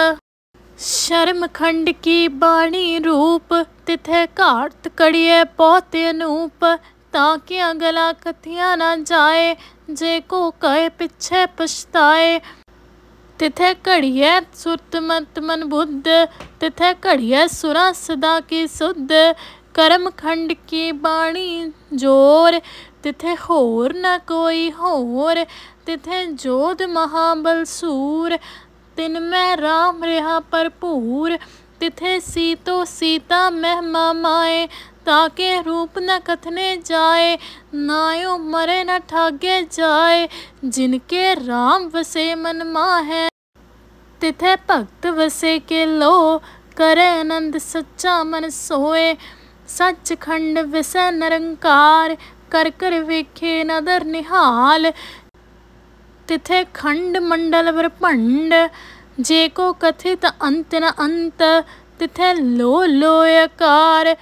ਸ਼ਰਮ ਖੰਡ ਕੀ ਬਾਣੀ ਰੂਪ ਤਿਥੈ ਘਾਟ ਕੜੀਏ ਪੋਤੇ ਅਨੂਪ ਤਾਂ ਕਿ ਅਗਲਾ ਕਥਿਆ ਨਾ ਜਾਏ ਜੇ ਕੋ ਕਹੇ ਪਿੱਛੇ ਪਛਤਾਏ ਤਿਥੈ ਘੜੀਐ ਸੁਰਤ ਮਤ ਮਨ ਬੁੱਧ ਤਿਥੈ ਘੜੀਐ ਸੁਰਾ ਸਦਾ ਕੀ ਸੁਧ ਕਰਮ ਖੰਡ ਕੀ ਬਾਣੀ ਜੋਰ ਤਿਥੈ ਹੋਰ ਨ ਕੋਈ ਹੋਰ ਤਿਥੈ ਜੋਧ ਮਹਾਬਲ ਸੂਰ तिन मैं राम रिहा भरपूर तिथे सीतो सीता महमा ममाए ताके रूप न कथने जाए नायो मरे न ठागे जाए जिनके राम वसे मनमा है तिथे भक्त वसे के लो करे आनंद सच्चा मन सोए सचखंड विसय निरंकार कर कर वेखे नदर निहाल तिथे खंड मंडल ब्रह्मंड जे को कथित अंत न अंत तिथे लो लोयकार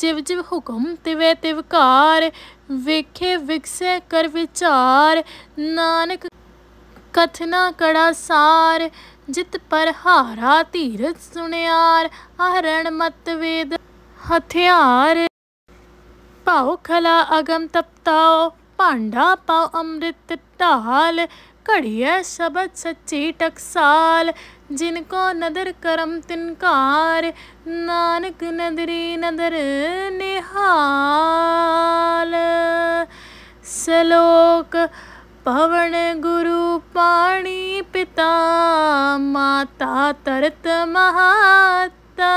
ਜਿਵ ਜਿਵ ਹੁਕਮ ਤਿਵੇ ਤਿਵਕਾਰ ਵੇਖੇ ਵਿਕਸੇ ਕਰ ਵਿਚਾਰ ਨਾਨਕ ਕਥਨਾ ਕੜਾ ਸਾਰ ਜਿਤ ਪਰ ਹਾਰਾ ਧੀਰਜ ਸੁਣਿਆਰ ਹਰਣ ਮਤ ਵੇਦ ਹਥਿਆਰ ਪਾਉ ਖਲਾ ਅਗਮ ਤਪਤਾਓ ਭਾਂਡਾ ਪਾਉ ਅੰਮ੍ਰਿਤ ਢਾਲ कढ़िया शबद सच्ची टकसाल जिनको नदर करम तिनकार नानक नदरी नदर निहाल सलोक पवन गुरु पाणी पिता माता तरत महाता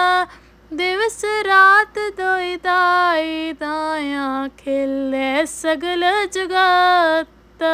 दिवस रात दोई दाई दाया खिले सगल जगाता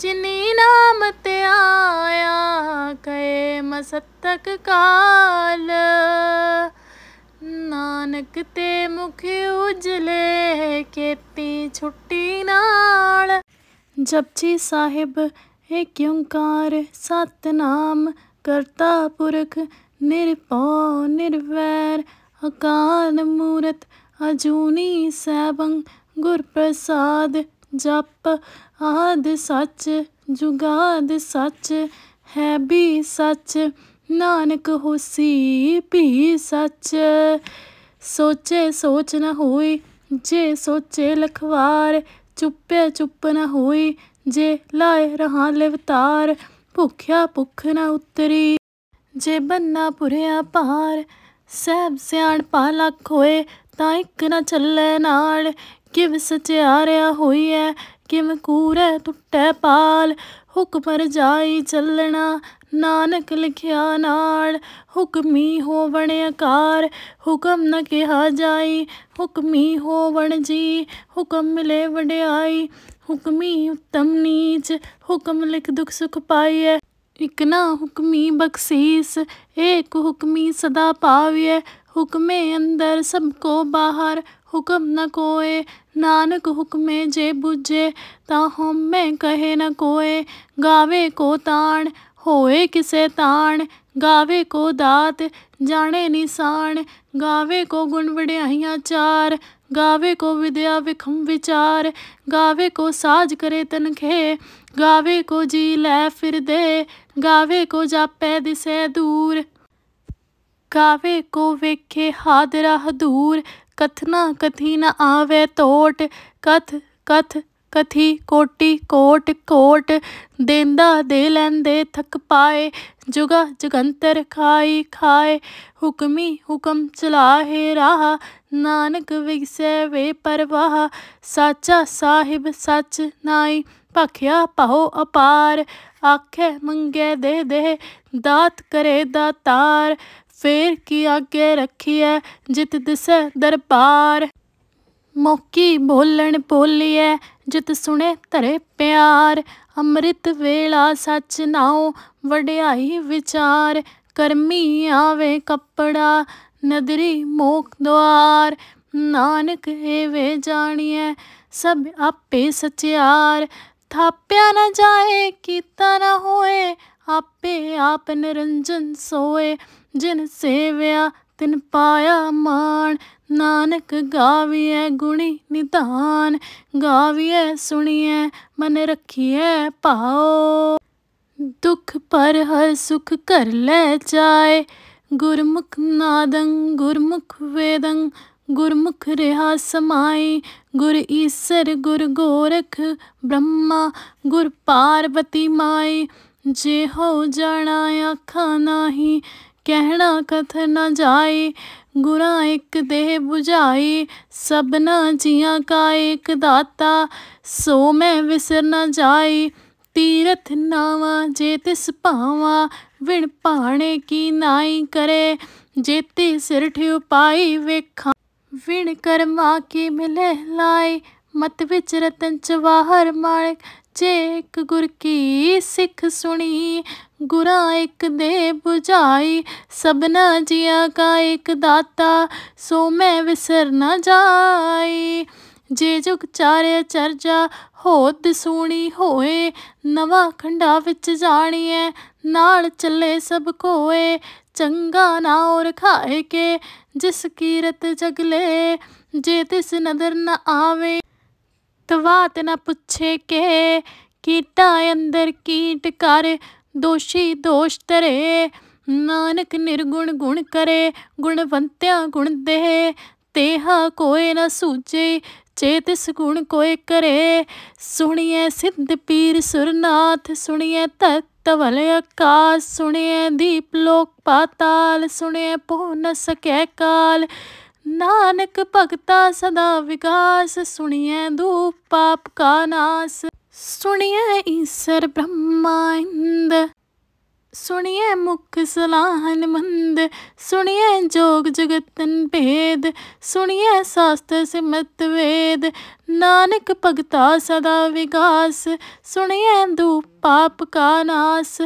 ਜਿਨੀ ਨਾਮ ਤੇ ਆਇਆ ਕਏ ਮਸਤਕ ਕਾਲ ਨਾਨਕ ਤੇ ਮੁਖ ਉਜਲੇ ਕੀਤੀ ਛੁੱਟੀ ਨਾਲ ਜਪਜੀ ਸਾਹਿਬ ਏਕ ਓੰਕਾਰ ਸਤਨਾਮ ਕਰਤਾ ਪੁਰਖ ਨਿਰਪਉ ਨਿਰਵੈਰ ਅਕਾਲ ਮੂਰਤ ਅਜੂਨੀ ਸੈਭੰ ਗੁਰ ਪ੍ਰਸਾਦ ਜਪ ਆਦ ਸੱਚ ਜੁਗਾਦ ਸੱਚ ਹੈ ਵੀ ਸੱਚ ਨਾਨਕ ਹੋਸੀ ਭੀ ਸੱਚ ਸੋਚੇ ਸੋਚ ਨ ਹੋਈ ਜੇ ਸੋਚੇ ਲਖਵਾਰ ਚੁੱਪੇ ਚੁੱਪ ਨਾ ਹੋਈ ਜੇ ਲਾਏ ਰਹਾ ਲਿਵਤਾਰ ਭੁੱਖਿਆ ਭੁੱਖ ਨਾ ਉਤਰੀ ਜੇ ਬੰਨਾ ਪੁਰਿਆ ਪਾਰ ਸਭ ਸਿਆਣ ਪਾ ਲਖ ਹੋਏ ਤਾਂ ਇੱਕ ਨਾ ਚੱਲੇ ਨਾਲ ਕਿਵ ਸਚਿਆਰਿਆ ਹੋਈ ਐ ਕਿਵ ਕੂਰੈ ਟੁੱਟੈ ਪਾਲ ਹੁਕਮ ਰਜਾਈ ਚੱਲਣਾ ਨਾਨਕ ਲਿਖਿਆ ਨਾਲ ਹੁਕਮੀ ਹੋਵਣ ਆਕਾਰ ਹੁਕਮ ਨ ਕਿਹਾ ਜਾਈ ਹੁਕਮੀ ਹੋਵਣ ਜੀ ਹੁਕਮ ਮਿਲੇ ਵਡਿਆਈ ਹੁਕਮੀ ਉਤਮ ਨੀਚ ਹੁਕਮ ਲਿਖ ਦੁਖ ਸੁਖ ਪਾਈਐ ਇਕ ਨਾ ਹੁਕਮੀ ਬਖਸ਼ੀਸ ਏਕ ਹੁਕਮੀ ਸਦਾ ਪਾਵੀਐ ਹੁਕਮੇ ਅੰਦਰ ਸਭ ਕੋ ਬਾਹਰ ਹੁਕਮ ਨ ਕੋਏ ਨਾਨਕ ਹੁਕਮੇ ਜੇ 부ਝੇ ਤਾਂ ਹਮੇ ਕਹੇ ਨ ਕੋਏ ਗਾਵੇ ਕੋ ਤਾਣ ਹੋਏ ਕਿਸੇ ਤਾਣ ਗਾਵੇ ਕੋ ਦਾਤ ਜਾਣੇ ਨਿਸਾਨ ਗਾਵੇ ਕੋ ਗੁਣ ਵਡਿਆਈਆਂ ਚਾਰ ਗਾਵੇ ਕੋ ਵਿਦਿਆ ਵਿਖਮ ਵਿਚਾਰ ਗਾਵੇ ਕੋ ਸਾਜ ਕਰੇ ਤਨਖੇ ਗਾਵੇ ਕੋ ਜੀ ਲੈ ਫਿਰਦੇ ਗਾਵੇ ਕੋ ਜਾਪੈ ਦਿਸੈ ਦੂਰ ਗਾਵੇ ਕੋ ਵੇਖੇ ਹਾਦਰਾ ਹਦੂਰ ਕਥਨਾ ਕਥੀ ਨ ਆਵੇ ਟੋਟ ਕਥ ਕਥ ਕਥੀ ਕੋਟੀ ਕੋਟ ਕੋਟ ਦੇਂਦਾ ਦੇ ਲੈਂਦੇ ਥਕ ਪਾਏ ਜੁਗਾ ਜਗੰਤਰ ਖਾਈ ਖਾਏ ਹੁਕਮੀ ਹੁਕਮ ਚਲਾਹੇ ਰਾਹ ਨਾਨਕ ਵਿਗਸੇ ਵੇ ਪਰਵਾਹ ਸਾਚਾ ਸਾਹਿਬ ਸੱਚ ਨਾਈ ਭਖਿਆ ਪਹੋ ਅਪਾਰ ਆਖੇ ਮੰਗੇ ਦੇ ਦੇ ਦਾਤ ਕਰੇ ਦਾਤਾਰ ਫੇਰ ਕੀ ਆਗੇ ਰੱਖੀਐ ਜਿਤ ਦਿਸੈ ਦਰਬਾਰ ਮੋਕੀ ਬੋਲਣ ਬੋਲੀਐ ਜਿਤ ਸੁਣੇ ਧਰੇ ਪਿਆਰ ਅੰਮ੍ਰਿਤ ਵੇਲਾ ਸੱਚ ਨਾਉ ਵਡਿਆਈ ਵਿਚਾਰ ਕਰਮੀ ਆਵੇ ਕੱਪੜਾ ਨਦਰੀ ਮੋਖ ਦੁਆਰ ਨਾਨਕ ਏਵੇ ਜਾਣੀਐ ਸਭ ਆਪੇ ਸਚਿਆਰ ਥਾਪਿਆ ਨਾ ਜਾਏ ਕੀਤਾ ਨਾ ਹੋਏ ਆਪੇ ਆਪ ਨਿਰੰਜਨ ਸੋਏ ਜਿਨ ਸੇਵਿਆ ਤਿਨ ਪਾਇਆ ਮਾਣ ਨਾਨਕ ਗਾਵੀਐ ਗੁਣੀ ਨਿਧਾਨ ਗਾਵੀਐ ਸੁਣੀਐ ਮਨ ਰੱਖੀਐ ਭਾਉ ਦੁਖ ਪਰ ਹਰ ਸੁਖ ਕਰ ਲੈ ਜਾਏ ਗੁਰਮੁਖ ਨਾਦੰ ਗੁਰਮੁਖ ਵੇਦੰ ਗੁਰਮੁਖ ਰਿਹਾ ਸਮਾਈ ਗੁਰ ਈਸਰ ਗੁਰ ਗੋਰਖ ਬ੍ਰਹਮਾ ਗੁਰ ਪਾਰਵਤੀ ਮਾਈ ਜੇ ਹੋ ਜਾਣਾ ਆਖਾ ਨਾਹੀ कहना कथ न जाए गुरा एक देह बुझाए सबना जिया का एक दाता सो मैं विसर न जाए तीर्थ नावा जे तिस पावा विण पाने की नाई करे जेते सिर ठियो पाई वेखा विण करमा की मिले लाए मत विच रतन जवाहर माणक जे एक गुर की सिख सुनी ਗੁਰਾ ਇੱਕ ਦੇ 부ਝਾਈ ਸਭਨਾ ਜੀਆ ਕਾ ਇੱਕ ਦਾਤਾ ਸੋ ਮੈਂ ਵਿਸਰ ਨਾ ਜਾਈ ਜੇ ਜੁਗ ਚਾਰੇ ਚਰਜਾ ਹੋਤ ਸੂਣੀ ਹੋਏ ਨਵਾ ਖੰਡਾ ਵਿੱਚ ਜਾਣੀਐ ਨਾਲ ਚੱਲੇ ਸਭ ਕੋਏ ਚੰਗਾ ਨਾ ਔਰ ਖਾਏ ਕੇ ਜਿਸ ਕੀਰਤ ਜਗਲੇ ਜੇ ਤਿਸ ਨਦਰ ਨ ਆਵੇ ਤਵਾਤ ਨ ਪੁੱਛੇ ਕੇ ਕੀਟਾ ਅੰਦਰ ਕੀਟ ਕਰ ਦੋਸ਼ੀ ਦੋਸ਼ ਤਰੇ ਨਾਨਕ ਨਿਰਗੁਣ ਗੁਣ ਕਰੇ ਗੁਣਵੰਤਿਆ ਗੁਣ ਦੇ ਤੇਹਾ ਕੋਏ ਨਾ ਸੂਝੇ ਚੇਤਿਸ ਗੁਣ ਕੋਏ ਕਰੇ ਸੁਣੀਐ ਸਿੱਧ ਪੀਰ ਸੁਰਨਾਥ ਸੁਣੀਐ ਤਤ ਤਵਲ ਆਕਾਸ ਸੁਣਿਐ ਦੀਪ ਲੋਕ ਪਾਤਾਲ ਸੁਣਿਐ ਪਹੁ ਨ ਸਕੈ ਕਾਲ ਨਾਨਕ ਭਗਤਾ ਸਦਾ ਵਿਗਾਸ ਸੁਣੀਐ ਦੂਪ ਪਾਪ ਕਾ ਨਾਸ सुनिए ईसर ब्रह्मांड सुनिए मुख सलाहन मंद सुनिए जोग जगतन भेद सुनिए शास्त्र से वेद नानक भगता सदा विकास सुनिए दू पाप का नास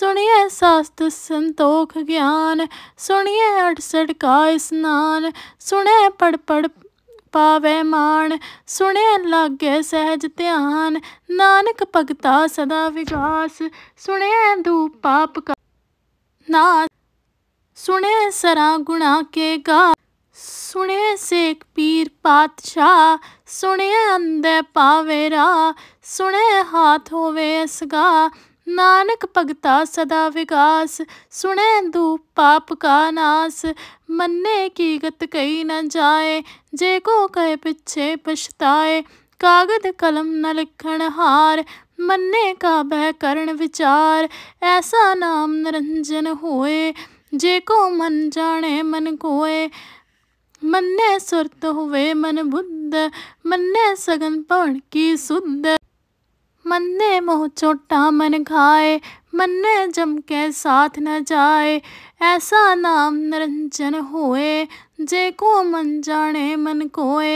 सुनिए शास्त्र संतोख ज्ञान सुनिए अड़सठ का स्नान सुने पढ़ पढ़ ਪਾਵੇ ਮਾਣ ਸੁਣਿਆ ਲਾਗੇ ਸਹਿਜ ਧਿਆਨ ਨਾਨਕ ਭਗਤਾ ਸਦਾ ਵਿਗਾਸ ਸੁਣਿਆ ਦੂ ਪਾਪ ਕਾ ਨਾ ਸੁਣੇ ਸਰਾ ਗੁਣਾ ਕੇ ਗਾ ਸੁਣੇ ਸੇਖ ਪੀਰ ਪਾਤਸ਼ਾ ਸੁਣੇ ਅੰਦੇ ਪਾਵੇ ਰਾ ਸੁਣੇ ਹਾਥ ਹੋਵੇ ਅਸਗਾ नानक भगता सदा विकास सुने दू पाप का नास मन्ने की गत कई न जाए जे को कहे पिछे पछताए कागद कलम न लिखण हार मन्ने का बह करण विचार ऐसा नाम निरंजन होए जे को मन जाने मन कोए मन्ने सुरत हुए मन बुद्ध मन्ने सगन पवन की सुध मन्ने मोह चोटा मन खाए मन्ने जम के साथ न जाए ऐसा नाम निरंजन होए जे को मन जाने मन कोए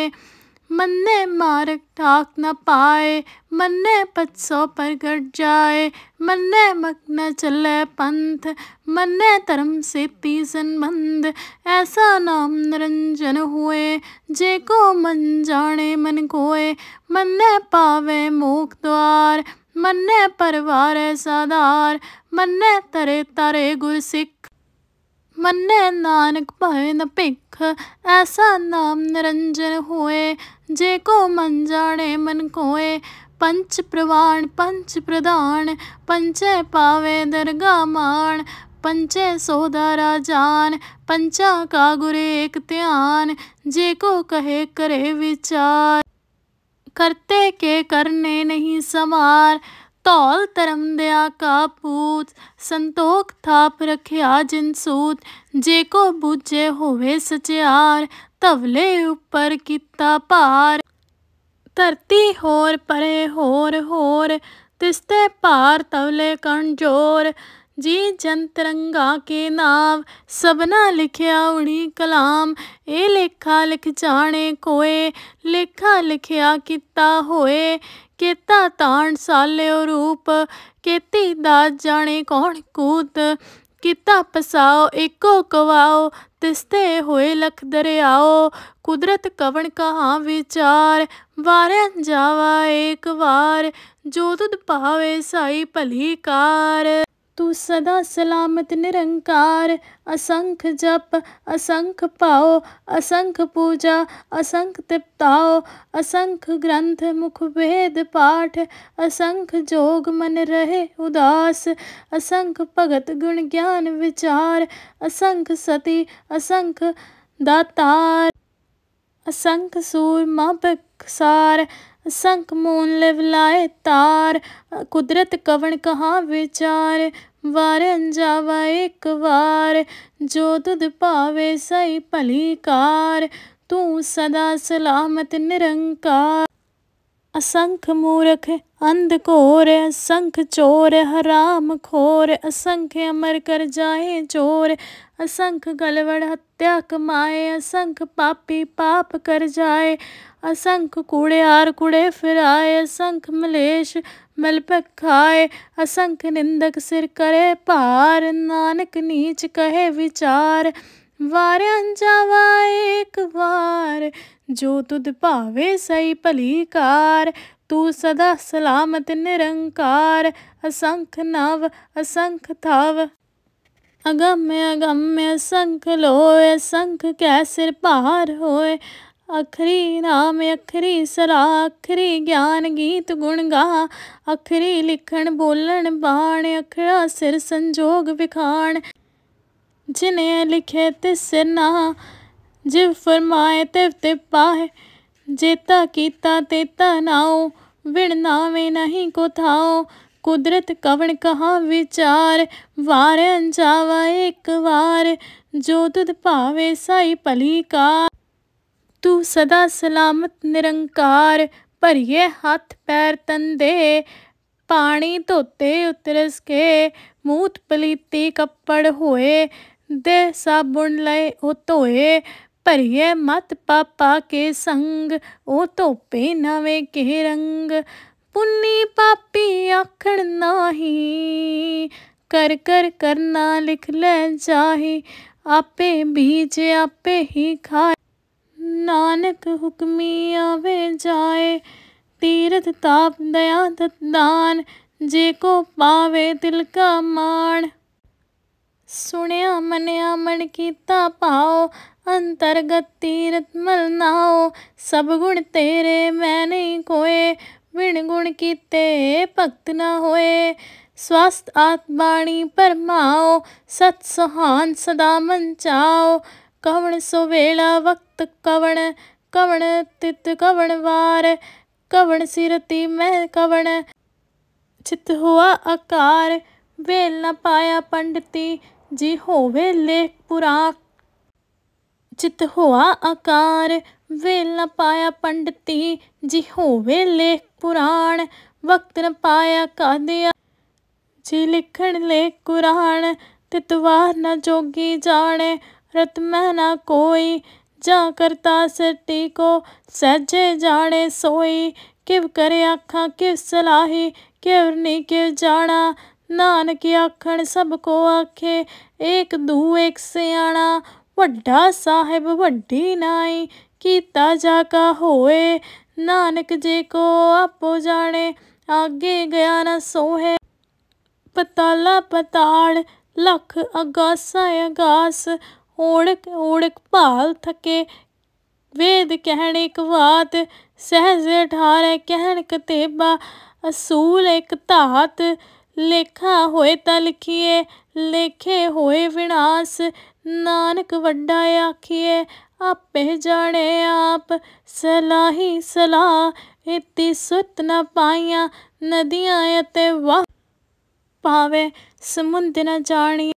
मन्ने मारक ठाक न पाए मन्ने पत्सों पर गट जाए मन्ने मकना चले पंथ मन्ने धर्म से तीजन मंद ऐसा नाम निरंजन हुए जे को मन जाने मन कोए मन्ने पावे मोख द्वार मन्ने परवार सादार मन्ने तरे तरे गुरसिख ਮੰਨੇ ਨਾਨਕ ਭਏ ਨ ਭਿਖ ਐਸਾ ਨਾਮ ਨਿਰੰਜਨ ਹੋਏ ਜੇ ਕੋ ਮਨ ਜਾਣੇ ਮਨ ਕੋਏ ਪੰਚ ਪ੍ਰਵਾਣ ਪੰਚ ਪ੍ਰਧਾਨ ਪੰਚੇ ਪਾਵੇ ਦਰਗਾ ਮਾਣ पंचे सोदारा जान पंचा का गुरे एक ध्यान जे को कहे करे विचार करते के करने नहीं समार ਧੌਲ ਧਰਮ ਦਿਆ ਕਾ ਪੂਤ ਸੰਤੋਖ ਥਾਪ ਰਖਿਆ ਜਿਨ ਸੂਤ ਜੇ ਕੋ ਬੁਝੇ ਹੋਵੇ ਸਚਿਆਰ ਤਵਲੇ ਉੱਪਰ ਕੀਤਾ ਭਾਰ ਧਰਤੀ ਹੋਰ ਪਰੇ ਹੋਰ ਹੋਰ ਤਿਸਤੇ ਪਾਰ ਤਵਲੇ ਕਣ ਜੋਰ जी जन तिरंगा के नाव सबना लिखिया उड़ी कलाम ए लेखा लिख जाने कोए लेखा लिखिया किता होए ਕੀਤਾ ਤਾਣ ਸਾਲਿਓ ਰੂਪ ਕੀਤੀ ਦਾ ਜਾਣੇ ਕੌਣ ਕੂਤ ਕੀਤਾ ਪਸਾਓ ਇੱਕੋ ਕਵਾਓ ਤਿਸਤੇ ਹੋਏ ਲਖ ਦਰਿਆਓ ਕੁਦਰਤ ਕਵਣ ਕਹਾ ਵਿਚਾਰ ਵਾਰਿਆ ਜਾਵਾ ਏਕ ਵਾਰ ਜੋ ਤੁਧ ਪਾਵੇ ਸਾਈ ਭਲੀ ਕਾਰ तू सदा सलामत निरंकार असंख्य जप असंख्य पाओ असंख्य पूजा असंख तिप्ताओ असंख्य ग्रंथ मुख वेद पाठ असंख्य जोग मन रहे उदास असंख्य भगत गुण ज्ञान विचार असंख्य सती असंख्य दातार असंख्य सूरमा बकसार मून लेवलाए तार कुदरत कवन कहाँ विचार वारन जावा एक बार जो दुध पावे सही पलिकार तू सदा सलामत निरंकार असंख्य मूर्ख अंधकोर असंख चोर हराम खोर असंख्य अमर कर जाए चोर असंख गलवड़ हत्या कमाए असंख पापी पाप कर जाए असंख कूड़े आर कुड़े फिराए असंख मलेश मलपक खाए असंख निंदक सिर करे पार नानक नीच कहे विचार वार अंजावा एक वार जो तुद भावे सही भली कार तू सदा सलामत निरंकार असंख नव असंख थाव अगम्य अगम्य असंख लोय असंख कै सिर पार होए ਅਖਰੀ ਨਾਮ ਅਖਰੀ ਸਲਾ ਅਖਰੀ ਗਿਆਨ ਗੀਤ ਗੁਣ ਗਾ ਅਖਰੀ ਲਿਖਣ ਬੋਲਣ ਬਾਣ ਅਖਰਾ ਸਿਰ ਸੰਜੋਗ ਵਿਖਾਣ ਜਿਨੇ ਲਿਖੇ ਤਿਸ ਨਾ ਜਿਵ ਫਰਮਾਏ ਤੇ ਤੇ ਪਾਹੇ ਜੇਤਾ ਕੀਤਾ ਤੇਤਾ ਨਾਉ ਵਿਣ ਨਾਵੇਂ ਨਹੀਂ ਕੋ ਥਾਉ ਕੁਦਰਤ ਕਵਣ ਕਹਾ ਵਿਚਾਰ ਵਾਰਨ ਜਾਵਾ ਇੱਕ ਵਾਰ ਜੋ ਤੁਧ ਭਾਵੇ ਸਾਈ ਭਲੀ ਕਾ तू सदा सलामत निरंकार भरिए ये हाथ पैर तंदे पानी धोते उतरस के मूत पलीती कपड़ होए दे साबुन लय ओ धोए भरिए मत पापा के संग ओ धोपे नवे के रंग पुन्नी पापी आखण नाही कर कर करना लिख ले जाही आपे बीज आपे ही खाए नानक हुक्मी आवे जाए तीर्थ ताप दया दान जे को पावे तिल का माण सुनिया मनिया मन कीता पाओ अंतर्गत तीरथ मल नाओ सब गुण तेरे मैं नहीं कोए विण गुण कीते भक्त न होए स्वस्थ आत्माणी परमाओ सत सहान सदा मन चाओ ਕਵਣ ਸੋ ਵੇਲਾ ਵਕਤ ਕਵਣ ਕਵਣ ਤਿਤ ਕਵਣ ਵਾਰ ਕਵਣ ਸਿਰਤੀ ਮੈਂ ਕਵਣ ਚਿਤ ਹੋਆ ਆਕਾਰ ਵੇਲ ਨਾ ਪਾਇਆ ਪੰਡਤੀ ਜੀ ਹੋਵੇ ਲੇਖ ਪੁਰਾ ਚਿਤ ਹੋਆ ਆਕਾਰ ਵੇਲ ਨਾ ਪਾਇਆ ਪੰਡਤੀ ਜੀ ਹੋਵੇ ਲੇਖ ਪੁਰਾਣ ਵਕਤ ਨ ਪਾਇਆ ਕਾਦਿਆ ਜੀ ਲਿਖਣ ਲੇਖ ਕੁਰਾਨ ਤਿਤਵਾ ਨਾ ਜੋਗੀ ਜਾਣੇ रत महना कोई जा करता सट्टी को सहजे जाने सोई किव करे आखा किव सलाही किव नी किव जाना नानक आखण सबको आखे एक दू एक सियाणा ਵੱਡਾ ਸਾਹਿਬ ਵੱਡੀ ਨਾਈ ਕੀਤਾ ਜਾ ਕਾ ਹੋਏ ਨਾਨਕ ਜੇ ਕੋ ਆਪੋ ਜਾਣੇ ਆਗੇ ਗਿਆ ਨਾ ਸੋਹੇ ਪਤਾਲਾ ਪਤਾੜ ਲੱਖ ਅਗਾਸਾ ਅਗਾਸ ਊਣਕ ਊਣਕ ਭਾਲ ਥਕੇ ਵੇਦ ਕਹਿਣੇ ਕਵਾਤ ਸਹਿਜ ਠਾਰੇ ਕਹਿਣ ਕਤੇਬਾ ਅਸੂਲ ਇੱਕ ਧਾਤ ਲੇਖਾ ਹੋਏ ਤਾਂ ਲਿਖੀਏ ਲੇਖੇ ਹੋਏ ਵਿਨਾਸ਼ ਨਾਨਕ ਵੱਡਾ ਆਖੀਏ ਆਪੇ ਜਾਣੇ ਆਪ ਸਲਾਹੀ ਸਲਾ ਇਤੀ ਸੁਤ ਨਾ ਪਾਈਆਂ ਨਦੀਆਂ ਅਤੇ ਵਾ ਪਾਵੇ ਸਮੁੰਦ ਨਾ ਜਾਣੀ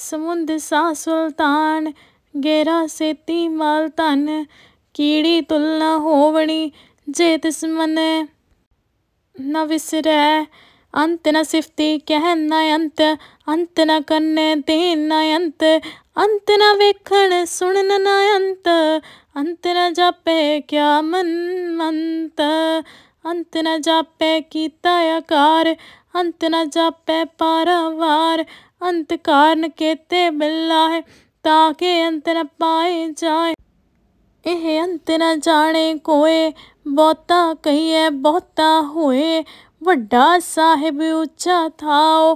समुंद सा सुल्तान गेरा सेती माल तन कीड़ी तुलना होवणी जे तिस मन न विसरै अंत न सिफती कह न अंत अंत न कन्ने देन न अंत अंत न वेखण सुनन न अंत अंत न जापे क्या मन मंत अंत न जापे कीता आकार अंत न जापे पारावार अंत कारण कहते बिल्ला है ताके अंत न पाए जाए ਇਹ ਅੰਤ ਨਾ ਜਾਣੇ ਕੋਏ ਬਹੁਤਾ ਕਹੀਏ ਬਹੁਤਾ ਹੋਏ ਵੱਡਾ ਸਾਹਿਬ ਉੱਚਾ ਥਾਓ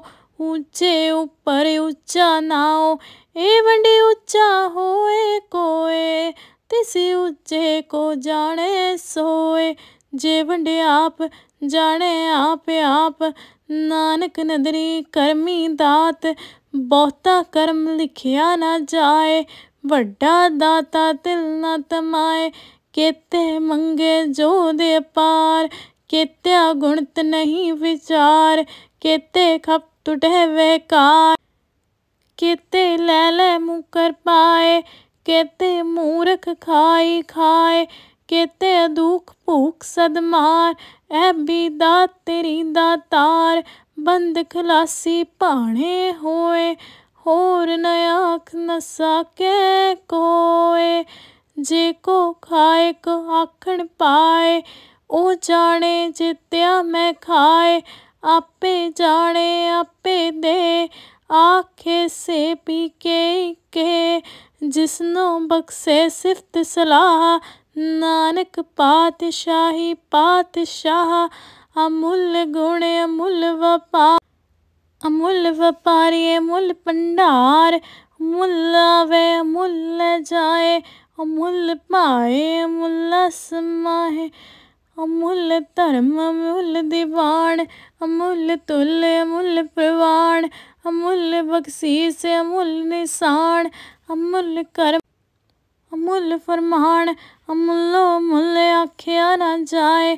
ਉੱਚੇ ਉੱਪਰ ਉੱਚਾ ਨਾਓ ਇਹ ਵੰਡੇ ਉੱਚਾ ਹੋਏ ਕੋਏ ਤਿਸੇ ਉੱਚੇ ਕੋ ਜਾਣੇ ਸੋਏ ਜੇ ਵੰਡੇ ਆਪ ਜਾਣੇ ਆਪ ਆਪ ਨਾਨਕ ਨਦਰੀ ਕਰਮੀ ਦਾਤ ਬਹੁਤਾ ਕਰਮ ਲਿਖਿਆ ਨਾ ਜਾਏ ਵੱਡਾ ਦਾਤਾ ਤਿਲ ਨਾ ਤਮਾਏ ਕਿਤੇ ਮੰਗੇ ਜੋ ਦੇ ਪਾਰ ਕੇਤਿਆ ਗੁਣਤ ਨਹੀਂ ਵਿਚਾਰ ਕਿਤੇ ਖਪ ਟੁਟੇ ਵੇਕਾਰ ਕਿਤੇ ਲੈ ਲੈ ਮੁਕਰ ਪਾਏ ਕਿਤੇ ਮੂਰਖ ਖਾਈ ਖਾਏ केते दुख भूख सदमार ऐ बीदा तेरी दा तार बंद खलासी भाने होए होर न आख न कोए जे को खाए को आखण पाए ओ जाने जित्या मैं खाए आपे जाने आपे दे आखे से पी के के जिसनों बक्से सिफत सलाह नानक पातशाही पातशाह अमूल गुण अमूल वपा अमूल व्यापारी अमूल भंडार अमूल आवे अमूल जाए अमूल पाए अमूल समाए अमूल धर्म अमूल दीवान अमूल तुल अमूल प्रवाण अमूल बख्शीस अमूल निशान अमूल कर्म अमुल फरमान अमुल्लो मुल्ले आख्या न जाए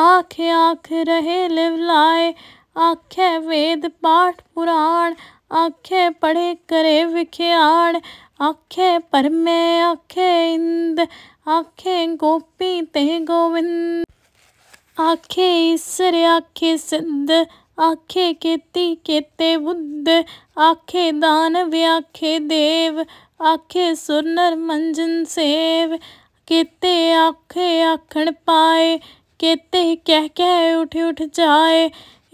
आख आख रहे लिवलाए आखे वेद पाठ पुराण आखे पढ़े करे विख्याण आखे परमे आखे इंद आखे गोपी ते गोविंद आखे ईश्वर आखे सिद्ध आखे केती केते बुद्ध आखे दान व्याखे देव ਆਖੇ ਸੁਰ ਨਰ ਮੰਜਨ ਸੇਵ ਕੀਤੇ ਆਖੇ ਆਖਣ ਪਾਏ ਕੀਤੇ ਕਹਿ ਕਹਿ ਉਠ ਉਠ ਜਾਏ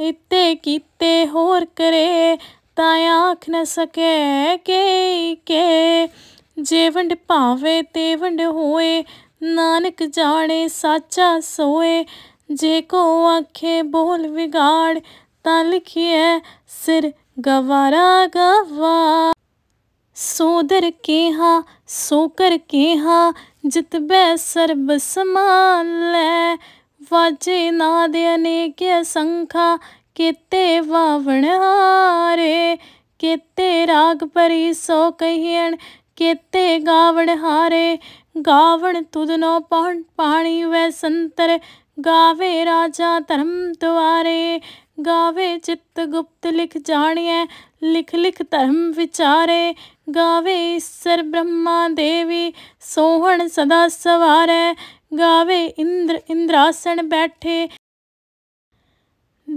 ਇਤੇ ਕੀਤੇ ਹੋਰ ਕਰੇ ਤਾਂ ਆਖ ਨ ਸਕੈ ਕੇ ਕੇ ਜੇ ਵੰਡ ਭਾਵੇ ਤੇ ਵੰਡ ਹੋਏ ਨਾਨਕ ਜਾਣੇ ਸਾਚਾ ਸੋਏ ਜੇ ਕੋ ਆਖੇ ਬੋਲ ਵਿਗਾੜ ਤਾਂ ਲਿਖਿਐ ਸਿਰ ਗਵਾਰਾ ਗਵਾ ਸੋਦਰ ਕੇਹਾ ਸੋ ਕਰ ਕੇਹਾ ਬੈ ਸਰਬ ਸਮਾਨ ਲੈ ਵਾਜੇ ਨਾ ਦੇ ਅਨੇਕ ਅਸੰਖਾ ਕਿਤੇ ਵਾਵਣ ਹਾਰੇ ਕਿਤੇ ਰਾਗ ਪਰੀ ਸੋ ਕਹੀਣ ਕਿਤੇ ਗਾਵਣ ਹਾਰੇ ਗਾਵਣ ਤੁਧਨੋ ਪਾਣ ਪਾਣੀ ਵੈ ਸੰਤਰ ਗਾਵੇ ਰਾਜਾ ਧਰਮ ਦੁਆਰੇ ਗਾਵੇ ਚਿੱਤ ਗੁਪਤ ਲਿਖ ਜਾਣੀਐ ਲਿਖ ਲਿਖ ਧਰਮ ਵਿਚਾਰੇ गावे ईश्वर ब्रह्मा देवी सोहन सदा सवार गावे इंद्र इंद्रासन बैठे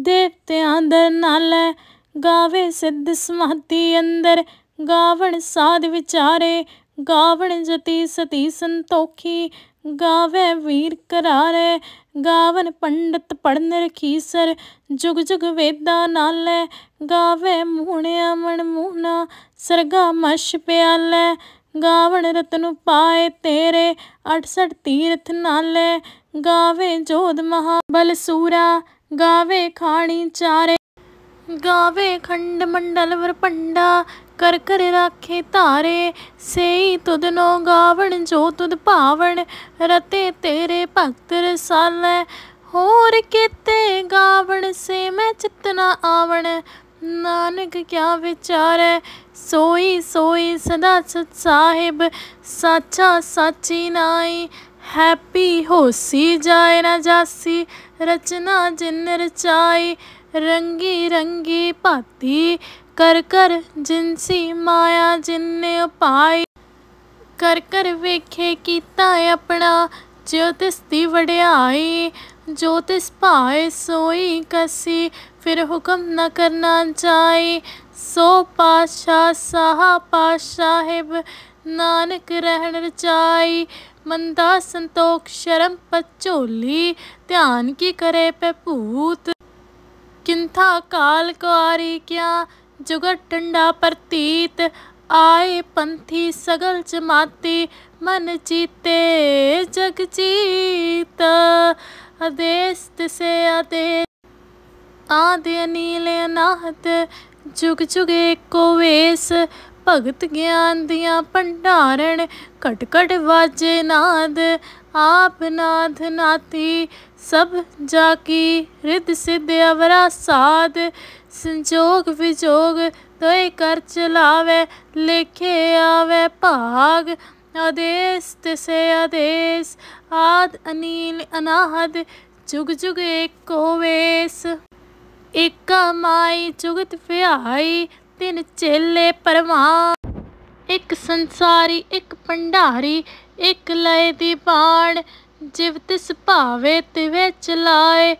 देवत्यादर नाल गावे सिद्ध समाधि अंदर गावण साध विचारे गावण जती सती संतोखी ਗਾਵੇ ਵੀਰ ਕਰਾਰੇ ਗਾਵਨ ਪੰਡਤ ਪੜਨ ਰਖੀਸਰ ਜੁਗ ਜੁਗ ਵੇਦਾ ਨਾਲੇ ਗਾਵੇ ਮੂਹਣਿਆ ਮਣ ਮੂਹਣਾ ਸਰਗਾ ਮਸ਼ ਪਿਆਲੇ ਗਾਵਣ ਰਤਨ ਪਾਏ ਤੇਰੇ 68 ਤੀਰਥ ਨਾਲੇ ਗਾਵੇ ਜੋਧ ਮਹਾਬਲ ਸੂਰਾ ਗਾਵੇ ਖਾਣੀ ਚਾਰੇ ਗਾਵੇ ਖੰਡ ਮੰਡਲ ਵਰ ਪੰਡਾ कर कर राखे तारे सेई तुद नो गावण जो तुद पावण रते तेरे भक्त रसालै ਹੋਰ ਕੀਤੇ ਗਾਵਣ ਸੇ ਮੈਂ ਚਿਤਨਾ ਆਵਣ ਨਾਨਕ ਕਿਆ ਵਿਚਾਰੈ ਸੋਈ ਸੋਈ ਸਦਾ ਸਤ ਸਾਹਿਬ ਸਾਚਾ ਸਾਚੀ ਨਾਈ ਹੈਪੀ ਹੋਸੀ ਜਾਏ ਨਾ ਜਾਸੀ ਰਚਨਾ ਜਿਨ ਰਚਾਈ ਰੰਗੀ ਰੰਗੀ ਭਾਤੀ ਕਰ ਕਰ ਜਿੰਸੀ ਮਾਇਆ ਜਿੰਨੇ ਉਪਾਈ ਕਰ ਕਰ ਵੇਖੇ ਕੀਤਾ ਆਪਣਾ ਜਿਉਤਿਸ ਦੀ ਵਡਿਆਈ ਜੋਤਿਸ ਭਾਏ ਸੋਈ ਕਸੀ ਫਿਰ ਹੁਕਮ ਨਾ ਕਰਨਾ ਚਾਈ ਸੋ ਪਾਸ਼ਾ ਸਾਹ ਪਾਸ਼ਾਹਿਬ ਨਾਨਕ ਰਹਿਣ ਰਚਾਈ ਮੰਦਾ ਸੰਤੋਖ ਸ਼ਰਮ ਪਚੋਲੀ ਧਿਆਨ ਕੀ ਕਰੇ ਪੈ ਭੂਤ ਕਿੰਥਾ ਕਾਲ ਕੁਆਰੀ ਕਿਆ ਜੁਗਤ ਟੰਡਾ ਪ੍ਰਤੀਤ ਆਏ ਪੰਥੀ ਸਗਲ ਜਮਾਤੀ ਮਨ ਚੀਤੇ ਜਗ ਚੀਤ ਅਦੇਸਤ ਸੇ ਅਤੇ ਆਦੇ ਨੀਲੇ ਨਾਹਤ ਜੁਗ ਜੁਗੇ ਕੋ ਵੇਸ ਭਗਤ ਗਿਆਨ ਦੀਆਂ ਭੰਡਾਰਣ ਘਟ ਘਟ ਵਾਜੇ ਨਾਦ ਆਪ ਨਾਦ ਨਾਤੀ ਸਭ ਜਾ ਕੀ ਰਿਤ ਸਿਧ ਅਵਰਾ ਸਾਦ ਸੰਜੋਗ ਵਿਜੋਗ ਤੋਇ ਕਰ ਚਲਾਵੇ ਲਿਖੇ ਆਵੇ ਭਾਗ ਆਦੇਸ ਤਿਸੇ ਆਦੇਸ ਆਦ ਅਨੀਲ ਅਨਾਹਦ ਜੁਗ ਜੁਗ ਏਕ ਹੋਵੇਸ ਇਕ ਮਾਈ ਜੁਗਤ ਵਿਹਾਈ ਤਿਨ ਚੇਲੇ ਪਰਮਾ ਇੱਕ ਸੰਸਾਰੀ ਇੱਕ ਭੰਡਾਰੀ ਇੱਕ ਲਏ ਦੀ ਬਾਣ ਜਿਵ ਤਿਸ ਭਾਵੇ ਤਿਵੇ ਚਲਾਏ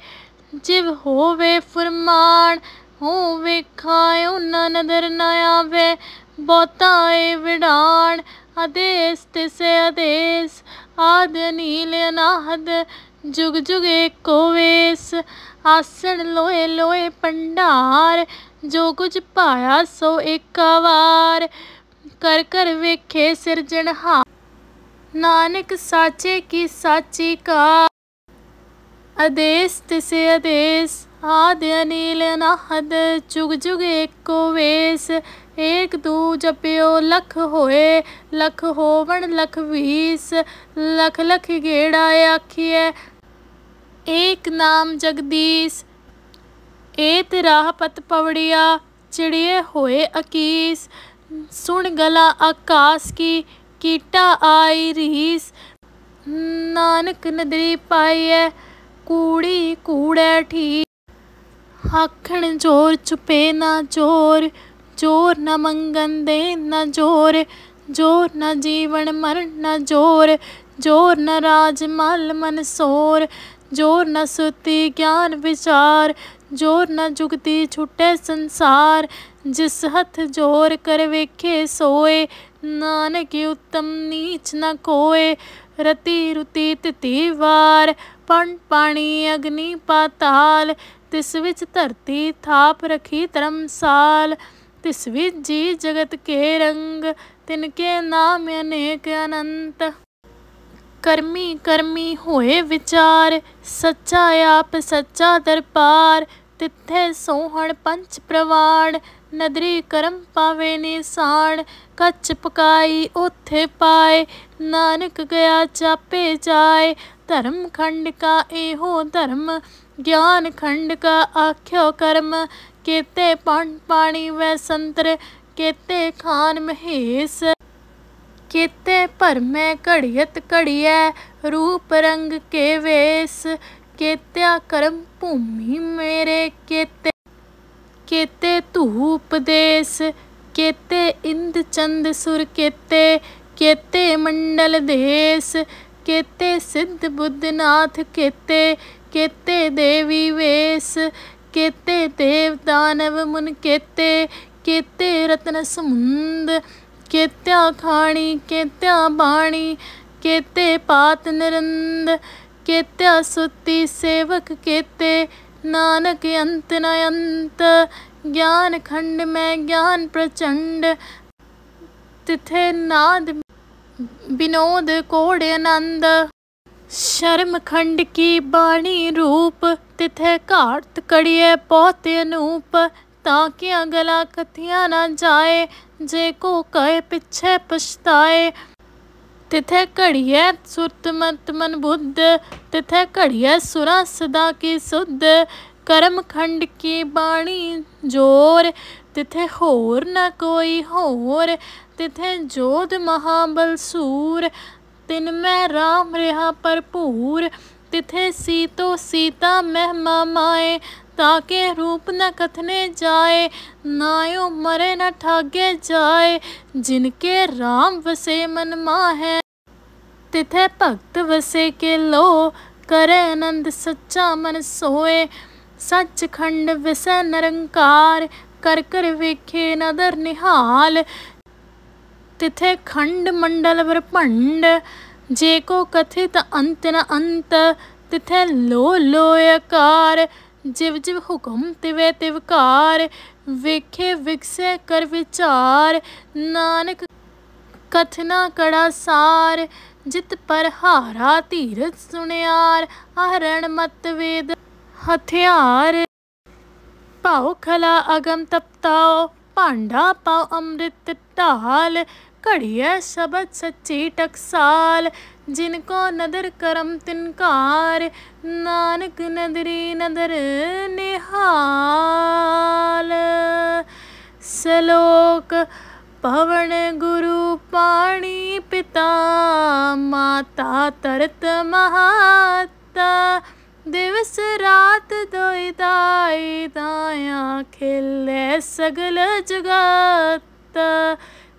ਜਿਵ ਹੋਵੇ ਫਰਮਾਨ ਹੋ ਵੇਖਾਇ ਉਹਨਾਂ ਨਦਰ ਨਾ ਆਵੇ ਬਹੁਤਾ ਏ ਵਿਡਾਣ ਆਦੇਸ ਤਿਸੇ ਆਦੇਸ ਆਦ ਨੀਲ ਅਨਾਹਦ ਜੁਗ ਜੁਗ ਏਕੋ ਵੇਸ ਆਸਣ ਲੋਏ ਲੋਏ ਪੰਡਾਰ ਜੋ ਕੁਝ ਪਾਇਆ ਸੋ ਵਾਰ ਕਰ ਕਰ ਵੇਖੇ ਹਾ ਨਾਨਕ ਸਾਚੇ ਕੀ ਸਾਚੀ ਕਾ ਤੇ ਤਿਸੇ ਅਦੇਸ ਆਦਿ ਅਨੀਲ ਅਨਾਹਦ ਚੁਗ ਜੁਗ ਏਕੋ ਵੇਸ ਏਕ ਦੂ ਜਪਿਓ ਲਖ ਹੋਏ ਲਖ ਹੋਵਣ ਲਖ ਵੀਸ ਲਖ ਲਖ ਗੇੜਾ ਆਖੀਐ ਏਕ ਨਾਮ ਜਗਦੀਸ਼ ਏਤ ਰਾਹ ਪਤ ਪਵੜਿਆ ਚਿੜੀਏ ਹੋਏ ਅਕੀਸ ਸੁਣ ਗਲਾ ਆਕਾਸ ਕੀ ਕੀਟਾ ਆਈ ਰੀਸ ਨਾਨਕ ਨਦਰੀ ਪਾਈਐ ਕੂੜੀ ਕੂੜੈ ਠੀ आखण जोर छुपे ना जोर जोर न मंगन दे न जोर जोर न जीवन मरण न जोर जोर न राजमाल मन सोर जोर न सुती ज्ञान विचार जोर न जुगती छुटे संसार जिस हथ जोर कर वेखे सोए नानक उत्तम नीच न कोए रति रुति तिति वार ਪਣ ਪਾਣੀ ਅਗਨੀ ਪਾਤਾਲ ਤਿਸ ਵਿੱਚ ਧਰਤੀ ਥਾਪ ਰਖੀ ਧਰਮਸਾਲ ਤਿਸ ਵਿੱਚ ਜੀ ਜਗਤ ਕੇ ਰੰਗ ਤਿਨ ਕੇ ਨਾਮ ਅਨੇਕ ਅਨੰਤ ਕਰਮੀ ਕਰਮੀ ਹੋਏ ਵਿਚਾਰ ਸੱਚਾ ਆਪ ਸੱਚਾ ਦਰਬਾਰ ਤਿੱਥੇ ਸੋਹਣ ਪੰਚ ਪ੍ਰਵਾਣ ਨਦਰੀ ਕਰਮ ਪਾਵੇ ਨੇ ਸਾਣ ਕੱਚ ਪਕਾਈ ਉਥੇ ਪਾਏ ਨਾਨਕ ਗਿਆ ਚਾਪੇ ਜਾਏ ਧਰਮ ਖੰਡ ਕਾ ਇਹੋ ਧਰਮ ਗਿਆਨ ਖੰਡ ਕਾ ਆਖਿਓ ਕਰਮ ਕੇਤੇ ਪਾਣੀ ਵੈ ਸੰਤਰ ਕੇਤੇ ਖਾਨ ਮਹੇਸ਼ ਕੀਤੇ ਭਰਮੈ ਘੜੀਤ ਘੜੀਐ ਰੂਪ ਰੰਗ ਕੇ ਵੇਸ ਕੀਤਿਆ ਕਰਮ ਭੂਮੀ ਮੇਰੇ ਕੀਤੇ केते तुहु उपदेश केते इंद चंद सुर केते केते मंडल देस केते सिद्ध बुद्धनाथ केते केते देवी वेश केते देव दानव मुन केते केते रत्न समुंद केत्या खाणी केत्या बाणी केते पात निरंद केत्या सुती सेवक केते ਨਾਨਕ ਅੰਤ ਨ ਅੰਤ ਗਿਆਨ ਖੰਡ ਮੈਂ ਗਿਆਨ ਪ੍ਰਚੰਡ ਤਿਥੇ ਨਾਦ ਬਿਨੋਦ ਕੋੜ ਆਨੰਦ ਸ਼ਰਮ ਖੰਡ ਕੀ ਬਾਣੀ ਰੂਪ ਤਿਥੇ ਘਾਟ ਕੜੀਏ ਬਹੁਤ ਅਨੂਪ ਤਾਂ ਕਿ ਅਗਲਾ ਕਥਿਆ ਨਾ ਜਾਏ ਜੇ ਕੋ ਕਹੇ ਪਿੱਛੇ ਪਛਤਾਏ ਤਿਥੈ ਘੜੀਐ ਮਤ ਮਨ ਬੁੱਧ ਤਿਥੈ ਘੜੀਐ ਸੁਰਾ ਸਦਾ ਕੀ ਸੁਧ ਕਰਮ ਖੰਡ ਕੀ ਬਾਣੀ ਜੋਰ ਤਿਥੈ ਹੋਰ ਨ ਕੋਈ ਹੋਰ ਤਿਥੈ ਜੋਧ ਮਹਾਬਲ ਸੂਰ ਤਿਨ ਮੈਂ ਰਾਮ ਰਿਹਾ ਭਰਪੂਰ ਤਿਥੇ ਸੀਤੋ ਸੀਤਾ ਮਹਿਮਾ ਮਾਏ ਤਾਕੇ ਰੂਪ ਨ ਕਥਨੇ ਜਾਏ ਨਾਇਓ ਮਰੇ ਨ ਠਾਗੇ ਜਾਏ ਜਿਨਕੇ RAM ਵਸੇ ਮਨ ਮਾਹੈ ਤਿਥੇ ਭਗਤ ਵਸੇ ਕੇ ਲੋ ਕਰੇ ਆਨੰਦ ਸੱਚਾ ਮਨ ਸੋਏ ਸੱਚ ਖੰਡ ਵਿਸੈ ਨਰੰਕਾਰ ਕਰ ਕਰ ਵੇਖੇ ਨਦਰ ਨਿਹਾਲ ਤਿਥੇ ਖੰਡ ਮੰਡਲ ਵਰ ਭੰਡ ਜੇ ਕੋ ਕਥਿਤ ਅੰਤ ਨ ਅੰਤ ਤਿਥੇ ਲੋ ਲੋ ਲੋਇਕਾਰ ਜਿਵ ਜਿਵ ਹੁਕਮ ਤਿਵੇ ਤਿਵਕਾਰ ਵੇਖੇ ਵਿਕਸੇ ਕਰ ਵਿਚਾਰ ਨਾਨਕ ਕਥਨਾ ਕੜਾ ਸਾਰ ਜਿਤ ਪਰ ਹਾਰਾ ਧੀਰਜ ਸੁਣਿਆਰ ਹਰਣ ਮਤ ਵੇਦ ਹਥਿਆਰ ਪਾਉ ਖਲਾ ਅਗਮ ਤਪਤਾਉ ਭਾਂਡਾ ਪਾਉ ਅੰਮ੍ਰਿਤ ਢਾਲ ਘੜੀਐ ਸ਼ਬਦ ਸੱਚੀ ਟਕਸਾਲ ਜਿਨ ਕੋ ਨਦਰ ਕਰਮ ਤਿਨਕਾਰ नानक नदरी नदर निहाल सलोक पवन गुरु पाणी पिता माता मातार महाता दिवस राया खेल सगल जगाता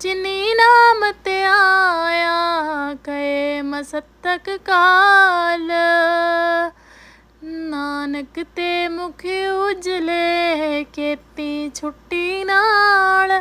ਜਿਨੀ ਨਾਮ ਤੇ ਆਇਆ ਕਏ ਮਸਤਕ ਕਾਲ ਨਾਨਕ ਤੇ ਮੁਖ ਉਜਲੇ ਕੀਤੀ ਛੁੱਟੀ ਨਾਲ